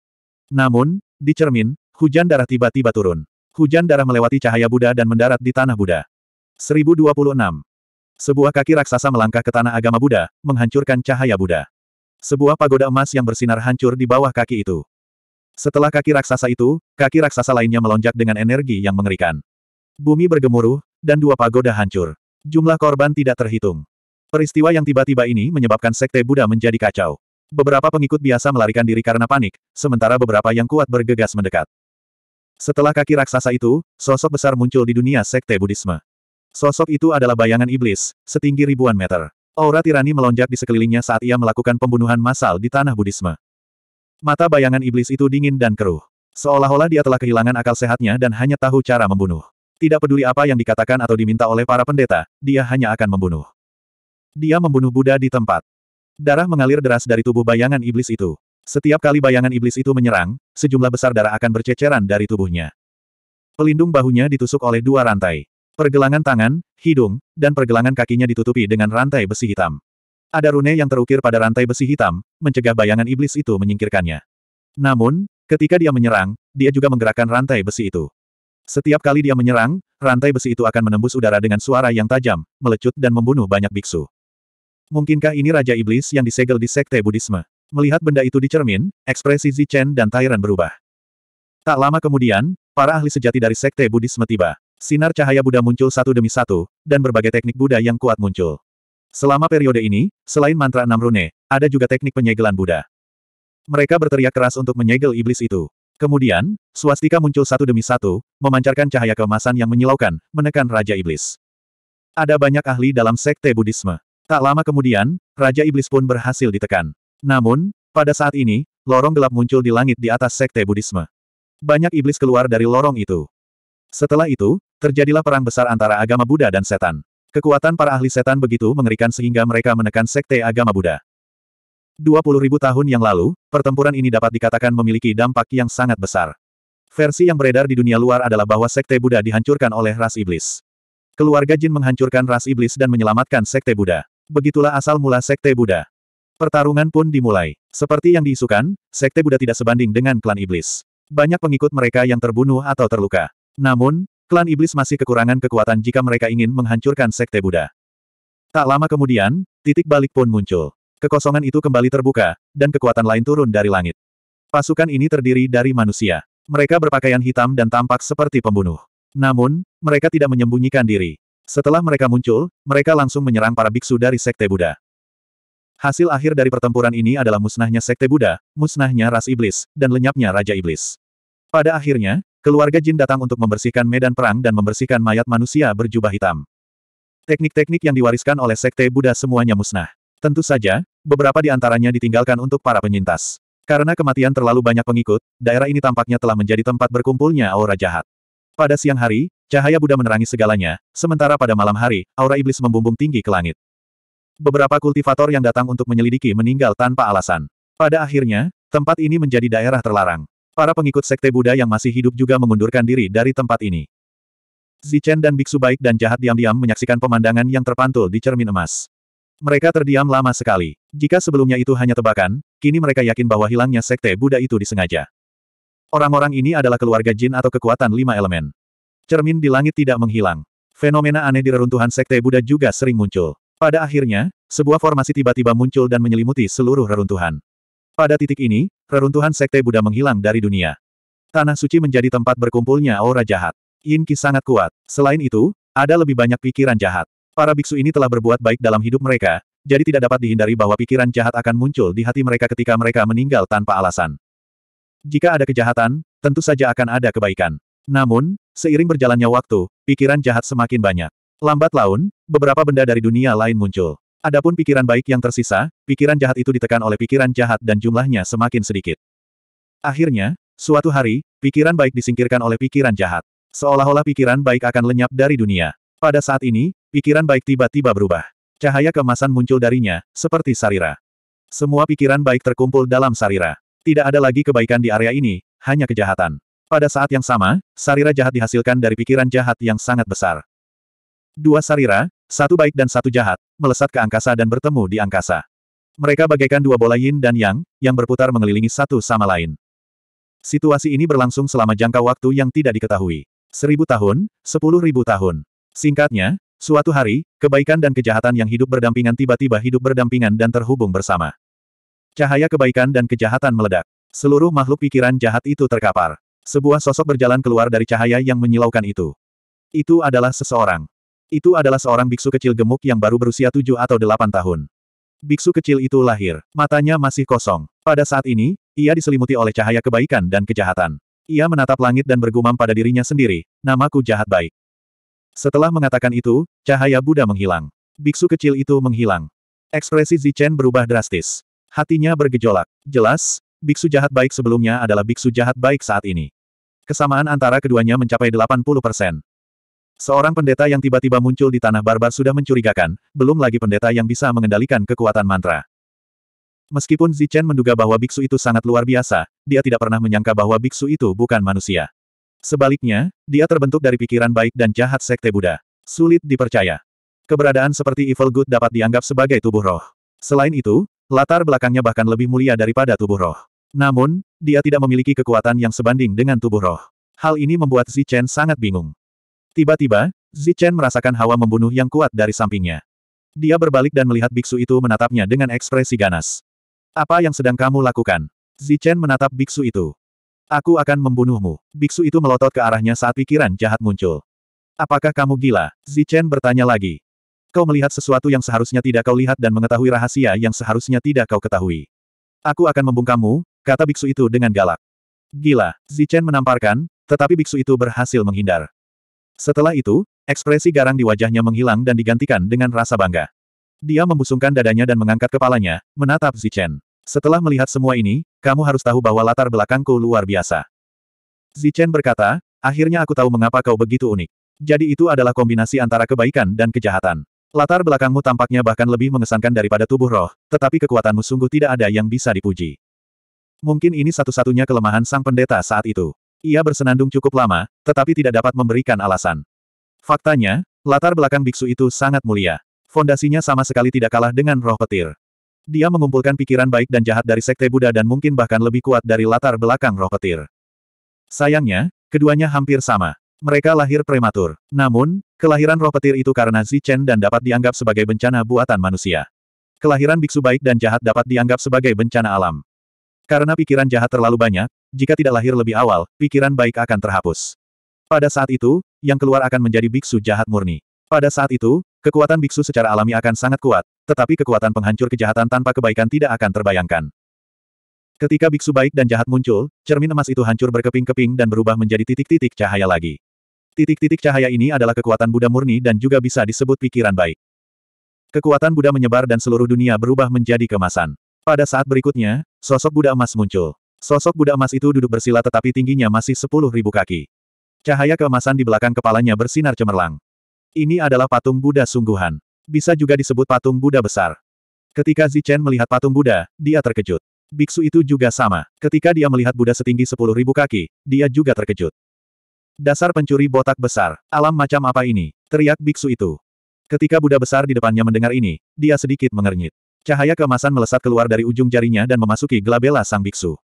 Namun, di cermin, hujan darah tiba-tiba turun. Hujan darah melewati cahaya Buddha dan mendarat di tanah Buddha. 1026. Sebuah kaki raksasa melangkah ke tanah agama Buddha, menghancurkan cahaya Buddha. Sebuah pagoda emas yang bersinar hancur di bawah kaki itu. Setelah kaki raksasa itu, kaki raksasa lainnya melonjak dengan energi yang mengerikan. Bumi bergemuruh, dan dua pagoda hancur. Jumlah korban tidak terhitung. Peristiwa yang tiba-tiba ini menyebabkan sekte Buddha menjadi kacau. Beberapa pengikut biasa melarikan diri karena panik, sementara beberapa yang kuat bergegas mendekat. Setelah kaki raksasa itu, sosok besar muncul di dunia sekte Buddhisme. Sosok itu adalah bayangan iblis, setinggi ribuan meter. Aura tirani melonjak di sekelilingnya saat ia melakukan pembunuhan massal di tanah Buddhisme. Mata bayangan iblis itu dingin dan keruh. Seolah-olah dia telah kehilangan akal sehatnya dan hanya tahu cara membunuh. Tidak peduli apa yang dikatakan atau diminta oleh para pendeta, dia hanya akan membunuh. Dia membunuh Buddha di tempat. Darah mengalir deras dari tubuh bayangan iblis itu. Setiap kali bayangan iblis itu menyerang, sejumlah besar darah akan berceceran dari tubuhnya. Pelindung bahunya ditusuk oleh dua rantai. Pergelangan tangan, hidung, dan pergelangan kakinya ditutupi dengan rantai besi hitam. Ada rune yang terukir pada rantai besi hitam, mencegah bayangan iblis itu menyingkirkannya. Namun, ketika dia menyerang, dia juga menggerakkan rantai besi itu. Setiap kali dia menyerang, rantai besi itu akan menembus udara dengan suara yang tajam, melecut dan membunuh banyak biksu. Mungkinkah ini Raja Iblis yang disegel di Sekte Budisme? Melihat benda itu di cermin, ekspresi Zichen dan Tairan berubah. Tak lama kemudian, para ahli sejati dari Sekte Budisme tiba. Sinar cahaya Buddha muncul satu demi satu, dan berbagai teknik Buddha yang kuat muncul. Selama periode ini, selain mantra enam rune, ada juga teknik penyegelan Buddha. Mereka berteriak keras untuk menyegel iblis itu. Kemudian, swastika muncul satu demi satu, memancarkan cahaya kemasan yang menyilaukan, menekan Raja Iblis. Ada banyak ahli dalam sekte Budisme. Tak lama kemudian, Raja Iblis pun berhasil ditekan. Namun, pada saat ini, lorong gelap muncul di langit di atas sekte Buddhisme. Banyak iblis keluar dari lorong itu. Setelah itu, terjadilah perang besar antara agama Buddha dan setan. Kekuatan para ahli setan begitu mengerikan sehingga mereka menekan sekte agama Buddha. 20.000 tahun yang lalu, pertempuran ini dapat dikatakan memiliki dampak yang sangat besar. Versi yang beredar di dunia luar adalah bahwa sekte Buddha dihancurkan oleh ras iblis. Keluarga Jin menghancurkan ras iblis dan menyelamatkan sekte Buddha. Begitulah asal mula Sekte Buddha. Pertarungan pun dimulai. Seperti yang diisukan, Sekte Buddha tidak sebanding dengan klan iblis. Banyak pengikut mereka yang terbunuh atau terluka. Namun, klan iblis masih kekurangan kekuatan jika mereka ingin menghancurkan Sekte Buddha. Tak lama kemudian, titik balik pun muncul. Kekosongan itu kembali terbuka, dan kekuatan lain turun dari langit. Pasukan ini terdiri dari manusia. Mereka berpakaian hitam dan tampak seperti pembunuh. Namun, mereka tidak menyembunyikan diri. Setelah mereka muncul, mereka langsung menyerang para biksu dari Sekte Buddha. Hasil akhir dari pertempuran ini adalah musnahnya Sekte Buddha, musnahnya Ras Iblis, dan lenyapnya Raja Iblis. Pada akhirnya, keluarga Jin datang untuk membersihkan medan perang dan membersihkan mayat manusia berjubah hitam. Teknik-teknik yang diwariskan oleh Sekte Buddha semuanya musnah. Tentu saja, beberapa di antaranya ditinggalkan untuk para penyintas. Karena kematian terlalu banyak pengikut, daerah ini tampaknya telah menjadi tempat berkumpulnya aura jahat. Pada siang hari, Cahaya Buddha menerangi segalanya, sementara pada malam hari, aura iblis membumbung tinggi ke langit. Beberapa kultivator yang datang untuk menyelidiki meninggal tanpa alasan. Pada akhirnya, tempat ini menjadi daerah terlarang. Para pengikut sekte Buddha yang masih hidup juga mengundurkan diri dari tempat ini. Zichen dan biksu baik dan jahat diam-diam menyaksikan pemandangan yang terpantul di cermin emas. Mereka terdiam lama sekali. Jika sebelumnya itu hanya tebakan, kini mereka yakin bahwa hilangnya sekte Buddha itu disengaja. Orang-orang ini adalah keluarga jin atau kekuatan lima elemen. Cermin di langit tidak menghilang. Fenomena aneh di reruntuhan Sekte Buddha juga sering muncul. Pada akhirnya, sebuah formasi tiba-tiba muncul dan menyelimuti seluruh reruntuhan. Pada titik ini, reruntuhan Sekte Buddha menghilang dari dunia. Tanah suci menjadi tempat berkumpulnya aura jahat. Yin Qi sangat kuat. Selain itu, ada lebih banyak pikiran jahat. Para biksu ini telah berbuat baik dalam hidup mereka, jadi tidak dapat dihindari bahwa pikiran jahat akan muncul di hati mereka ketika mereka meninggal tanpa alasan. Jika ada kejahatan, tentu saja akan ada kebaikan. Namun, seiring berjalannya waktu, pikiran jahat semakin banyak. Lambat laun, beberapa benda dari dunia lain muncul. Adapun pikiran baik yang tersisa, pikiran jahat itu ditekan oleh pikiran jahat dan jumlahnya semakin sedikit. Akhirnya, suatu hari, pikiran baik disingkirkan oleh pikiran jahat. Seolah-olah pikiran baik akan lenyap dari dunia. Pada saat ini, pikiran baik tiba-tiba berubah. Cahaya kemasan muncul darinya, seperti sarira. Semua pikiran baik terkumpul dalam sarira. Tidak ada lagi kebaikan di area ini, hanya kejahatan. Pada saat yang sama, sarira jahat dihasilkan dari pikiran jahat yang sangat besar. Dua sarira, satu baik dan satu jahat, melesat ke angkasa dan bertemu di angkasa. Mereka bagaikan dua bola yin dan yang, yang berputar mengelilingi satu sama lain. Situasi ini berlangsung selama jangka waktu yang tidak diketahui. Seribu tahun, sepuluh ribu tahun. Singkatnya, suatu hari, kebaikan dan kejahatan yang hidup berdampingan tiba-tiba hidup berdampingan dan terhubung bersama. Cahaya kebaikan dan kejahatan meledak. Seluruh makhluk pikiran jahat itu terkapar. Sebuah sosok berjalan keluar dari cahaya yang menyilaukan itu. Itu adalah seseorang. Itu adalah seorang biksu kecil gemuk yang baru berusia tujuh atau delapan tahun. Biksu kecil itu lahir, matanya masih kosong. Pada saat ini, ia diselimuti oleh cahaya kebaikan dan kejahatan. Ia menatap langit dan bergumam pada dirinya sendiri, namaku jahat baik. Setelah mengatakan itu, cahaya Buddha menghilang. Biksu kecil itu menghilang. Ekspresi Zichen berubah drastis. Hatinya bergejolak. Jelas, biksu jahat baik sebelumnya adalah biksu jahat baik saat ini. Kesamaan antara keduanya mencapai 80 persen. Seorang pendeta yang tiba-tiba muncul di tanah barbar sudah mencurigakan, belum lagi pendeta yang bisa mengendalikan kekuatan mantra. Meskipun Zichen menduga bahwa biksu itu sangat luar biasa, dia tidak pernah menyangka bahwa biksu itu bukan manusia. Sebaliknya, dia terbentuk dari pikiran baik dan jahat sekte Buddha. Sulit dipercaya. Keberadaan seperti Evil Good dapat dianggap sebagai tubuh roh. Selain itu, latar belakangnya bahkan lebih mulia daripada tubuh roh. Namun, dia tidak memiliki kekuatan yang sebanding dengan tubuh roh. Hal ini membuat Zichen sangat bingung. Tiba-tiba, Zichen merasakan hawa membunuh yang kuat dari sampingnya. Dia berbalik dan melihat biksu itu menatapnya dengan ekspresi ganas. Apa yang sedang kamu lakukan? Zichen menatap biksu itu. Aku akan membunuhmu. Biksu itu melotot ke arahnya saat pikiran jahat muncul. Apakah kamu gila? Zichen bertanya lagi. Kau melihat sesuatu yang seharusnya tidak kau lihat dan mengetahui rahasia yang seharusnya tidak kau ketahui. Aku akan membungkammu, kata biksu itu dengan galak. Gila, Zichen menamparkan, tetapi biksu itu berhasil menghindar. Setelah itu, ekspresi garang di wajahnya menghilang dan digantikan dengan rasa bangga. Dia membusungkan dadanya dan mengangkat kepalanya, menatap Zichen. Setelah melihat semua ini, kamu harus tahu bahwa latar belakangku luar biasa. Zichen berkata, akhirnya aku tahu mengapa kau begitu unik. Jadi itu adalah kombinasi antara kebaikan dan kejahatan. Latar belakangmu tampaknya bahkan lebih mengesankan daripada tubuh roh, tetapi kekuatanmu sungguh tidak ada yang bisa dipuji. Mungkin ini satu-satunya kelemahan sang pendeta saat itu. Ia bersenandung cukup lama, tetapi tidak dapat memberikan alasan. Faktanya, latar belakang biksu itu sangat mulia. Fondasinya sama sekali tidak kalah dengan roh petir. Dia mengumpulkan pikiran baik dan jahat dari sekte Buddha dan mungkin bahkan lebih kuat dari latar belakang roh petir. Sayangnya, keduanya hampir sama. Mereka lahir prematur. Namun, kelahiran roh petir itu karena Zichen dan dapat dianggap sebagai bencana buatan manusia. Kelahiran biksu baik dan jahat dapat dianggap sebagai bencana alam. Karena pikiran jahat terlalu banyak, jika tidak lahir lebih awal, pikiran baik akan terhapus. Pada saat itu, yang keluar akan menjadi biksu jahat murni. Pada saat itu, kekuatan biksu secara alami akan sangat kuat, tetapi kekuatan penghancur kejahatan tanpa kebaikan tidak akan terbayangkan. Ketika biksu baik dan jahat muncul, cermin emas itu hancur berkeping-keping dan berubah menjadi titik-titik cahaya lagi. Titik-titik cahaya ini adalah kekuatan Buddha murni dan juga bisa disebut pikiran baik. Kekuatan Buddha menyebar dan seluruh dunia berubah menjadi kemasan. Pada saat berikutnya, sosok Buddha emas muncul. Sosok Buddha emas itu duduk bersila tetapi tingginya masih sepuluh ribu kaki. Cahaya keemasan di belakang kepalanya bersinar cemerlang. Ini adalah patung Buddha sungguhan. Bisa juga disebut patung Buddha besar. Ketika Zichen melihat patung Buddha, dia terkejut. Biksu itu juga sama. Ketika dia melihat Buddha setinggi sepuluh ribu kaki, dia juga terkejut. Dasar pencuri botak besar, alam macam apa ini? Teriak biksu itu. Ketika Buddha besar di depannya mendengar ini, dia sedikit mengernyit. Cahaya kemasan melesat keluar dari ujung jarinya dan memasuki gelabela sang biksu.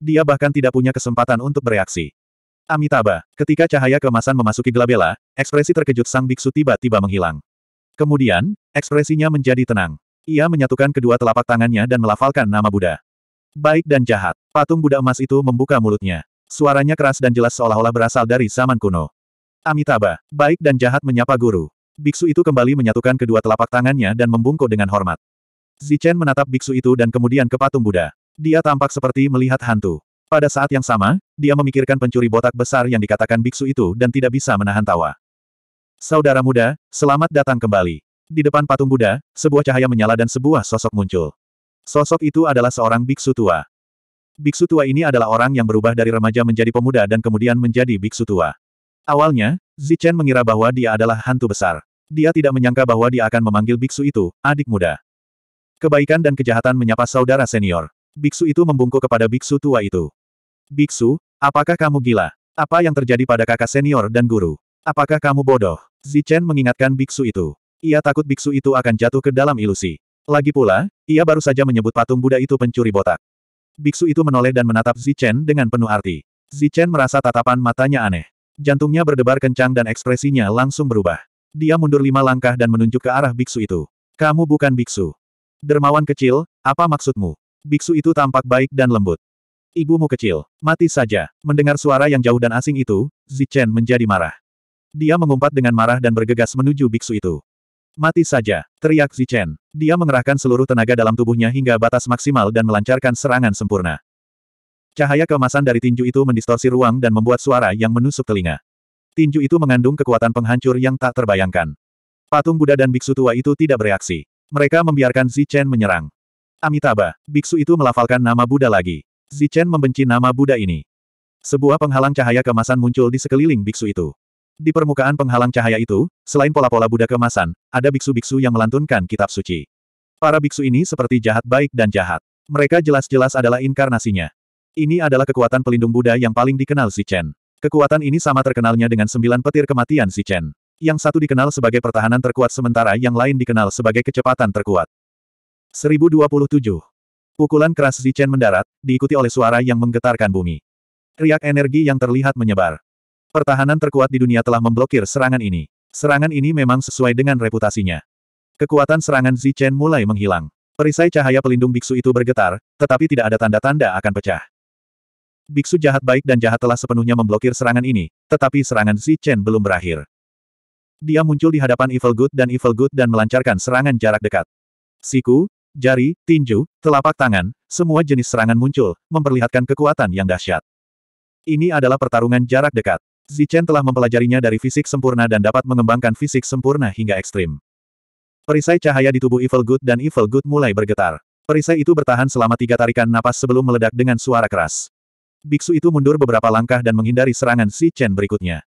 Dia bahkan tidak punya kesempatan untuk bereaksi. Amitabha, ketika cahaya kemasan memasuki gelabela, ekspresi terkejut sang biksu tiba-tiba menghilang. Kemudian, ekspresinya menjadi tenang. Ia menyatukan kedua telapak tangannya dan melafalkan nama Buddha. Baik dan jahat, patung Buddha emas itu membuka mulutnya. Suaranya keras dan jelas seolah-olah berasal dari zaman kuno. Amitabha, baik dan jahat menyapa guru. Biksu itu kembali menyatukan kedua telapak tangannya dan membungkuk dengan hormat. Zichen menatap biksu itu dan kemudian ke patung Buddha. Dia tampak seperti melihat hantu. Pada saat yang sama, dia memikirkan pencuri botak besar yang dikatakan biksu itu dan tidak bisa menahan tawa. Saudara muda, selamat datang kembali. Di depan patung Buddha, sebuah cahaya menyala dan sebuah sosok muncul. Sosok itu adalah seorang biksu tua. Biksu tua ini adalah orang yang berubah dari remaja menjadi pemuda dan kemudian menjadi biksu tua. Awalnya, Zichen mengira bahwa dia adalah hantu besar. Dia tidak menyangka bahwa dia akan memanggil biksu itu, adik muda. Kebaikan dan kejahatan menyapa saudara senior. Biksu itu membungkuk kepada biksu tua itu. Biksu, apakah kamu gila? Apa yang terjadi pada kakak senior dan guru? Apakah kamu bodoh? Zichen mengingatkan biksu itu. Ia takut biksu itu akan jatuh ke dalam ilusi. Lagi pula, ia baru saja menyebut patung Buddha itu pencuri botak. Biksu itu menoleh dan menatap Zichen dengan penuh arti. Zichen merasa tatapan matanya aneh. Jantungnya berdebar kencang dan ekspresinya langsung berubah. Dia mundur lima langkah dan menunjuk ke arah biksu itu. Kamu bukan biksu. Dermawan kecil, apa maksudmu? Biksu itu tampak baik dan lembut. Ibumu kecil, mati saja. Mendengar suara yang jauh dan asing itu, Zichen menjadi marah. Dia mengumpat dengan marah dan bergegas menuju biksu itu. Mati saja, teriak Zichen. Dia mengerahkan seluruh tenaga dalam tubuhnya hingga batas maksimal dan melancarkan serangan sempurna. Cahaya kemasan dari tinju itu mendistorsi ruang dan membuat suara yang menusuk telinga. Tinju itu mengandung kekuatan penghancur yang tak terbayangkan. Patung Buddha dan biksu tua itu tidak bereaksi. Mereka membiarkan Zichen menyerang. Amitabha, biksu itu melafalkan nama Buddha lagi. Zichen membenci nama Buddha ini. Sebuah penghalang cahaya kemasan muncul di sekeliling biksu itu. Di permukaan penghalang cahaya itu, selain pola-pola Buddha kemasan, ada biksu-biksu yang melantunkan kitab suci. Para biksu ini seperti jahat baik dan jahat. Mereka jelas-jelas adalah inkarnasinya. Ini adalah kekuatan pelindung Buddha yang paling dikenal Zichen. Kekuatan ini sama terkenalnya dengan sembilan petir kematian Zichen yang satu dikenal sebagai pertahanan terkuat sementara yang lain dikenal sebagai kecepatan terkuat. 1027. Pukulan keras Zichen mendarat, diikuti oleh suara yang menggetarkan bumi. Riak energi yang terlihat menyebar. Pertahanan terkuat di dunia telah memblokir serangan ini. Serangan ini memang sesuai dengan reputasinya. Kekuatan serangan Zichen mulai menghilang. Perisai cahaya pelindung biksu itu bergetar, tetapi tidak ada tanda-tanda akan pecah. Biksu jahat baik dan jahat telah sepenuhnya memblokir serangan ini, tetapi serangan Zichen belum berakhir dia muncul di hadapan Evil Good dan Evil Good dan melancarkan serangan jarak dekat. Siku, jari, tinju, telapak tangan, semua jenis serangan muncul, memperlihatkan kekuatan yang dahsyat. Ini adalah pertarungan jarak dekat. Zichen telah mempelajarinya dari fisik sempurna dan dapat mengembangkan fisik sempurna hingga ekstrim. Perisai cahaya di tubuh Evil Good dan Evil Good mulai bergetar. Perisai itu bertahan selama tiga tarikan napas sebelum meledak dengan suara keras. Biksu itu mundur beberapa langkah dan menghindari serangan Zichen berikutnya.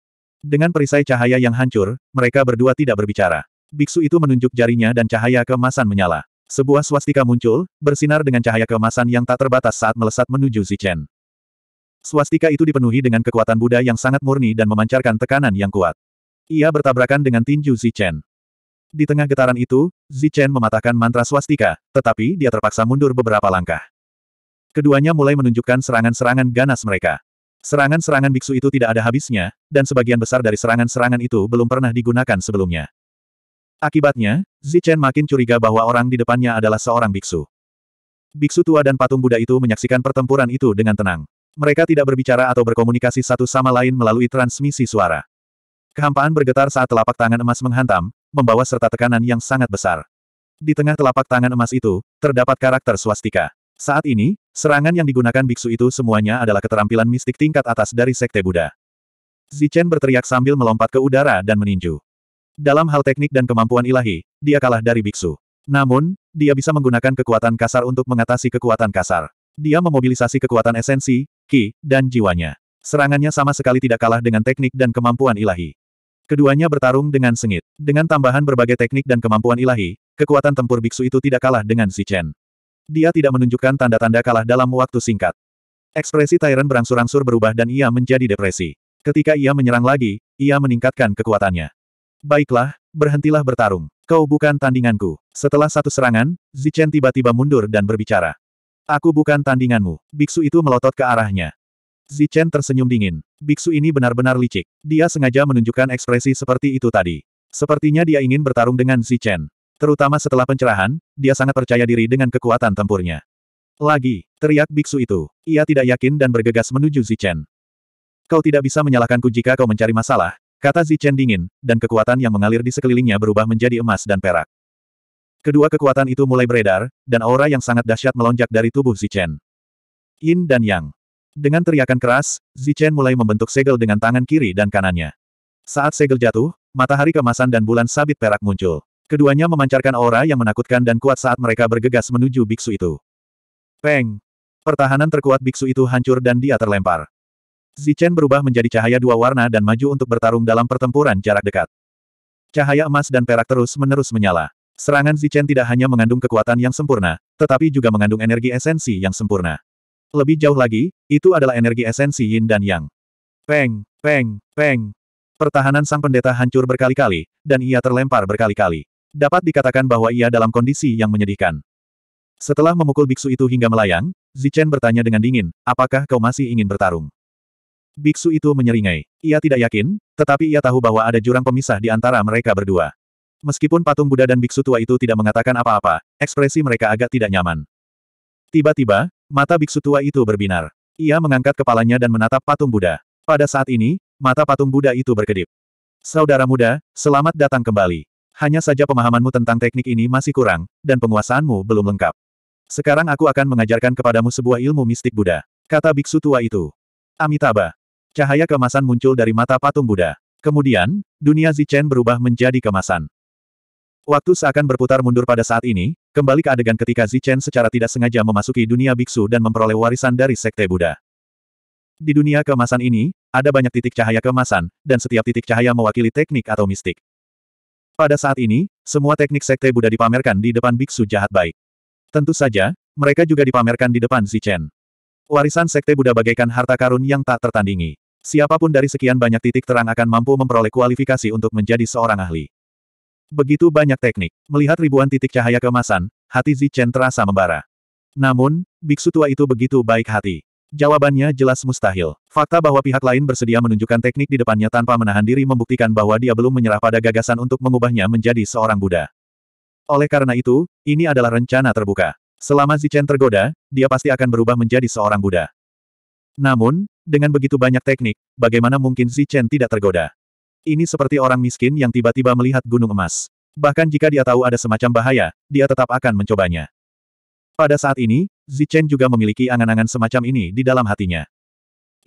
Dengan perisai cahaya yang hancur, mereka berdua tidak berbicara. Biksu itu menunjuk jarinya dan cahaya kemasan menyala. Sebuah swastika muncul, bersinar dengan cahaya kemasan yang tak terbatas saat melesat menuju Zichen. Swastika itu dipenuhi dengan kekuatan Buddha yang sangat murni dan memancarkan tekanan yang kuat. Ia bertabrakan dengan tinju Zichen. Di tengah getaran itu, Zichen mematahkan mantra swastika, tetapi dia terpaksa mundur beberapa langkah. Keduanya mulai menunjukkan serangan-serangan ganas mereka. Serangan-serangan biksu itu tidak ada habisnya, dan sebagian besar dari serangan-serangan itu belum pernah digunakan sebelumnya. Akibatnya, Zichen makin curiga bahwa orang di depannya adalah seorang biksu. Biksu tua dan patung Buddha itu menyaksikan pertempuran itu dengan tenang. Mereka tidak berbicara atau berkomunikasi satu sama lain melalui transmisi suara. Kehampaan bergetar saat telapak tangan emas menghantam, membawa serta tekanan yang sangat besar. Di tengah telapak tangan emas itu, terdapat karakter swastika. Saat ini, serangan yang digunakan biksu itu semuanya adalah keterampilan mistik tingkat atas dari Sekte Buddha. Zichen berteriak sambil melompat ke udara dan meninju. Dalam hal teknik dan kemampuan ilahi, dia kalah dari biksu. Namun, dia bisa menggunakan kekuatan kasar untuk mengatasi kekuatan kasar. Dia memobilisasi kekuatan esensi, ki, dan jiwanya. Serangannya sama sekali tidak kalah dengan teknik dan kemampuan ilahi. Keduanya bertarung dengan sengit. Dengan tambahan berbagai teknik dan kemampuan ilahi, kekuatan tempur biksu itu tidak kalah dengan Zichen. Dia tidak menunjukkan tanda-tanda kalah dalam waktu singkat. Ekspresi Tyrant berangsur-angsur berubah dan ia menjadi depresi. Ketika ia menyerang lagi, ia meningkatkan kekuatannya. Baiklah, berhentilah bertarung. Kau bukan tandinganku. Setelah satu serangan, Zichen tiba-tiba mundur dan berbicara. Aku bukan tandinganmu. Biksu itu melotot ke arahnya. Zichen tersenyum dingin. Biksu ini benar-benar licik. Dia sengaja menunjukkan ekspresi seperti itu tadi. Sepertinya dia ingin bertarung dengan Zichen. Terutama setelah pencerahan, dia sangat percaya diri dengan kekuatan tempurnya. Lagi, teriak biksu itu. Ia tidak yakin dan bergegas menuju Zichen. Kau tidak bisa menyalahkanku jika kau mencari masalah, kata Zichen dingin, dan kekuatan yang mengalir di sekelilingnya berubah menjadi emas dan perak. Kedua kekuatan itu mulai beredar, dan aura yang sangat dahsyat melonjak dari tubuh Zichen. Yin dan Yang. Dengan teriakan keras, Zichen mulai membentuk segel dengan tangan kiri dan kanannya. Saat segel jatuh, matahari kemasan dan bulan sabit perak muncul. Keduanya memancarkan aura yang menakutkan dan kuat saat mereka bergegas menuju biksu itu. Peng! Pertahanan terkuat biksu itu hancur dan dia terlempar. Zichen berubah menjadi cahaya dua warna dan maju untuk bertarung dalam pertempuran jarak dekat. Cahaya emas dan perak terus-menerus menyala. Serangan Zichen tidak hanya mengandung kekuatan yang sempurna, tetapi juga mengandung energi esensi yang sempurna. Lebih jauh lagi, itu adalah energi esensi yin dan yang. Peng, peng, peng. Pertahanan sang pendeta hancur berkali-kali, dan ia terlempar berkali-kali. Dapat dikatakan bahwa ia dalam kondisi yang menyedihkan. Setelah memukul biksu itu hingga melayang, Zichen bertanya dengan dingin, apakah kau masih ingin bertarung? Biksu itu menyeringai. Ia tidak yakin, tetapi ia tahu bahwa ada jurang pemisah di antara mereka berdua. Meskipun patung Buddha dan biksu tua itu tidak mengatakan apa-apa, ekspresi mereka agak tidak nyaman. Tiba-tiba, mata biksu tua itu berbinar. Ia mengangkat kepalanya dan menatap patung Buddha. Pada saat ini, mata patung Buddha itu berkedip. Saudara muda, selamat datang kembali. Hanya saja pemahamanmu tentang teknik ini masih kurang, dan penguasaanmu belum lengkap. Sekarang aku akan mengajarkan kepadamu sebuah ilmu mistik Buddha. Kata biksu tua itu. Amitabha. Cahaya kemasan muncul dari mata patung Buddha. Kemudian, dunia Zichen berubah menjadi kemasan. Waktu seakan berputar mundur pada saat ini, kembali ke adegan ketika Zichen secara tidak sengaja memasuki dunia biksu dan memperoleh warisan dari sekte Buddha. Di dunia kemasan ini, ada banyak titik cahaya kemasan, dan setiap titik cahaya mewakili teknik atau mistik. Pada saat ini, semua teknik sekte Buddha dipamerkan di depan biksu jahat baik. Tentu saja, mereka juga dipamerkan di depan Chen. Warisan sekte Buddha bagaikan harta karun yang tak tertandingi. Siapapun dari sekian banyak titik terang akan mampu memperoleh kualifikasi untuk menjadi seorang ahli. Begitu banyak teknik, melihat ribuan titik cahaya keemasan, hati Zichen terasa membara. Namun, biksu tua itu begitu baik hati. Jawabannya jelas mustahil. Fakta bahwa pihak lain bersedia menunjukkan teknik di depannya tanpa menahan diri membuktikan bahwa dia belum menyerah pada gagasan untuk mengubahnya menjadi seorang Buddha. Oleh karena itu, ini adalah rencana terbuka. Selama Zichen tergoda, dia pasti akan berubah menjadi seorang Buddha. Namun, dengan begitu banyak teknik, bagaimana mungkin Zichen tidak tergoda? Ini seperti orang miskin yang tiba-tiba melihat gunung emas. Bahkan jika dia tahu ada semacam bahaya, dia tetap akan mencobanya. Pada saat ini, Zichen juga memiliki angan-angan semacam ini di dalam hatinya.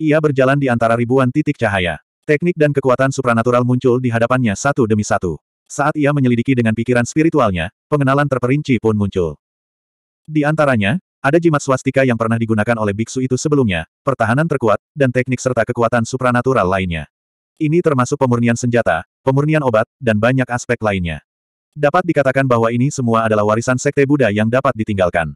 Ia berjalan di antara ribuan titik cahaya. Teknik dan kekuatan supranatural muncul di hadapannya satu demi satu. Saat ia menyelidiki dengan pikiran spiritualnya, pengenalan terperinci pun muncul. Di antaranya, ada jimat swastika yang pernah digunakan oleh biksu itu sebelumnya, pertahanan terkuat, dan teknik serta kekuatan supranatural lainnya. Ini termasuk pemurnian senjata, pemurnian obat, dan banyak aspek lainnya. Dapat dikatakan bahwa ini semua adalah warisan sekte Buddha yang dapat ditinggalkan.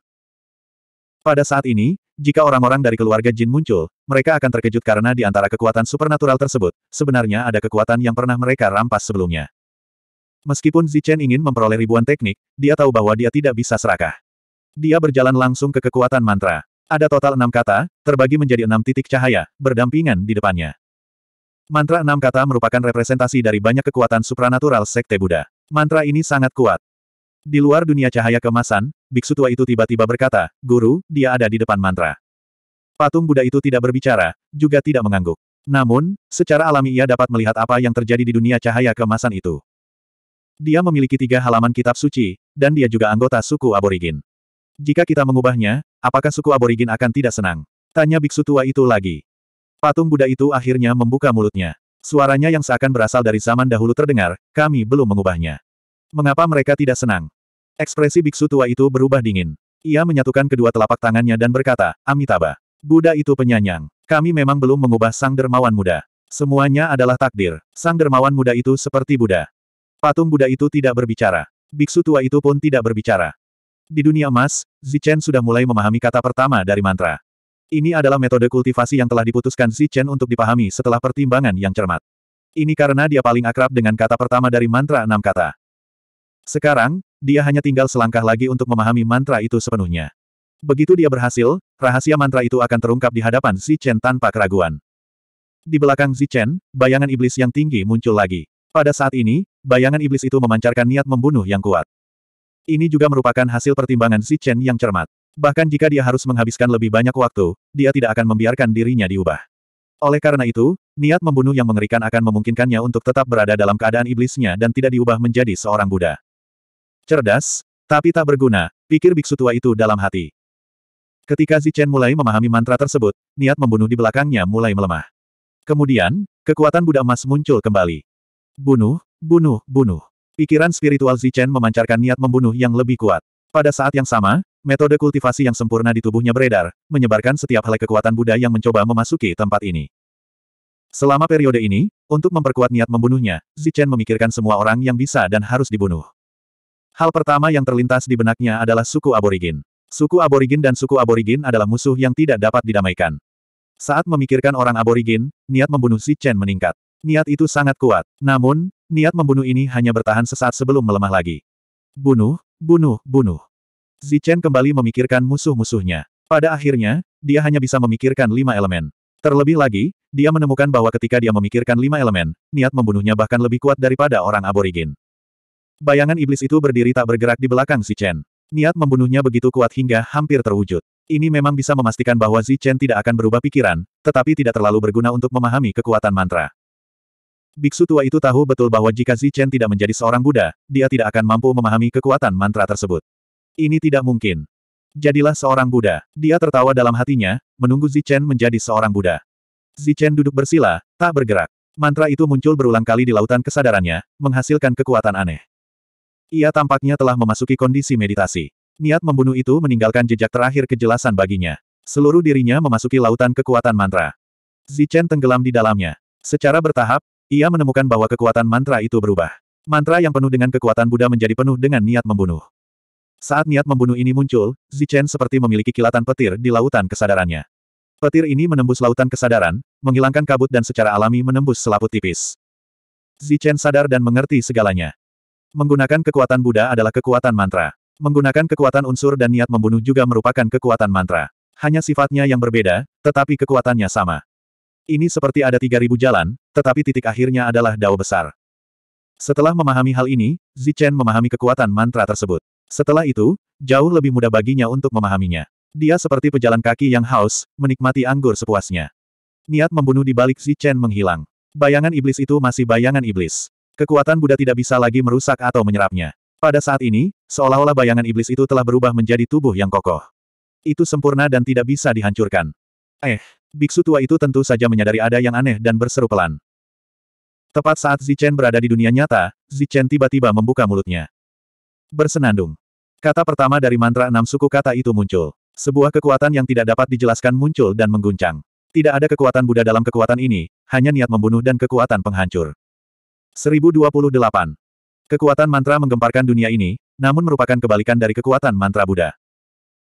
Pada saat ini, jika orang-orang dari keluarga Jin muncul, mereka akan terkejut karena di antara kekuatan supernatural tersebut, sebenarnya ada kekuatan yang pernah mereka rampas sebelumnya. Meskipun Zichen ingin memperoleh ribuan teknik, dia tahu bahwa dia tidak bisa serakah. Dia berjalan langsung ke kekuatan mantra. Ada total enam kata, terbagi menjadi enam titik cahaya, berdampingan di depannya. Mantra enam kata merupakan representasi dari banyak kekuatan supranatural Sekte Buddha. Mantra ini sangat kuat. Di luar dunia cahaya kemasan, biksu tua itu tiba-tiba berkata, Guru, dia ada di depan mantra. Patung Buddha itu tidak berbicara, juga tidak mengangguk. Namun, secara alami ia dapat melihat apa yang terjadi di dunia cahaya kemasan itu. Dia memiliki tiga halaman kitab suci, dan dia juga anggota suku aborigin. Jika kita mengubahnya, apakah suku aborigin akan tidak senang? Tanya biksu tua itu lagi. Patung Buddha itu akhirnya membuka mulutnya. Suaranya yang seakan berasal dari zaman dahulu terdengar, kami belum mengubahnya. Mengapa mereka tidak senang? Ekspresi biksu tua itu berubah dingin. Ia menyatukan kedua telapak tangannya dan berkata, Amitabha. Buddha itu penyanyang. Kami memang belum mengubah sang dermawan muda. Semuanya adalah takdir. Sang dermawan muda itu seperti Buddha. Patung Buddha itu tidak berbicara. Biksu tua itu pun tidak berbicara. Di dunia emas, Zichen sudah mulai memahami kata pertama dari mantra. Ini adalah metode kultivasi yang telah diputuskan Zichen untuk dipahami setelah pertimbangan yang cermat. Ini karena dia paling akrab dengan kata pertama dari mantra enam kata. Sekarang, dia hanya tinggal selangkah lagi untuk memahami mantra itu sepenuhnya. Begitu dia berhasil, rahasia mantra itu akan terungkap di hadapan Chen tanpa keraguan. Di belakang Chen, bayangan iblis yang tinggi muncul lagi. Pada saat ini, bayangan iblis itu memancarkan niat membunuh yang kuat. Ini juga merupakan hasil pertimbangan Chen yang cermat. Bahkan jika dia harus menghabiskan lebih banyak waktu, dia tidak akan membiarkan dirinya diubah. Oleh karena itu, niat membunuh yang mengerikan akan memungkinkannya untuk tetap berada dalam keadaan iblisnya dan tidak diubah menjadi seorang Buddha. Cerdas, tapi tak berguna, pikir biksu tua itu dalam hati. Ketika Zichen mulai memahami mantra tersebut, niat membunuh di belakangnya mulai melemah. Kemudian, kekuatan Buddha emas muncul kembali. Bunuh, bunuh, bunuh. Pikiran spiritual Zichen memancarkan niat membunuh yang lebih kuat. Pada saat yang sama, metode kultivasi yang sempurna di tubuhnya beredar, menyebarkan setiap helai kekuatan Buddha yang mencoba memasuki tempat ini. Selama periode ini, untuk memperkuat niat membunuhnya, Zichen memikirkan semua orang yang bisa dan harus dibunuh. Hal pertama yang terlintas di benaknya adalah suku aborigin. Suku aborigin dan suku aborigin adalah musuh yang tidak dapat didamaikan. Saat memikirkan orang aborigin, niat membunuh si Chen meningkat. Niat itu sangat kuat. Namun, niat membunuh ini hanya bertahan sesaat sebelum melemah lagi. Bunuh, bunuh, bunuh. Zichen kembali memikirkan musuh-musuhnya. Pada akhirnya, dia hanya bisa memikirkan lima elemen. Terlebih lagi, dia menemukan bahwa ketika dia memikirkan lima elemen, niat membunuhnya bahkan lebih kuat daripada orang aborigin. Bayangan iblis itu berdiri tak bergerak di belakang Si Chen. Niat membunuhnya begitu kuat hingga hampir terwujud. Ini memang bisa memastikan bahwa Zi Chen tidak akan berubah pikiran, tetapi tidak terlalu berguna untuk memahami kekuatan mantra. Biksu tua itu tahu betul bahwa jika Zi Chen tidak menjadi seorang Buddha, dia tidak akan mampu memahami kekuatan mantra tersebut. Ini tidak mungkin. Jadilah seorang Buddha. Dia tertawa dalam hatinya, menunggu Zi Chen menjadi seorang Buddha. Zi Chen duduk bersila, tak bergerak. Mantra itu muncul berulang kali di lautan kesadarannya, menghasilkan kekuatan aneh. Ia tampaknya telah memasuki kondisi meditasi. Niat membunuh itu meninggalkan jejak terakhir kejelasan baginya. Seluruh dirinya memasuki lautan kekuatan mantra. Zichen tenggelam di dalamnya. Secara bertahap, ia menemukan bahwa kekuatan mantra itu berubah. Mantra yang penuh dengan kekuatan Buddha menjadi penuh dengan niat membunuh. Saat niat membunuh ini muncul, Zichen seperti memiliki kilatan petir di lautan kesadarannya. Petir ini menembus lautan kesadaran, menghilangkan kabut dan secara alami menembus selaput tipis. Zichen sadar dan mengerti segalanya. Menggunakan kekuatan Buddha adalah kekuatan mantra. Menggunakan kekuatan unsur dan niat membunuh juga merupakan kekuatan mantra. Hanya sifatnya yang berbeda, tetapi kekuatannya sama. Ini seperti ada 3000 jalan, tetapi titik akhirnya adalah dao besar. Setelah memahami hal ini, Zichen memahami kekuatan mantra tersebut. Setelah itu, jauh lebih mudah baginya untuk memahaminya. Dia seperti pejalan kaki yang haus, menikmati anggur sepuasnya. Niat membunuh di balik Zichen menghilang. Bayangan iblis itu masih bayangan iblis. Kekuatan Buddha tidak bisa lagi merusak atau menyerapnya. Pada saat ini, seolah-olah bayangan iblis itu telah berubah menjadi tubuh yang kokoh. Itu sempurna dan tidak bisa dihancurkan. Eh, biksu tua itu tentu saja menyadari ada yang aneh dan berseru pelan. Tepat saat Zichen berada di dunia nyata, Zichen tiba-tiba membuka mulutnya. Bersenandung. Kata pertama dari mantra enam suku kata itu muncul. Sebuah kekuatan yang tidak dapat dijelaskan muncul dan mengguncang. Tidak ada kekuatan Buddha dalam kekuatan ini, hanya niat membunuh dan kekuatan penghancur. 1028. Kekuatan mantra menggemparkan dunia ini, namun merupakan kebalikan dari kekuatan mantra Buddha.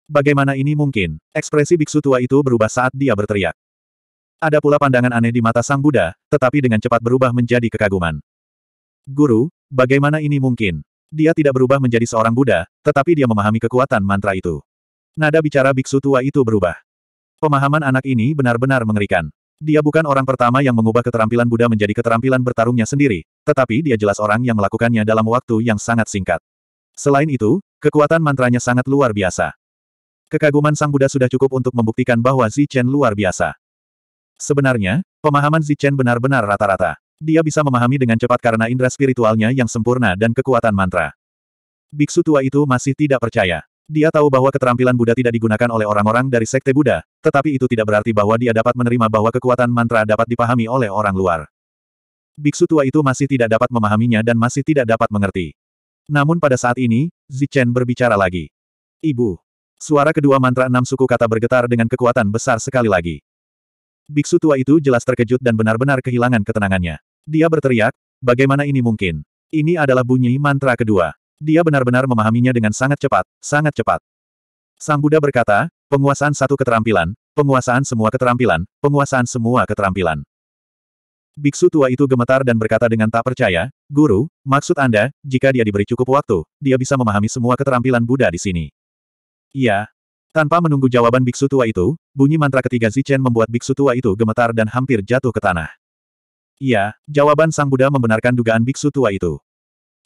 Bagaimana ini mungkin? Ekspresi biksu tua itu berubah saat dia berteriak. Ada pula pandangan aneh di mata sang Buddha, tetapi dengan cepat berubah menjadi kekaguman. Guru, bagaimana ini mungkin? Dia tidak berubah menjadi seorang Buddha, tetapi dia memahami kekuatan mantra itu. Nada bicara biksu tua itu berubah. Pemahaman anak ini benar-benar mengerikan. Dia bukan orang pertama yang mengubah keterampilan Buddha menjadi keterampilan bertarungnya sendiri, tetapi dia jelas orang yang melakukannya dalam waktu yang sangat singkat. Selain itu, kekuatan mantranya sangat luar biasa. Kekaguman Sang Buddha sudah cukup untuk membuktikan bahwa Zichen luar biasa. Sebenarnya, pemahaman Zichen benar-benar rata-rata. Dia bisa memahami dengan cepat karena indera spiritualnya yang sempurna dan kekuatan mantra. Biksu tua itu masih tidak percaya. Dia tahu bahwa keterampilan Buddha tidak digunakan oleh orang-orang dari sekte Buddha, tetapi itu tidak berarti bahwa dia dapat menerima bahwa kekuatan mantra dapat dipahami oleh orang luar. Biksu tua itu masih tidak dapat memahaminya dan masih tidak dapat mengerti. Namun pada saat ini, Zichen berbicara lagi. Ibu. Suara kedua mantra enam suku kata bergetar dengan kekuatan besar sekali lagi. Biksu tua itu jelas terkejut dan benar-benar kehilangan ketenangannya. Dia berteriak, bagaimana ini mungkin? Ini adalah bunyi mantra kedua. Dia benar-benar memahaminya dengan sangat cepat, sangat cepat. Sang Buddha berkata, penguasaan satu keterampilan, penguasaan semua keterampilan, penguasaan semua keterampilan. Biksu tua itu gemetar dan berkata dengan tak percaya, Guru, maksud Anda, jika dia diberi cukup waktu, dia bisa memahami semua keterampilan Buddha di sini. Iya. Tanpa menunggu jawaban biksu tua itu, bunyi mantra ketiga Zichen membuat biksu tua itu gemetar dan hampir jatuh ke tanah. Iya, jawaban sang Buddha membenarkan dugaan biksu tua itu.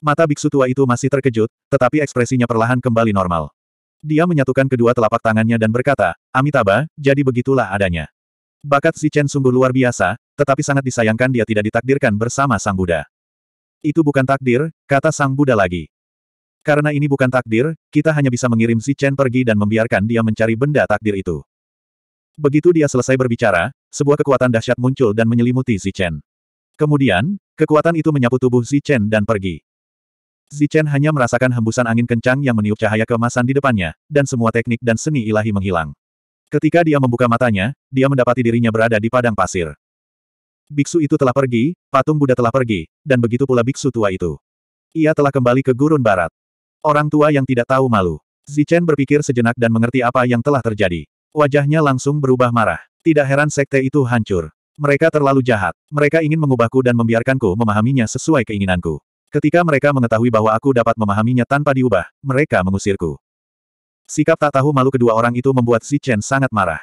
Mata biksu tua itu masih terkejut, tetapi ekspresinya perlahan kembali normal. Dia menyatukan kedua telapak tangannya dan berkata, Amitabha, jadi begitulah adanya. Bakat si Chen sungguh luar biasa, tetapi sangat disayangkan dia tidak ditakdirkan bersama Sang Buddha. Itu bukan takdir, kata Sang Buddha lagi. Karena ini bukan takdir, kita hanya bisa mengirim si Chen pergi dan membiarkan dia mencari benda takdir itu. Begitu dia selesai berbicara, sebuah kekuatan dahsyat muncul dan menyelimuti si Chen. Kemudian, kekuatan itu menyapu tubuh si Chen dan pergi. Si Chen hanya merasakan hembusan angin kencang yang meniup cahaya kemasan di depannya, dan semua teknik dan seni ilahi menghilang. Ketika dia membuka matanya, dia mendapati dirinya berada di padang pasir. Biksu itu telah pergi, patung Buddha telah pergi, dan begitu pula biksu tua itu. Ia telah kembali ke gurun barat. Orang tua yang tidak tahu malu. Zichen berpikir sejenak dan mengerti apa yang telah terjadi. Wajahnya langsung berubah marah. Tidak heran sekte itu hancur. Mereka terlalu jahat. Mereka ingin mengubahku dan membiarkanku memahaminya sesuai keinginanku. Ketika mereka mengetahui bahwa aku dapat memahaminya tanpa diubah, mereka mengusirku. Sikap tak tahu malu kedua orang itu membuat Xi Chen sangat marah.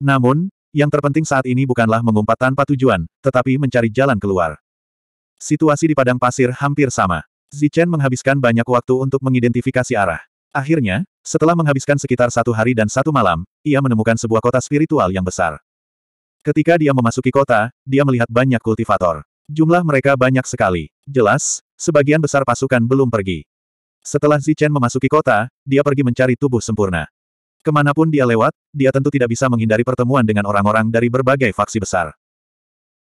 Namun, yang terpenting saat ini bukanlah mengumpat tanpa tujuan, tetapi mencari jalan keluar. Situasi di padang pasir hampir sama. Chen menghabiskan banyak waktu untuk mengidentifikasi arah. Akhirnya, setelah menghabiskan sekitar satu hari dan satu malam, ia menemukan sebuah kota spiritual yang besar. Ketika dia memasuki kota, dia melihat banyak kultivator. Jumlah mereka banyak sekali. Jelas, sebagian besar pasukan belum pergi. Setelah Zichen memasuki kota, dia pergi mencari tubuh sempurna. Kemanapun dia lewat, dia tentu tidak bisa menghindari pertemuan dengan orang-orang dari berbagai faksi besar.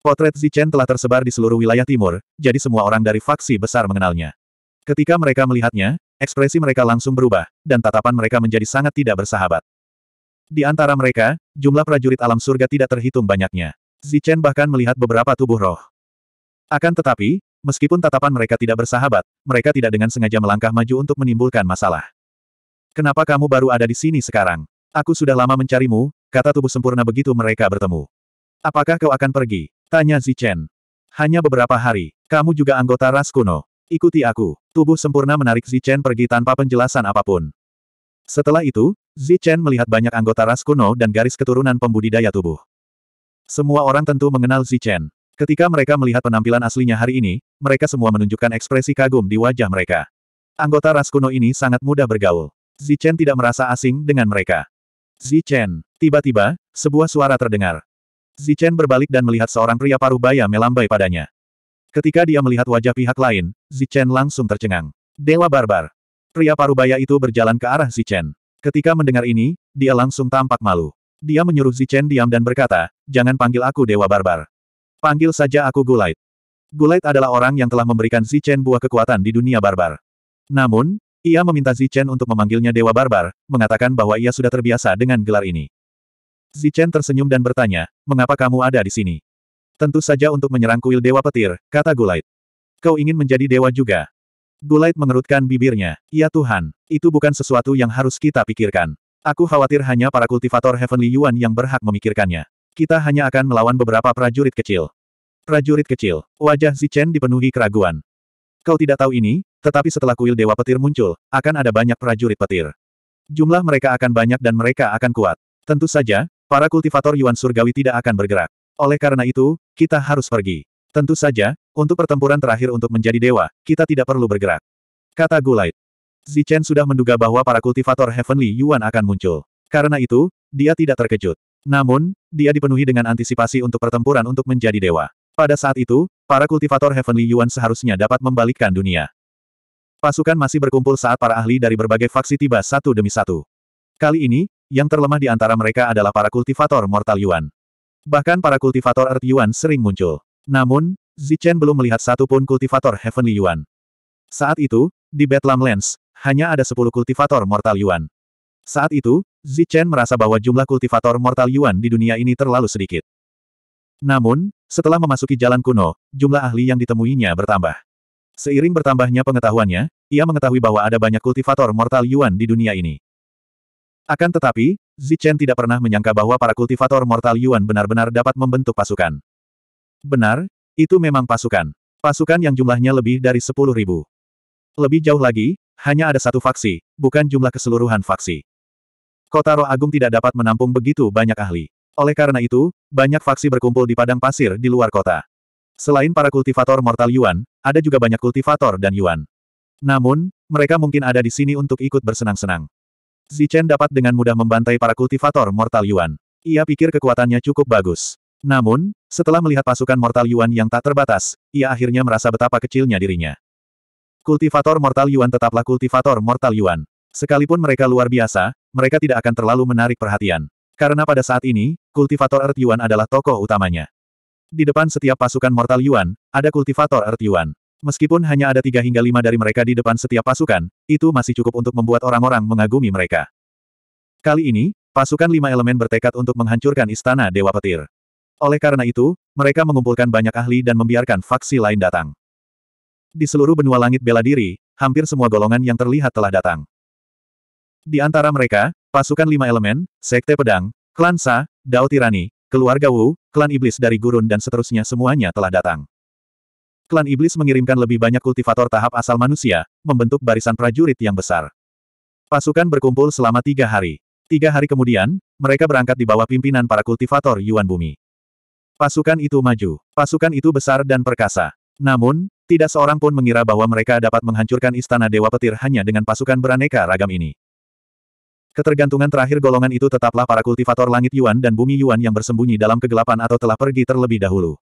Potret Zichen telah tersebar di seluruh wilayah timur, jadi semua orang dari faksi besar mengenalnya. Ketika mereka melihatnya, ekspresi mereka langsung berubah, dan tatapan mereka menjadi sangat tidak bersahabat. Di antara mereka, jumlah prajurit alam surga tidak terhitung banyaknya. Zichen bahkan melihat beberapa tubuh roh. Akan tetapi, Meskipun tatapan mereka tidak bersahabat, mereka tidak dengan sengaja melangkah maju untuk menimbulkan masalah. Kenapa kamu baru ada di sini sekarang? Aku sudah lama mencarimu, kata tubuh sempurna begitu mereka bertemu. Apakah kau akan pergi? Tanya Zichen. Hanya beberapa hari, kamu juga anggota ras kuno. Ikuti aku. Tubuh sempurna menarik Zichen pergi tanpa penjelasan apapun. Setelah itu, Zichen melihat banyak anggota ras kuno dan garis keturunan pembudidaya tubuh. Semua orang tentu mengenal Zichen. Ketika mereka melihat penampilan aslinya hari ini, mereka semua menunjukkan ekspresi kagum di wajah mereka. Anggota ras kuno ini sangat mudah bergaul. Zichen tidak merasa asing dengan mereka. Zichen, tiba-tiba, sebuah suara terdengar. Zichen berbalik dan melihat seorang pria paruh baya melambai padanya. Ketika dia melihat wajah pihak lain, Zichen langsung tercengang. Dewa barbar. Pria paruh baya itu berjalan ke arah Zichen. Ketika mendengar ini, dia langsung tampak malu. Dia menyuruh Zichen diam dan berkata, jangan panggil aku Dewa Barbar. Panggil saja aku Gulait. Gulait adalah orang yang telah memberikan Zichen buah kekuatan di dunia barbar. Namun, ia meminta Zichen untuk memanggilnya Dewa Barbar, mengatakan bahwa ia sudah terbiasa dengan gelar ini. Zichen tersenyum dan bertanya, mengapa kamu ada di sini? Tentu saja untuk menyerang kuil Dewa Petir, kata Gulait. Kau ingin menjadi dewa juga. Gulait mengerutkan bibirnya, ya Tuhan, itu bukan sesuatu yang harus kita pikirkan. Aku khawatir hanya para kultivator Heavenly Yuan yang berhak memikirkannya. Kita hanya akan melawan beberapa prajurit kecil. Prajurit kecil, wajah Zichen dipenuhi keraguan. Kau tidak tahu ini, tetapi setelah kuil Dewa Petir muncul, akan ada banyak prajurit petir. Jumlah mereka akan banyak dan mereka akan kuat. Tentu saja, para kultivator Yuan Surgawi tidak akan bergerak. Oleh karena itu, kita harus pergi. Tentu saja, untuk pertempuran terakhir untuk menjadi dewa, kita tidak perlu bergerak. Kata Gulait. Zichen sudah menduga bahwa para kultivator Heavenly Yuan akan muncul. Karena itu, dia tidak terkejut. Namun, dia dipenuhi dengan antisipasi untuk pertempuran untuk menjadi dewa. Pada saat itu, para kultivator Heavenly Yuan seharusnya dapat membalikkan dunia. Pasukan masih berkumpul saat para ahli dari berbagai faksi tiba satu demi satu. Kali ini, yang terlemah di antara mereka adalah para kultivator Mortal Yuan. Bahkan para kultivator Earth Yuan sering muncul. Namun, Zichen belum melihat satu pun kultivator Heavenly Yuan. Saat itu, di Bedlam Lens hanya ada sepuluh kultivator Mortal Yuan. Saat itu, Zichen merasa bahwa jumlah kultivator mortal Yuan di dunia ini terlalu sedikit. Namun, setelah memasuki jalan kuno, jumlah ahli yang ditemuinya bertambah. Seiring bertambahnya pengetahuannya, ia mengetahui bahwa ada banyak kultivator mortal Yuan di dunia ini. Akan tetapi, Zichen tidak pernah menyangka bahwa para kultivator mortal Yuan benar-benar dapat membentuk pasukan. Benar, itu memang pasukan. Pasukan yang jumlahnya lebih dari 10.000. Lebih jauh lagi, hanya ada satu faksi, bukan jumlah keseluruhan faksi. Kota Roh Agung tidak dapat menampung begitu banyak ahli. Oleh karena itu, banyak faksi berkumpul di padang pasir di luar kota. Selain para kultivator Mortal Yuan, ada juga banyak kultivator dan Yuan. Namun, mereka mungkin ada di sini untuk ikut bersenang-senang. Zichen dapat dengan mudah membantai para kultivator Mortal Yuan. Ia pikir kekuatannya cukup bagus. Namun, setelah melihat pasukan Mortal Yuan yang tak terbatas, ia akhirnya merasa betapa kecilnya dirinya. Kultivator Mortal Yuan tetaplah kultivator Mortal Yuan. Sekalipun mereka luar biasa, mereka tidak akan terlalu menarik perhatian. Karena pada saat ini, kultivator Earth Yuan adalah tokoh utamanya. Di depan setiap pasukan Mortal Yuan, ada kultivator Earth Yuan. Meskipun hanya ada tiga hingga lima dari mereka di depan setiap pasukan, itu masih cukup untuk membuat orang-orang mengagumi mereka. Kali ini, pasukan lima elemen bertekad untuk menghancurkan istana Dewa Petir. Oleh karena itu, mereka mengumpulkan banyak ahli dan membiarkan faksi lain datang. Di seluruh benua langit bela diri, hampir semua golongan yang terlihat telah datang. Di antara mereka, pasukan lima elemen, sekte pedang, klan Sa, Dao Tirani, keluarga Wu, klan iblis dari gurun dan seterusnya semuanya telah datang. Klan iblis mengirimkan lebih banyak kultivator tahap asal manusia, membentuk barisan prajurit yang besar. Pasukan berkumpul selama tiga hari. Tiga hari kemudian, mereka berangkat di bawah pimpinan para kultivator Yuan Bumi. Pasukan itu maju. Pasukan itu besar dan perkasa. Namun, tidak seorang pun mengira bahwa mereka dapat menghancurkan istana Dewa Petir hanya dengan pasukan beraneka ragam ini. Ketergantungan terakhir golongan itu tetaplah para kultivator langit Yuan dan bumi Yuan yang bersembunyi dalam kegelapan atau telah pergi terlebih dahulu.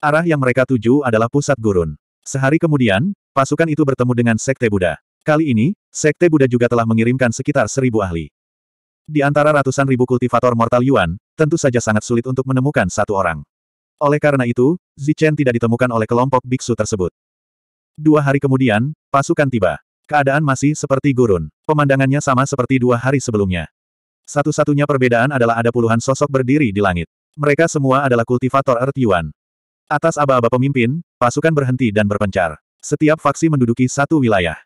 Arah yang mereka tuju adalah pusat gurun. Sehari kemudian, pasukan itu bertemu dengan Sekte Buddha. Kali ini, Sekte Buddha juga telah mengirimkan sekitar seribu ahli. Di antara ratusan ribu kultivator mortal Yuan, tentu saja sangat sulit untuk menemukan satu orang. Oleh karena itu, Zichen tidak ditemukan oleh kelompok biksu tersebut. Dua hari kemudian, pasukan tiba. Keadaan masih seperti gurun. Pemandangannya sama seperti dua hari sebelumnya. Satu-satunya perbedaan adalah ada puluhan sosok berdiri di langit. Mereka semua adalah kultivator Earth Yuan. Atas aba-aba pemimpin, pasukan berhenti dan berpencar. Setiap faksi menduduki satu wilayah.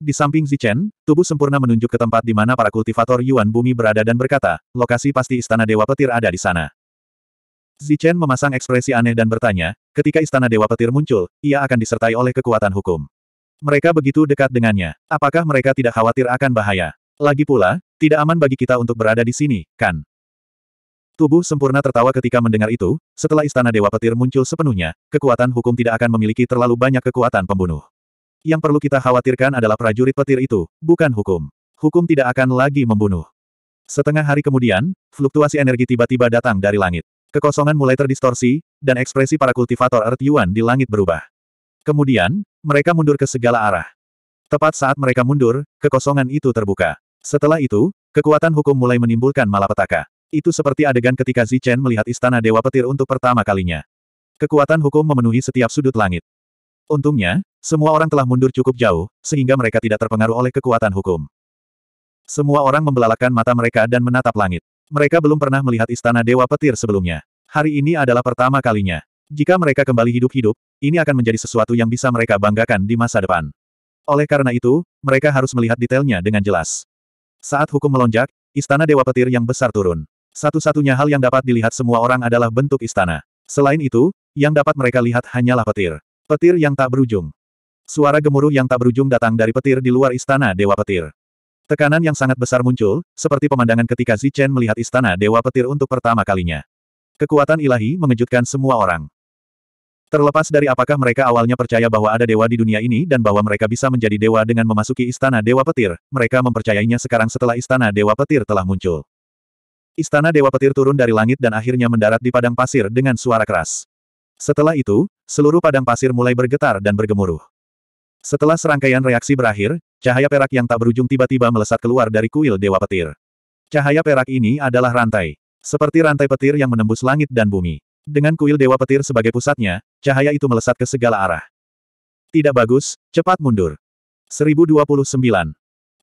Di samping Zichen, tubuh sempurna menunjuk ke tempat di mana para kultivator Yuan bumi berada dan berkata, lokasi pasti istana Dewa Petir ada di sana. Zichen memasang ekspresi aneh dan bertanya, ketika istana Dewa Petir muncul, ia akan disertai oleh kekuatan hukum. Mereka begitu dekat dengannya. Apakah mereka tidak khawatir akan bahaya? Lagi pula, tidak aman bagi kita untuk berada di sini, kan? Tubuh sempurna tertawa ketika mendengar itu, setelah istana Dewa Petir muncul sepenuhnya, kekuatan hukum tidak akan memiliki terlalu banyak kekuatan pembunuh. Yang perlu kita khawatirkan adalah prajurit petir itu, bukan hukum. Hukum tidak akan lagi membunuh. Setengah hari kemudian, fluktuasi energi tiba-tiba datang dari langit. Kekosongan mulai terdistorsi, dan ekspresi para kultivator Earth Yuan di langit berubah. Kemudian, mereka mundur ke segala arah. Tepat saat mereka mundur, kekosongan itu terbuka. Setelah itu, kekuatan hukum mulai menimbulkan malapetaka. Itu seperti adegan ketika Zichen melihat istana Dewa Petir untuk pertama kalinya. Kekuatan hukum memenuhi setiap sudut langit. Untungnya, semua orang telah mundur cukup jauh, sehingga mereka tidak terpengaruh oleh kekuatan hukum. Semua orang membelalakan mata mereka dan menatap langit. Mereka belum pernah melihat istana Dewa Petir sebelumnya. Hari ini adalah pertama kalinya. Jika mereka kembali hidup-hidup, ini akan menjadi sesuatu yang bisa mereka banggakan di masa depan. Oleh karena itu, mereka harus melihat detailnya dengan jelas. Saat hukum melonjak, istana Dewa Petir yang besar turun. Satu-satunya hal yang dapat dilihat semua orang adalah bentuk istana. Selain itu, yang dapat mereka lihat hanyalah petir. Petir yang tak berujung. Suara gemuruh yang tak berujung datang dari petir di luar istana Dewa Petir. Tekanan yang sangat besar muncul, seperti pemandangan ketika Zichen melihat istana Dewa Petir untuk pertama kalinya. Kekuatan ilahi mengejutkan semua orang. Terlepas dari apakah mereka awalnya percaya bahwa ada dewa di dunia ini dan bahwa mereka bisa menjadi dewa dengan memasuki istana dewa petir, mereka mempercayainya sekarang setelah istana dewa petir telah muncul. Istana dewa petir turun dari langit dan akhirnya mendarat di padang pasir dengan suara keras. Setelah itu, seluruh padang pasir mulai bergetar dan bergemuruh. Setelah serangkaian reaksi berakhir, cahaya perak yang tak berujung tiba-tiba melesat keluar dari kuil dewa petir. Cahaya perak ini adalah rantai. Seperti rantai petir yang menembus langit dan bumi. Dengan kuil Dewa Petir sebagai pusatnya, cahaya itu melesat ke segala arah. Tidak bagus, cepat mundur. 1029.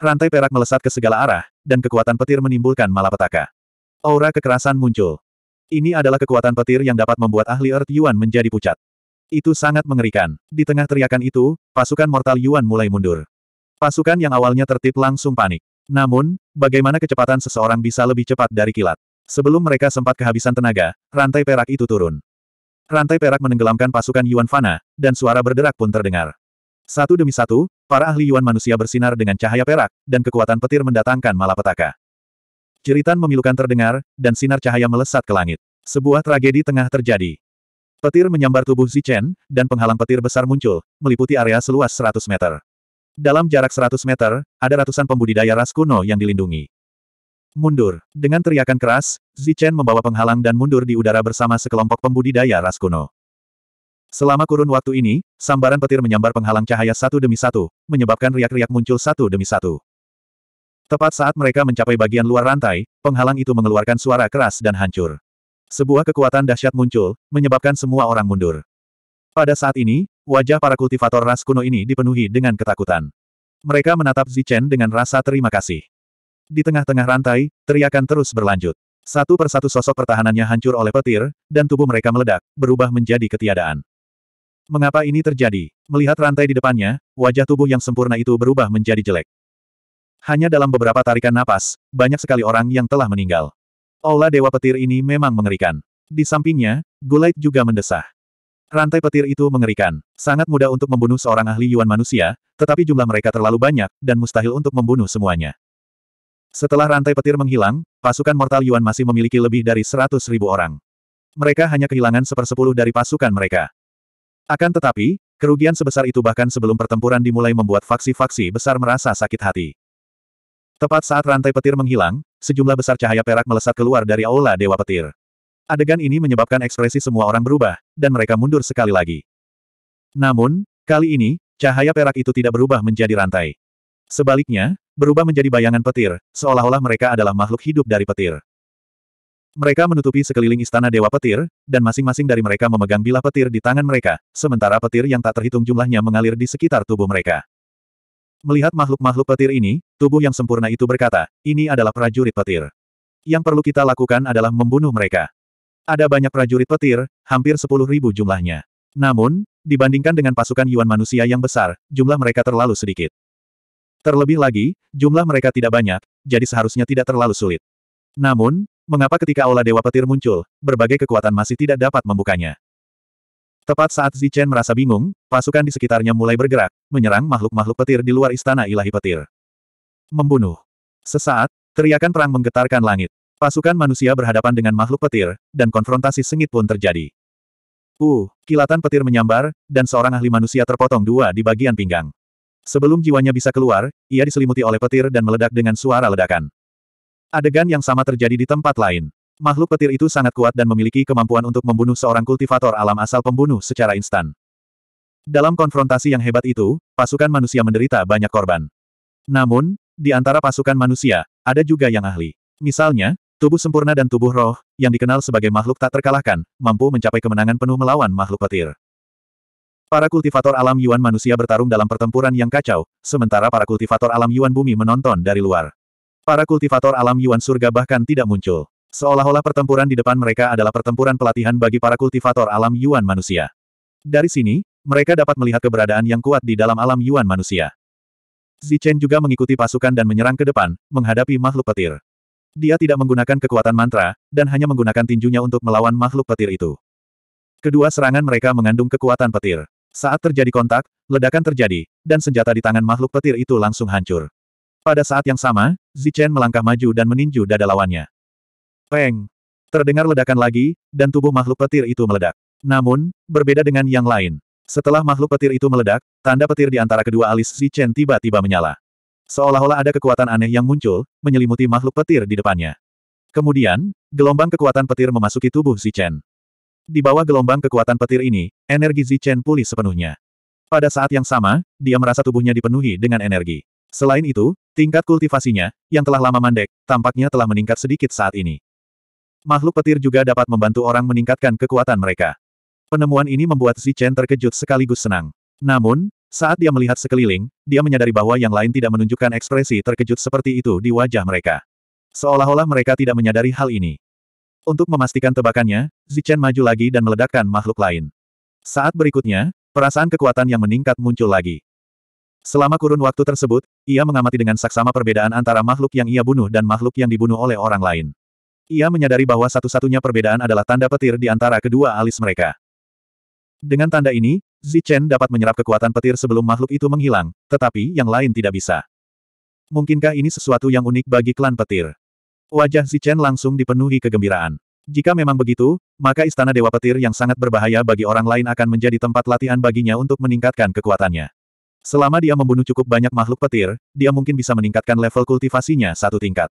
Rantai perak melesat ke segala arah, dan kekuatan petir menimbulkan malapetaka. Aura kekerasan muncul. Ini adalah kekuatan petir yang dapat membuat ahli Earth Yuan menjadi pucat. Itu sangat mengerikan. Di tengah teriakan itu, pasukan mortal Yuan mulai mundur. Pasukan yang awalnya tertib langsung panik. Namun, bagaimana kecepatan seseorang bisa lebih cepat dari kilat? Sebelum mereka sempat kehabisan tenaga, rantai perak itu turun. Rantai perak menenggelamkan pasukan Yuan Fana, dan suara berderak pun terdengar. Satu demi satu, para ahli Yuan manusia bersinar dengan cahaya perak, dan kekuatan petir mendatangkan malapetaka. Ceritan memilukan terdengar, dan sinar cahaya melesat ke langit. Sebuah tragedi tengah terjadi. Petir menyambar tubuh Zichen, dan penghalang petir besar muncul, meliputi area seluas 100 meter. Dalam jarak 100 meter, ada ratusan pembudidaya ras kuno yang dilindungi. Mundur. Dengan teriakan keras, Zichen membawa penghalang dan mundur di udara bersama sekelompok pembudidaya ras kuno. Selama kurun waktu ini, sambaran petir menyambar penghalang cahaya satu demi satu, menyebabkan riak-riak muncul satu demi satu. Tepat saat mereka mencapai bagian luar rantai, penghalang itu mengeluarkan suara keras dan hancur. Sebuah kekuatan dahsyat muncul, menyebabkan semua orang mundur. Pada saat ini, wajah para kultivator ras kuno ini dipenuhi dengan ketakutan. Mereka menatap Zichen dengan rasa terima kasih. Di tengah-tengah rantai, teriakan terus berlanjut. Satu persatu sosok pertahanannya hancur oleh petir, dan tubuh mereka meledak, berubah menjadi ketiadaan. Mengapa ini terjadi? Melihat rantai di depannya, wajah tubuh yang sempurna itu berubah menjadi jelek. Hanya dalam beberapa tarikan napas, banyak sekali orang yang telah meninggal. Aula Dewa Petir ini memang mengerikan. Di sampingnya, Gulait juga mendesah. Rantai petir itu mengerikan. Sangat mudah untuk membunuh seorang ahli Yuan manusia, tetapi jumlah mereka terlalu banyak, dan mustahil untuk membunuh semuanya. Setelah rantai petir menghilang, pasukan Mortal Yuan masih memiliki lebih dari seratus ribu orang. Mereka hanya kehilangan sepersepuluh dari pasukan mereka. Akan tetapi, kerugian sebesar itu bahkan sebelum pertempuran dimulai membuat faksi-faksi besar merasa sakit hati. Tepat saat rantai petir menghilang, sejumlah besar cahaya perak melesat keluar dari aula Dewa Petir. Adegan ini menyebabkan ekspresi semua orang berubah, dan mereka mundur sekali lagi. Namun, kali ini, cahaya perak itu tidak berubah menjadi rantai. Sebaliknya, berubah menjadi bayangan petir, seolah-olah mereka adalah makhluk hidup dari petir. Mereka menutupi sekeliling istana Dewa Petir, dan masing-masing dari mereka memegang bilah petir di tangan mereka, sementara petir yang tak terhitung jumlahnya mengalir di sekitar tubuh mereka. Melihat makhluk-makhluk petir ini, tubuh yang sempurna itu berkata, ini adalah prajurit petir. Yang perlu kita lakukan adalah membunuh mereka. Ada banyak prajurit petir, hampir sepuluh ribu jumlahnya. Namun, dibandingkan dengan pasukan Yuan manusia yang besar, jumlah mereka terlalu sedikit. Terlebih lagi, jumlah mereka tidak banyak, jadi seharusnya tidak terlalu sulit. Namun, mengapa ketika Aula Dewa Petir muncul, berbagai kekuatan masih tidak dapat membukanya? Tepat saat Zichen merasa bingung, pasukan di sekitarnya mulai bergerak, menyerang makhluk-makhluk petir di luar istana ilahi petir. Membunuh. Sesaat, teriakan perang menggetarkan langit. Pasukan manusia berhadapan dengan makhluk petir, dan konfrontasi sengit pun terjadi. Uh, kilatan petir menyambar, dan seorang ahli manusia terpotong dua di bagian pinggang. Sebelum jiwanya bisa keluar, ia diselimuti oleh petir dan meledak dengan suara ledakan. Adegan yang sama terjadi di tempat lain. Makhluk petir itu sangat kuat dan memiliki kemampuan untuk membunuh seorang kultivator alam asal pembunuh secara instan. Dalam konfrontasi yang hebat itu, pasukan manusia menderita banyak korban. Namun, di antara pasukan manusia, ada juga yang ahli. Misalnya, tubuh sempurna dan tubuh roh, yang dikenal sebagai makhluk tak terkalahkan, mampu mencapai kemenangan penuh melawan makhluk petir. Para kultivator alam Yuan manusia bertarung dalam pertempuran yang kacau, sementara para kultivator alam Yuan bumi menonton dari luar. Para kultivator alam Yuan surga bahkan tidak muncul. Seolah-olah pertempuran di depan mereka adalah pertempuran pelatihan bagi para kultivator alam Yuan manusia. Dari sini, mereka dapat melihat keberadaan yang kuat di dalam alam Yuan manusia. Zichen juga mengikuti pasukan dan menyerang ke depan, menghadapi makhluk petir. Dia tidak menggunakan kekuatan mantra, dan hanya menggunakan tinjunya untuk melawan makhluk petir itu. Kedua serangan mereka mengandung kekuatan petir. Saat terjadi kontak, ledakan terjadi, dan senjata di tangan makhluk petir itu langsung hancur. Pada saat yang sama, Zichen melangkah maju dan meninju dada lawannya. Peng! Terdengar ledakan lagi, dan tubuh makhluk petir itu meledak. Namun, berbeda dengan yang lain. Setelah makhluk petir itu meledak, tanda petir di antara kedua alis Zichen tiba-tiba menyala. Seolah-olah ada kekuatan aneh yang muncul, menyelimuti makhluk petir di depannya. Kemudian, gelombang kekuatan petir memasuki tubuh Zichen. Di bawah gelombang kekuatan petir ini, energi Zichen pulih sepenuhnya. Pada saat yang sama, dia merasa tubuhnya dipenuhi dengan energi. Selain itu, tingkat kultivasinya, yang telah lama mandek, tampaknya telah meningkat sedikit saat ini. Makhluk petir juga dapat membantu orang meningkatkan kekuatan mereka. Penemuan ini membuat Zichen terkejut sekaligus senang. Namun, saat dia melihat sekeliling, dia menyadari bahwa yang lain tidak menunjukkan ekspresi terkejut seperti itu di wajah mereka. Seolah-olah mereka tidak menyadari hal ini. Untuk memastikan tebakannya, Zichen maju lagi dan meledakkan makhluk lain. Saat berikutnya, perasaan kekuatan yang meningkat muncul lagi. Selama kurun waktu tersebut, ia mengamati dengan saksama perbedaan antara makhluk yang ia bunuh dan makhluk yang dibunuh oleh orang lain. Ia menyadari bahwa satu-satunya perbedaan adalah tanda petir di antara kedua alis mereka. Dengan tanda ini, Zichen dapat menyerap kekuatan petir sebelum makhluk itu menghilang, tetapi yang lain tidak bisa. Mungkinkah ini sesuatu yang unik bagi klan petir? Wajah Chen langsung dipenuhi kegembiraan. Jika memang begitu, maka Istana Dewa Petir yang sangat berbahaya bagi orang lain akan menjadi tempat latihan baginya untuk meningkatkan kekuatannya. Selama dia membunuh cukup banyak makhluk petir, dia mungkin bisa meningkatkan level kultivasinya satu tingkat.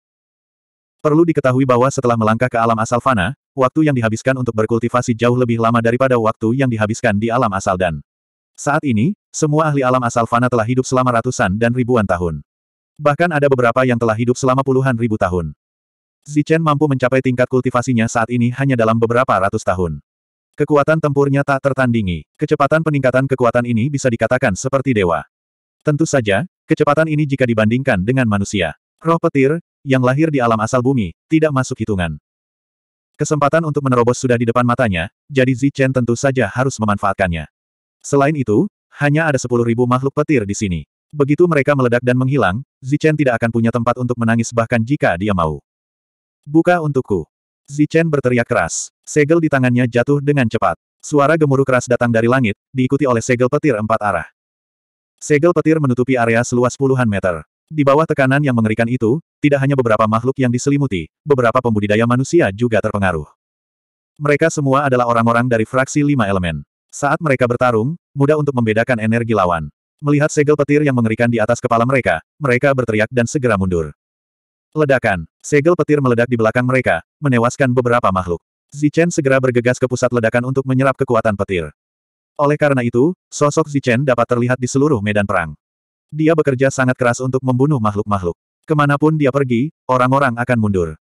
Perlu diketahui bahwa setelah melangkah ke alam asal Fana, waktu yang dihabiskan untuk berkultivasi jauh lebih lama daripada waktu yang dihabiskan di alam asal Dan. Saat ini, semua ahli alam asal Fana telah hidup selama ratusan dan ribuan tahun. Bahkan ada beberapa yang telah hidup selama puluhan ribu tahun. Zichen mampu mencapai tingkat kultivasinya saat ini hanya dalam beberapa ratus tahun. Kekuatan tempurnya tak tertandingi. Kecepatan peningkatan kekuatan ini bisa dikatakan seperti dewa. Tentu saja, kecepatan ini jika dibandingkan dengan manusia. Roh petir, yang lahir di alam asal bumi, tidak masuk hitungan. Kesempatan untuk menerobos sudah di depan matanya, jadi Zichen tentu saja harus memanfaatkannya. Selain itu, hanya ada 10.000 makhluk petir di sini. Begitu mereka meledak dan menghilang, Zichen tidak akan punya tempat untuk menangis bahkan jika dia mau. Buka untukku. Zichen berteriak keras. Segel di tangannya jatuh dengan cepat. Suara gemuruh keras datang dari langit, diikuti oleh segel petir empat arah. Segel petir menutupi area seluas puluhan meter. Di bawah tekanan yang mengerikan itu, tidak hanya beberapa makhluk yang diselimuti, beberapa pembudidaya manusia juga terpengaruh. Mereka semua adalah orang-orang dari fraksi lima elemen. Saat mereka bertarung, mudah untuk membedakan energi lawan. Melihat segel petir yang mengerikan di atas kepala mereka, mereka berteriak dan segera mundur. Ledakan. Segel petir meledak di belakang mereka, menewaskan beberapa makhluk. Zichen segera bergegas ke pusat ledakan untuk menyerap kekuatan petir. Oleh karena itu, sosok Zichen dapat terlihat di seluruh medan perang. Dia bekerja sangat keras untuk membunuh makhluk-makhluk. Kemanapun dia pergi, orang-orang akan mundur.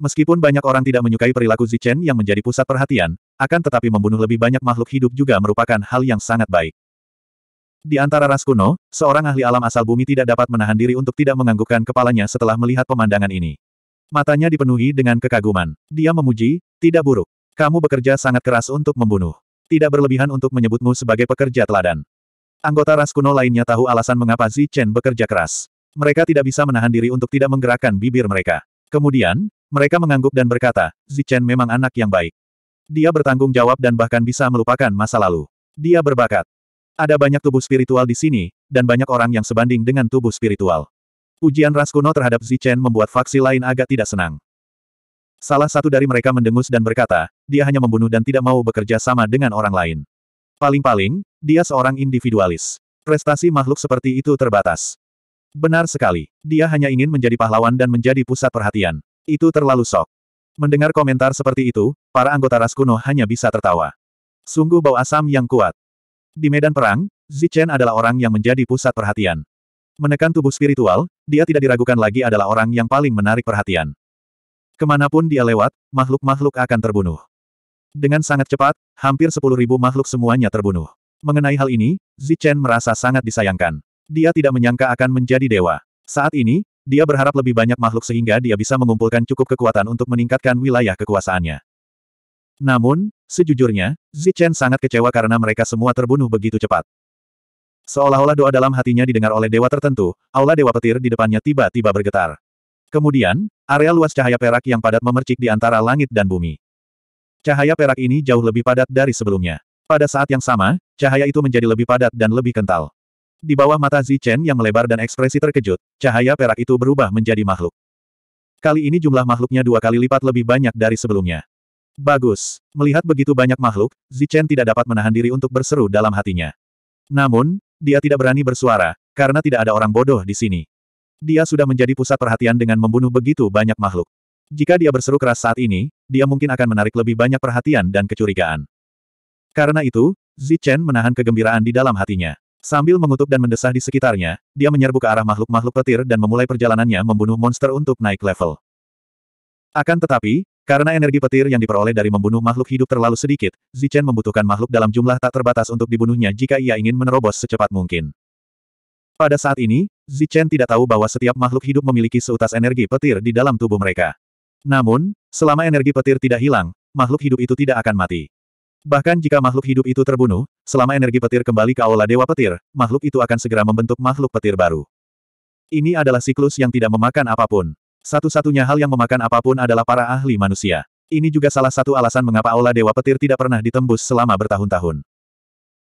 Meskipun banyak orang tidak menyukai perilaku Zichen yang menjadi pusat perhatian, akan tetapi membunuh lebih banyak makhluk hidup juga merupakan hal yang sangat baik. Di antara ras kuno, seorang ahli alam asal bumi tidak dapat menahan diri untuk tidak menganggukkan kepalanya setelah melihat pemandangan ini. Matanya dipenuhi dengan kekaguman. Dia memuji, tidak buruk. Kamu bekerja sangat keras untuk membunuh. Tidak berlebihan untuk menyebutmu sebagai pekerja teladan. Anggota ras kuno lainnya tahu alasan mengapa Zi Chen bekerja keras. Mereka tidak bisa menahan diri untuk tidak menggerakkan bibir mereka. Kemudian, mereka mengangguk dan berkata, Zi Chen memang anak yang baik. Dia bertanggung jawab dan bahkan bisa melupakan masa lalu. Dia berbakat. Ada banyak tubuh spiritual di sini, dan banyak orang yang sebanding dengan tubuh spiritual. Ujian ras kuno terhadap Zichen membuat faksi lain agak tidak senang. Salah satu dari mereka mendengus dan berkata, dia hanya membunuh dan tidak mau bekerja sama dengan orang lain. Paling-paling, dia seorang individualis. Prestasi makhluk seperti itu terbatas. Benar sekali. Dia hanya ingin menjadi pahlawan dan menjadi pusat perhatian. Itu terlalu sok. Mendengar komentar seperti itu, para anggota ras kuno hanya bisa tertawa. Sungguh bau asam yang kuat. Di medan perang, Zichen adalah orang yang menjadi pusat perhatian. Menekan tubuh spiritual, dia tidak diragukan lagi adalah orang yang paling menarik perhatian. Kemanapun dia lewat, makhluk-makhluk akan terbunuh. Dengan sangat cepat, hampir sepuluh ribu makhluk semuanya terbunuh. Mengenai hal ini, Zichen merasa sangat disayangkan. Dia tidak menyangka akan menjadi dewa. Saat ini, dia berharap lebih banyak makhluk sehingga dia bisa mengumpulkan cukup kekuatan untuk meningkatkan wilayah kekuasaannya. Namun, sejujurnya, Zichen sangat kecewa karena mereka semua terbunuh begitu cepat. Seolah-olah doa dalam hatinya didengar oleh dewa tertentu, aula dewa petir di depannya tiba-tiba bergetar. Kemudian, area luas cahaya perak yang padat memercik di antara langit dan bumi. Cahaya perak ini jauh lebih padat dari sebelumnya. Pada saat yang sama, cahaya itu menjadi lebih padat dan lebih kental. Di bawah mata Zichen yang melebar dan ekspresi terkejut, cahaya perak itu berubah menjadi makhluk. Kali ini jumlah makhluknya dua kali lipat lebih banyak dari sebelumnya. Bagus. Melihat begitu banyak makhluk, Zichen tidak dapat menahan diri untuk berseru dalam hatinya. Namun, dia tidak berani bersuara, karena tidak ada orang bodoh di sini. Dia sudah menjadi pusat perhatian dengan membunuh begitu banyak makhluk. Jika dia berseru keras saat ini, dia mungkin akan menarik lebih banyak perhatian dan kecurigaan. Karena itu, Zichen menahan kegembiraan di dalam hatinya. Sambil mengutuk dan mendesah di sekitarnya, dia menyerbu ke arah makhluk-makhluk petir dan memulai perjalanannya membunuh monster untuk naik level. Akan tetapi, karena energi petir yang diperoleh dari membunuh makhluk hidup terlalu sedikit, Zichen membutuhkan makhluk dalam jumlah tak terbatas untuk dibunuhnya jika ia ingin menerobos secepat mungkin. Pada saat ini, Zichen tidak tahu bahwa setiap makhluk hidup memiliki seutas energi petir di dalam tubuh mereka. Namun, selama energi petir tidak hilang, makhluk hidup itu tidak akan mati. Bahkan jika makhluk hidup itu terbunuh, selama energi petir kembali ke aula Dewa Petir, makhluk itu akan segera membentuk makhluk petir baru. Ini adalah siklus yang tidak memakan apapun. Satu-satunya hal yang memakan apapun adalah para ahli manusia. Ini juga salah satu alasan mengapa Aula Dewa Petir tidak pernah ditembus selama bertahun-tahun.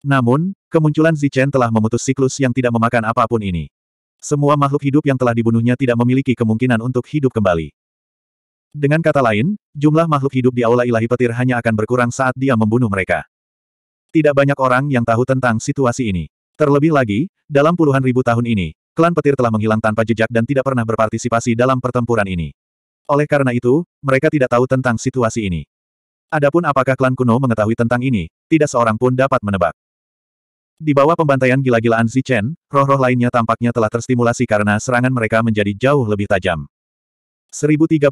Namun, kemunculan Zichen telah memutus siklus yang tidak memakan apapun ini. Semua makhluk hidup yang telah dibunuhnya tidak memiliki kemungkinan untuk hidup kembali. Dengan kata lain, jumlah makhluk hidup di Aula Ilahi Petir hanya akan berkurang saat dia membunuh mereka. Tidak banyak orang yang tahu tentang situasi ini. Terlebih lagi, dalam puluhan ribu tahun ini, klan petir telah menghilang tanpa jejak dan tidak pernah berpartisipasi dalam pertempuran ini. Oleh karena itu, mereka tidak tahu tentang situasi ini. Adapun apakah klan kuno mengetahui tentang ini, tidak seorang pun dapat menebak. Di bawah pembantaian gila-gilaan Zichen, roh-roh lainnya tampaknya telah terstimulasi karena serangan mereka menjadi jauh lebih tajam. 1030.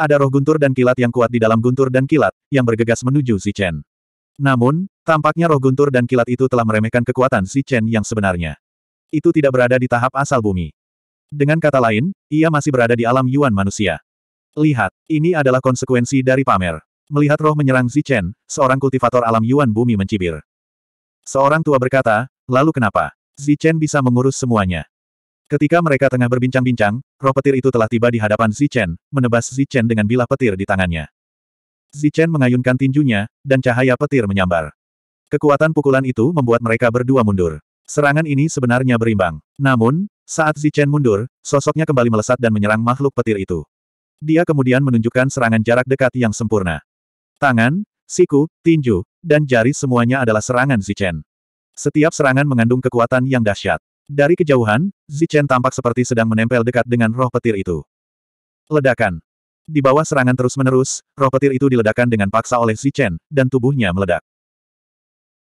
Ada roh guntur dan kilat yang kuat di dalam guntur dan kilat, yang bergegas menuju Zichen. Namun, tampaknya roh guntur dan kilat itu telah meremehkan kekuatan Zichen yang sebenarnya itu tidak berada di tahap asal bumi. Dengan kata lain, ia masih berada di alam Yuan manusia. Lihat, ini adalah konsekuensi dari pamer. Melihat roh menyerang Zichen, seorang kultivator alam Yuan bumi mencibir. Seorang tua berkata, lalu kenapa? Zichen bisa mengurus semuanya. Ketika mereka tengah berbincang-bincang, roh petir itu telah tiba di hadapan Zichen, menebas Zichen dengan bilah petir di tangannya. Zichen mengayunkan tinjunya, dan cahaya petir menyambar. Kekuatan pukulan itu membuat mereka berdua mundur. Serangan ini sebenarnya berimbang. Namun, saat Zichen mundur, sosoknya kembali melesat dan menyerang makhluk petir itu. Dia kemudian menunjukkan serangan jarak dekat yang sempurna. Tangan, siku, tinju, dan jari semuanya adalah serangan Zichen. Setiap serangan mengandung kekuatan yang dahsyat. Dari kejauhan, Zichen tampak seperti sedang menempel dekat dengan roh petir itu. Ledakan. Di bawah serangan terus-menerus, roh petir itu diledakkan dengan paksa oleh Zichen, dan tubuhnya meledak.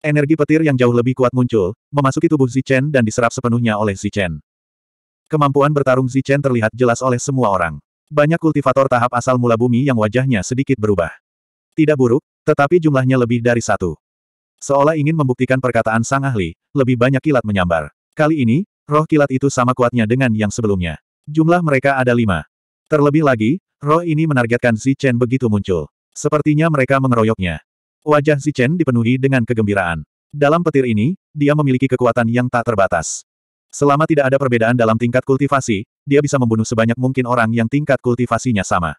Energi petir yang jauh lebih kuat muncul, memasuki tubuh Zichen dan diserap sepenuhnya oleh Zichen. Kemampuan bertarung Zichen terlihat jelas oleh semua orang. Banyak kultivator tahap asal mula bumi yang wajahnya sedikit berubah. Tidak buruk, tetapi jumlahnya lebih dari satu. Seolah ingin membuktikan perkataan sang ahli, lebih banyak kilat menyambar. Kali ini, roh kilat itu sama kuatnya dengan yang sebelumnya. Jumlah mereka ada lima. Terlebih lagi, roh ini menargetkan Zichen begitu muncul. Sepertinya mereka mengeroyoknya. Wajah Chen dipenuhi dengan kegembiraan. Dalam petir ini, dia memiliki kekuatan yang tak terbatas. Selama tidak ada perbedaan dalam tingkat kultivasi, dia bisa membunuh sebanyak mungkin orang yang tingkat kultivasinya sama.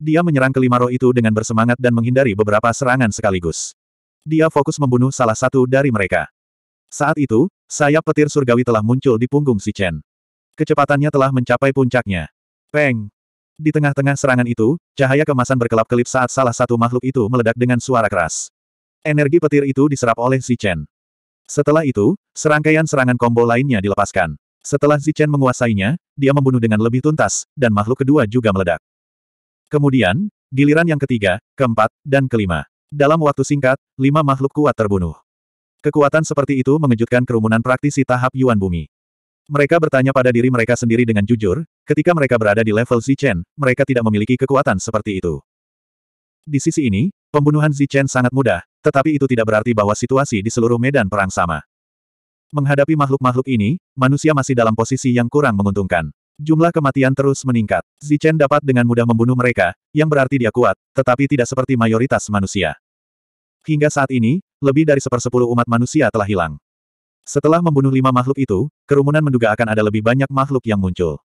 Dia menyerang kelima roh itu dengan bersemangat dan menghindari beberapa serangan sekaligus. Dia fokus membunuh salah satu dari mereka. Saat itu, sayap petir surgawi telah muncul di punggung si Chen. Kecepatannya telah mencapai puncaknya. Peng! Di tengah-tengah serangan itu, cahaya kemasan berkelap-kelip saat salah satu makhluk itu meledak dengan suara keras. Energi petir itu diserap oleh Zichen. Setelah itu, serangkaian serangan kombo lainnya dilepaskan. Setelah Zichen menguasainya, dia membunuh dengan lebih tuntas, dan makhluk kedua juga meledak. Kemudian, giliran yang ketiga, keempat, dan kelima. Dalam waktu singkat, lima makhluk kuat terbunuh. Kekuatan seperti itu mengejutkan kerumunan praktisi tahap Yuan Bumi. Mereka bertanya pada diri mereka sendiri dengan jujur, ketika mereka berada di level Zichen, mereka tidak memiliki kekuatan seperti itu. Di sisi ini, pembunuhan Zichen sangat mudah, tetapi itu tidak berarti bahwa situasi di seluruh medan perang sama. Menghadapi makhluk-makhluk ini, manusia masih dalam posisi yang kurang menguntungkan. Jumlah kematian terus meningkat. Zichen dapat dengan mudah membunuh mereka, yang berarti dia kuat, tetapi tidak seperti mayoritas manusia. Hingga saat ini, lebih dari sepersepuluh umat manusia telah hilang. Setelah membunuh lima makhluk itu, kerumunan menduga akan ada lebih banyak makhluk yang muncul.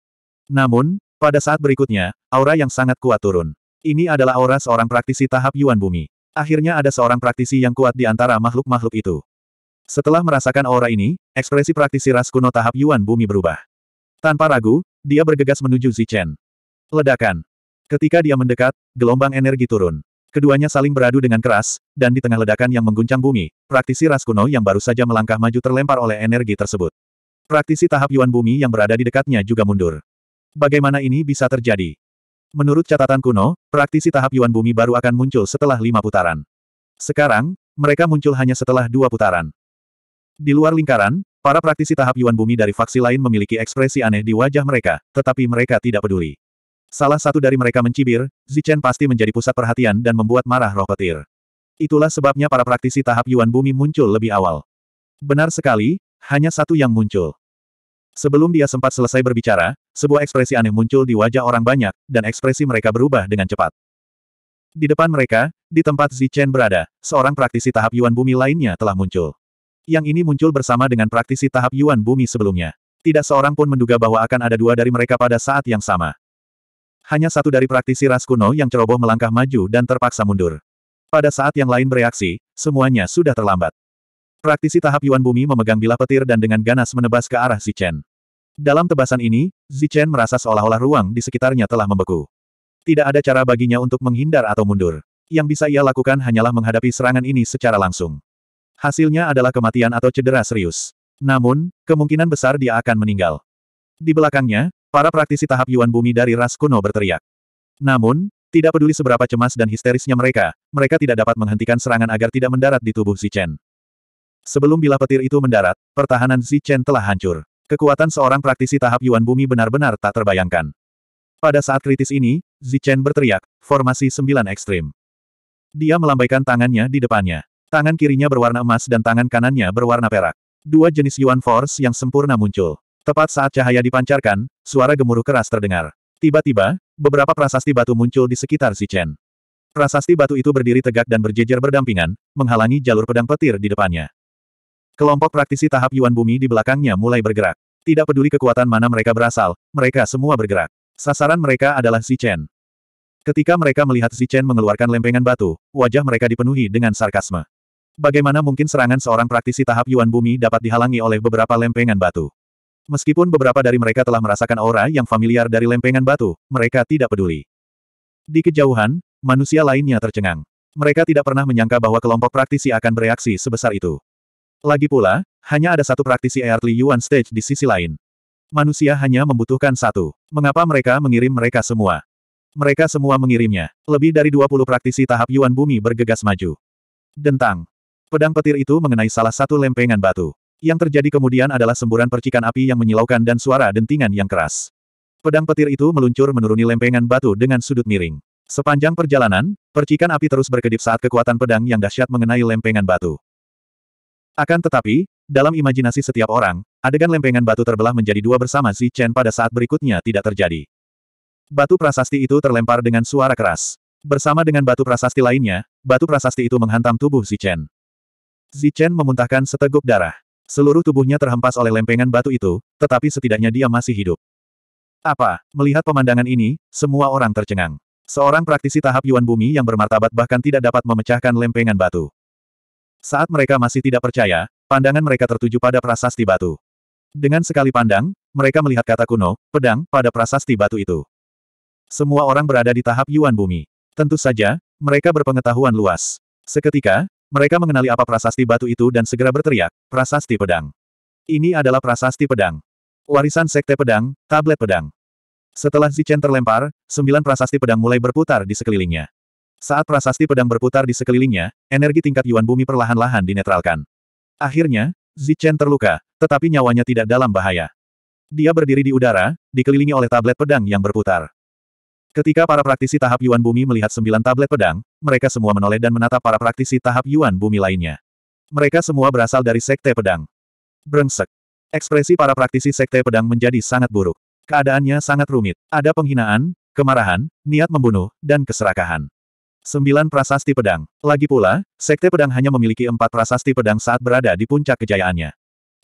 Namun, pada saat berikutnya, aura yang sangat kuat turun. Ini adalah aura seorang praktisi tahap Yuan Bumi. Akhirnya ada seorang praktisi yang kuat di antara makhluk-makhluk itu. Setelah merasakan aura ini, ekspresi praktisi ras kuno tahap Yuan Bumi berubah. Tanpa ragu, dia bergegas menuju Zichen. Ledakan. Ketika dia mendekat, gelombang energi turun. Keduanya saling beradu dengan keras, dan di tengah ledakan yang mengguncang bumi, praktisi ras kuno yang baru saja melangkah maju terlempar oleh energi tersebut. Praktisi tahap Yuan Bumi yang berada di dekatnya juga mundur. Bagaimana ini bisa terjadi? Menurut catatan kuno, praktisi tahap Yuan Bumi baru akan muncul setelah lima putaran. Sekarang, mereka muncul hanya setelah dua putaran. Di luar lingkaran, para praktisi tahap Yuan Bumi dari faksi lain memiliki ekspresi aneh di wajah mereka, tetapi mereka tidak peduli. Salah satu dari mereka mencibir, Zichen pasti menjadi pusat perhatian dan membuat marah roh petir. Itulah sebabnya para praktisi tahap Yuan Bumi muncul lebih awal. Benar sekali, hanya satu yang muncul. Sebelum dia sempat selesai berbicara, sebuah ekspresi aneh muncul di wajah orang banyak, dan ekspresi mereka berubah dengan cepat. Di depan mereka, di tempat Zichen berada, seorang praktisi tahap Yuan Bumi lainnya telah muncul. Yang ini muncul bersama dengan praktisi tahap Yuan Bumi sebelumnya. Tidak seorang pun menduga bahwa akan ada dua dari mereka pada saat yang sama. Hanya satu dari praktisi ras kuno yang ceroboh melangkah maju dan terpaksa mundur. Pada saat yang lain bereaksi, semuanya sudah terlambat. Praktisi tahap Yuan Bumi memegang bilah petir dan dengan ganas menebas ke arah Zichen. Dalam tebasan ini, Zichen merasa seolah-olah ruang di sekitarnya telah membeku. Tidak ada cara baginya untuk menghindar atau mundur. Yang bisa ia lakukan hanyalah menghadapi serangan ini secara langsung. Hasilnya adalah kematian atau cedera serius. Namun, kemungkinan besar dia akan meninggal. Di belakangnya, Para praktisi tahap Yuan Bumi dari ras kuno berteriak. Namun, tidak peduli seberapa cemas dan histerisnya mereka, mereka tidak dapat menghentikan serangan agar tidak mendarat di tubuh Zichen. Sebelum bila petir itu mendarat, pertahanan Zichen telah hancur. Kekuatan seorang praktisi tahap Yuan Bumi benar-benar tak terbayangkan. Pada saat kritis ini, Zichen berteriak, formasi sembilan ekstrim. Dia melambaikan tangannya di depannya. Tangan kirinya berwarna emas dan tangan kanannya berwarna perak. Dua jenis Yuan Force yang sempurna muncul. Tepat saat cahaya dipancarkan, suara gemuruh keras terdengar. Tiba-tiba, beberapa prasasti batu muncul di sekitar si Chen. Prasasti batu itu berdiri tegak dan berjejer berdampingan, menghalangi jalur pedang petir di depannya. Kelompok praktisi tahap Yuan Bumi di belakangnya mulai bergerak. Tidak peduli kekuatan mana mereka berasal, mereka semua bergerak. Sasaran mereka adalah si Chen. Ketika mereka melihat si Chen mengeluarkan lempengan batu, wajah mereka dipenuhi dengan sarkasme. Bagaimana mungkin serangan seorang praktisi tahap Yuan Bumi dapat dihalangi oleh beberapa lempengan batu? Meskipun beberapa dari mereka telah merasakan aura yang familiar dari lempengan batu, mereka tidak peduli. Di kejauhan, manusia lainnya tercengang. Mereka tidak pernah menyangka bahwa kelompok praktisi akan bereaksi sebesar itu. Lagi pula, hanya ada satu praktisi Earthly Yuan Stage di sisi lain. Manusia hanya membutuhkan satu. Mengapa mereka mengirim mereka semua? Mereka semua mengirimnya. Lebih dari 20 praktisi tahap Yuan Bumi bergegas maju. Dentang. Pedang petir itu mengenai salah satu lempengan batu. Yang terjadi kemudian adalah semburan percikan api yang menyilaukan dan suara dentingan yang keras. Pedang petir itu meluncur menuruni lempengan batu dengan sudut miring. Sepanjang perjalanan, percikan api terus berkedip saat kekuatan pedang yang dahsyat mengenai lempengan batu. Akan tetapi, dalam imajinasi setiap orang, adegan lempengan batu terbelah menjadi dua bersama Xi Chen pada saat berikutnya tidak terjadi. Batu prasasti itu terlempar dengan suara keras. Bersama dengan batu prasasti lainnya, batu prasasti itu menghantam tubuh Xi Chen. Xi Chen memuntahkan seteguk darah. Seluruh tubuhnya terhempas oleh lempengan batu itu, tetapi setidaknya dia masih hidup. Apa? Melihat pemandangan ini, semua orang tercengang. Seorang praktisi tahap Yuan Bumi yang bermartabat bahkan tidak dapat memecahkan lempengan batu. Saat mereka masih tidak percaya, pandangan mereka tertuju pada prasasti batu. Dengan sekali pandang, mereka melihat kata kuno, pedang, pada prasasti batu itu. Semua orang berada di tahap Yuan Bumi. Tentu saja, mereka berpengetahuan luas. Seketika, mereka mengenali apa prasasti batu itu dan segera berteriak, prasasti pedang. Ini adalah prasasti pedang. Warisan sekte pedang, tablet pedang. Setelah Zichen terlempar, sembilan prasasti pedang mulai berputar di sekelilingnya. Saat prasasti pedang berputar di sekelilingnya, energi tingkat Yuan Bumi perlahan-lahan dinetralkan. Akhirnya, Zichen terluka, tetapi nyawanya tidak dalam bahaya. Dia berdiri di udara, dikelilingi oleh tablet pedang yang berputar. Ketika para praktisi tahap Yuan Bumi melihat sembilan tablet pedang, mereka semua menoleh dan menatap para praktisi tahap Yuan Bumi lainnya. Mereka semua berasal dari Sekte Pedang. Brengsek. Ekspresi para praktisi Sekte Pedang menjadi sangat buruk. Keadaannya sangat rumit. Ada penghinaan, kemarahan, niat membunuh, dan keserakahan. Sembilan prasasti pedang. Lagi pula, Sekte Pedang hanya memiliki empat prasasti pedang saat berada di puncak kejayaannya.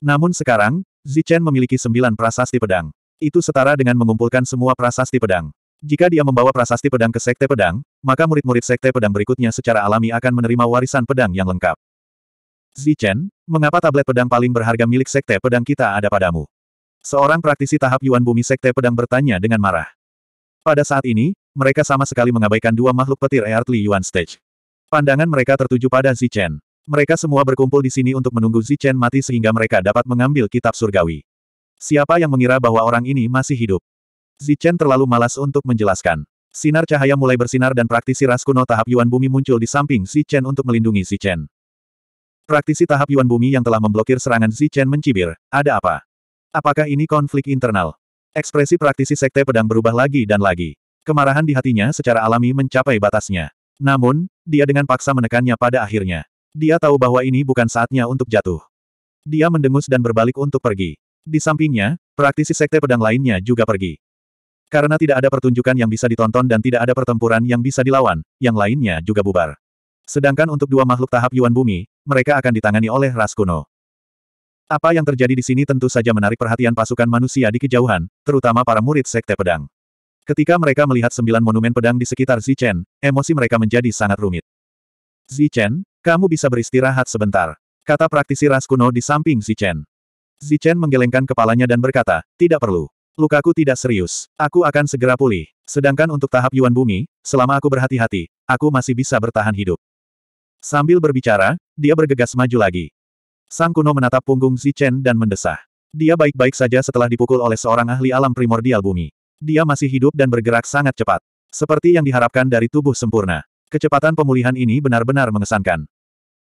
Namun sekarang, Zichen memiliki sembilan prasasti pedang. Itu setara dengan mengumpulkan semua prasasti pedang. Jika dia membawa prasasti pedang ke sekte pedang, maka murid-murid sekte pedang berikutnya secara alami akan menerima warisan pedang yang lengkap. Zichen, mengapa tablet pedang paling berharga milik sekte pedang kita ada padamu? Seorang praktisi tahap Yuan Bumi sekte pedang bertanya dengan marah. Pada saat ini, mereka sama sekali mengabaikan dua makhluk petir Earthly Yuan Stage. Pandangan mereka tertuju pada Zichen. Mereka semua berkumpul di sini untuk menunggu Zichen mati sehingga mereka dapat mengambil kitab surgawi. Siapa yang mengira bahwa orang ini masih hidup? Zichen terlalu malas untuk menjelaskan. Sinar cahaya mulai bersinar dan praktisi ras kuno tahap Yuan Bumi muncul di samping Zichen untuk melindungi Zichen. Praktisi tahap Yuan Bumi yang telah memblokir serangan Zichen mencibir, ada apa? Apakah ini konflik internal? Ekspresi praktisi sekte pedang berubah lagi dan lagi. Kemarahan di hatinya secara alami mencapai batasnya. Namun, dia dengan paksa menekannya pada akhirnya. Dia tahu bahwa ini bukan saatnya untuk jatuh. Dia mendengus dan berbalik untuk pergi. Di sampingnya, praktisi sekte pedang lainnya juga pergi. Karena tidak ada pertunjukan yang bisa ditonton dan tidak ada pertempuran yang bisa dilawan, yang lainnya juga bubar. Sedangkan untuk dua makhluk tahap Yuan Bumi, mereka akan ditangani oleh ras kuno. Apa yang terjadi di sini tentu saja menarik perhatian pasukan manusia di kejauhan, terutama para murid Sekte Pedang. Ketika mereka melihat sembilan monumen pedang di sekitar Zichen, emosi mereka menjadi sangat rumit. Zichen, kamu bisa beristirahat sebentar. Kata praktisi ras kuno di samping Zichen. Zichen menggelengkan kepalanya dan berkata, tidak perlu. Lukaku tidak serius. Aku akan segera pulih. Sedangkan untuk tahap Yuan Bumi, selama aku berhati-hati, aku masih bisa bertahan hidup. Sambil berbicara, dia bergegas maju lagi. Sang kuno menatap punggung Zichen dan mendesah. Dia baik-baik saja setelah dipukul oleh seorang ahli alam primordial bumi. Dia masih hidup dan bergerak sangat cepat. Seperti yang diharapkan dari tubuh sempurna. Kecepatan pemulihan ini benar-benar mengesankan.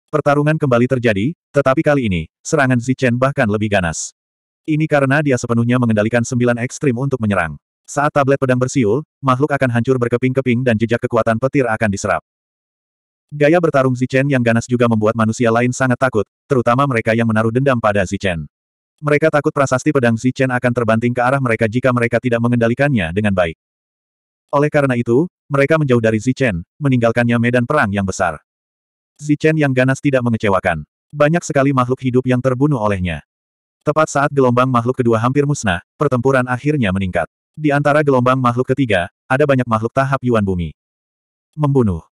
Pertarungan kembali terjadi, tetapi kali ini, serangan Zichen bahkan lebih ganas. Ini karena dia sepenuhnya mengendalikan sembilan ekstrim untuk menyerang. Saat tablet pedang bersiul, makhluk akan hancur berkeping-keping dan jejak kekuatan petir akan diserap. Gaya bertarung Zichen yang ganas juga membuat manusia lain sangat takut, terutama mereka yang menaruh dendam pada Zichen. Mereka takut prasasti pedang Zichen akan terbanting ke arah mereka jika mereka tidak mengendalikannya dengan baik. Oleh karena itu, mereka menjauh dari Zichen, meninggalkannya medan perang yang besar. Zichen yang ganas tidak mengecewakan. Banyak sekali makhluk hidup yang terbunuh olehnya. Tepat saat gelombang makhluk kedua hampir musnah, pertempuran akhirnya meningkat. Di antara gelombang makhluk ketiga, ada banyak makhluk tahap Yuan Bumi. Membunuh.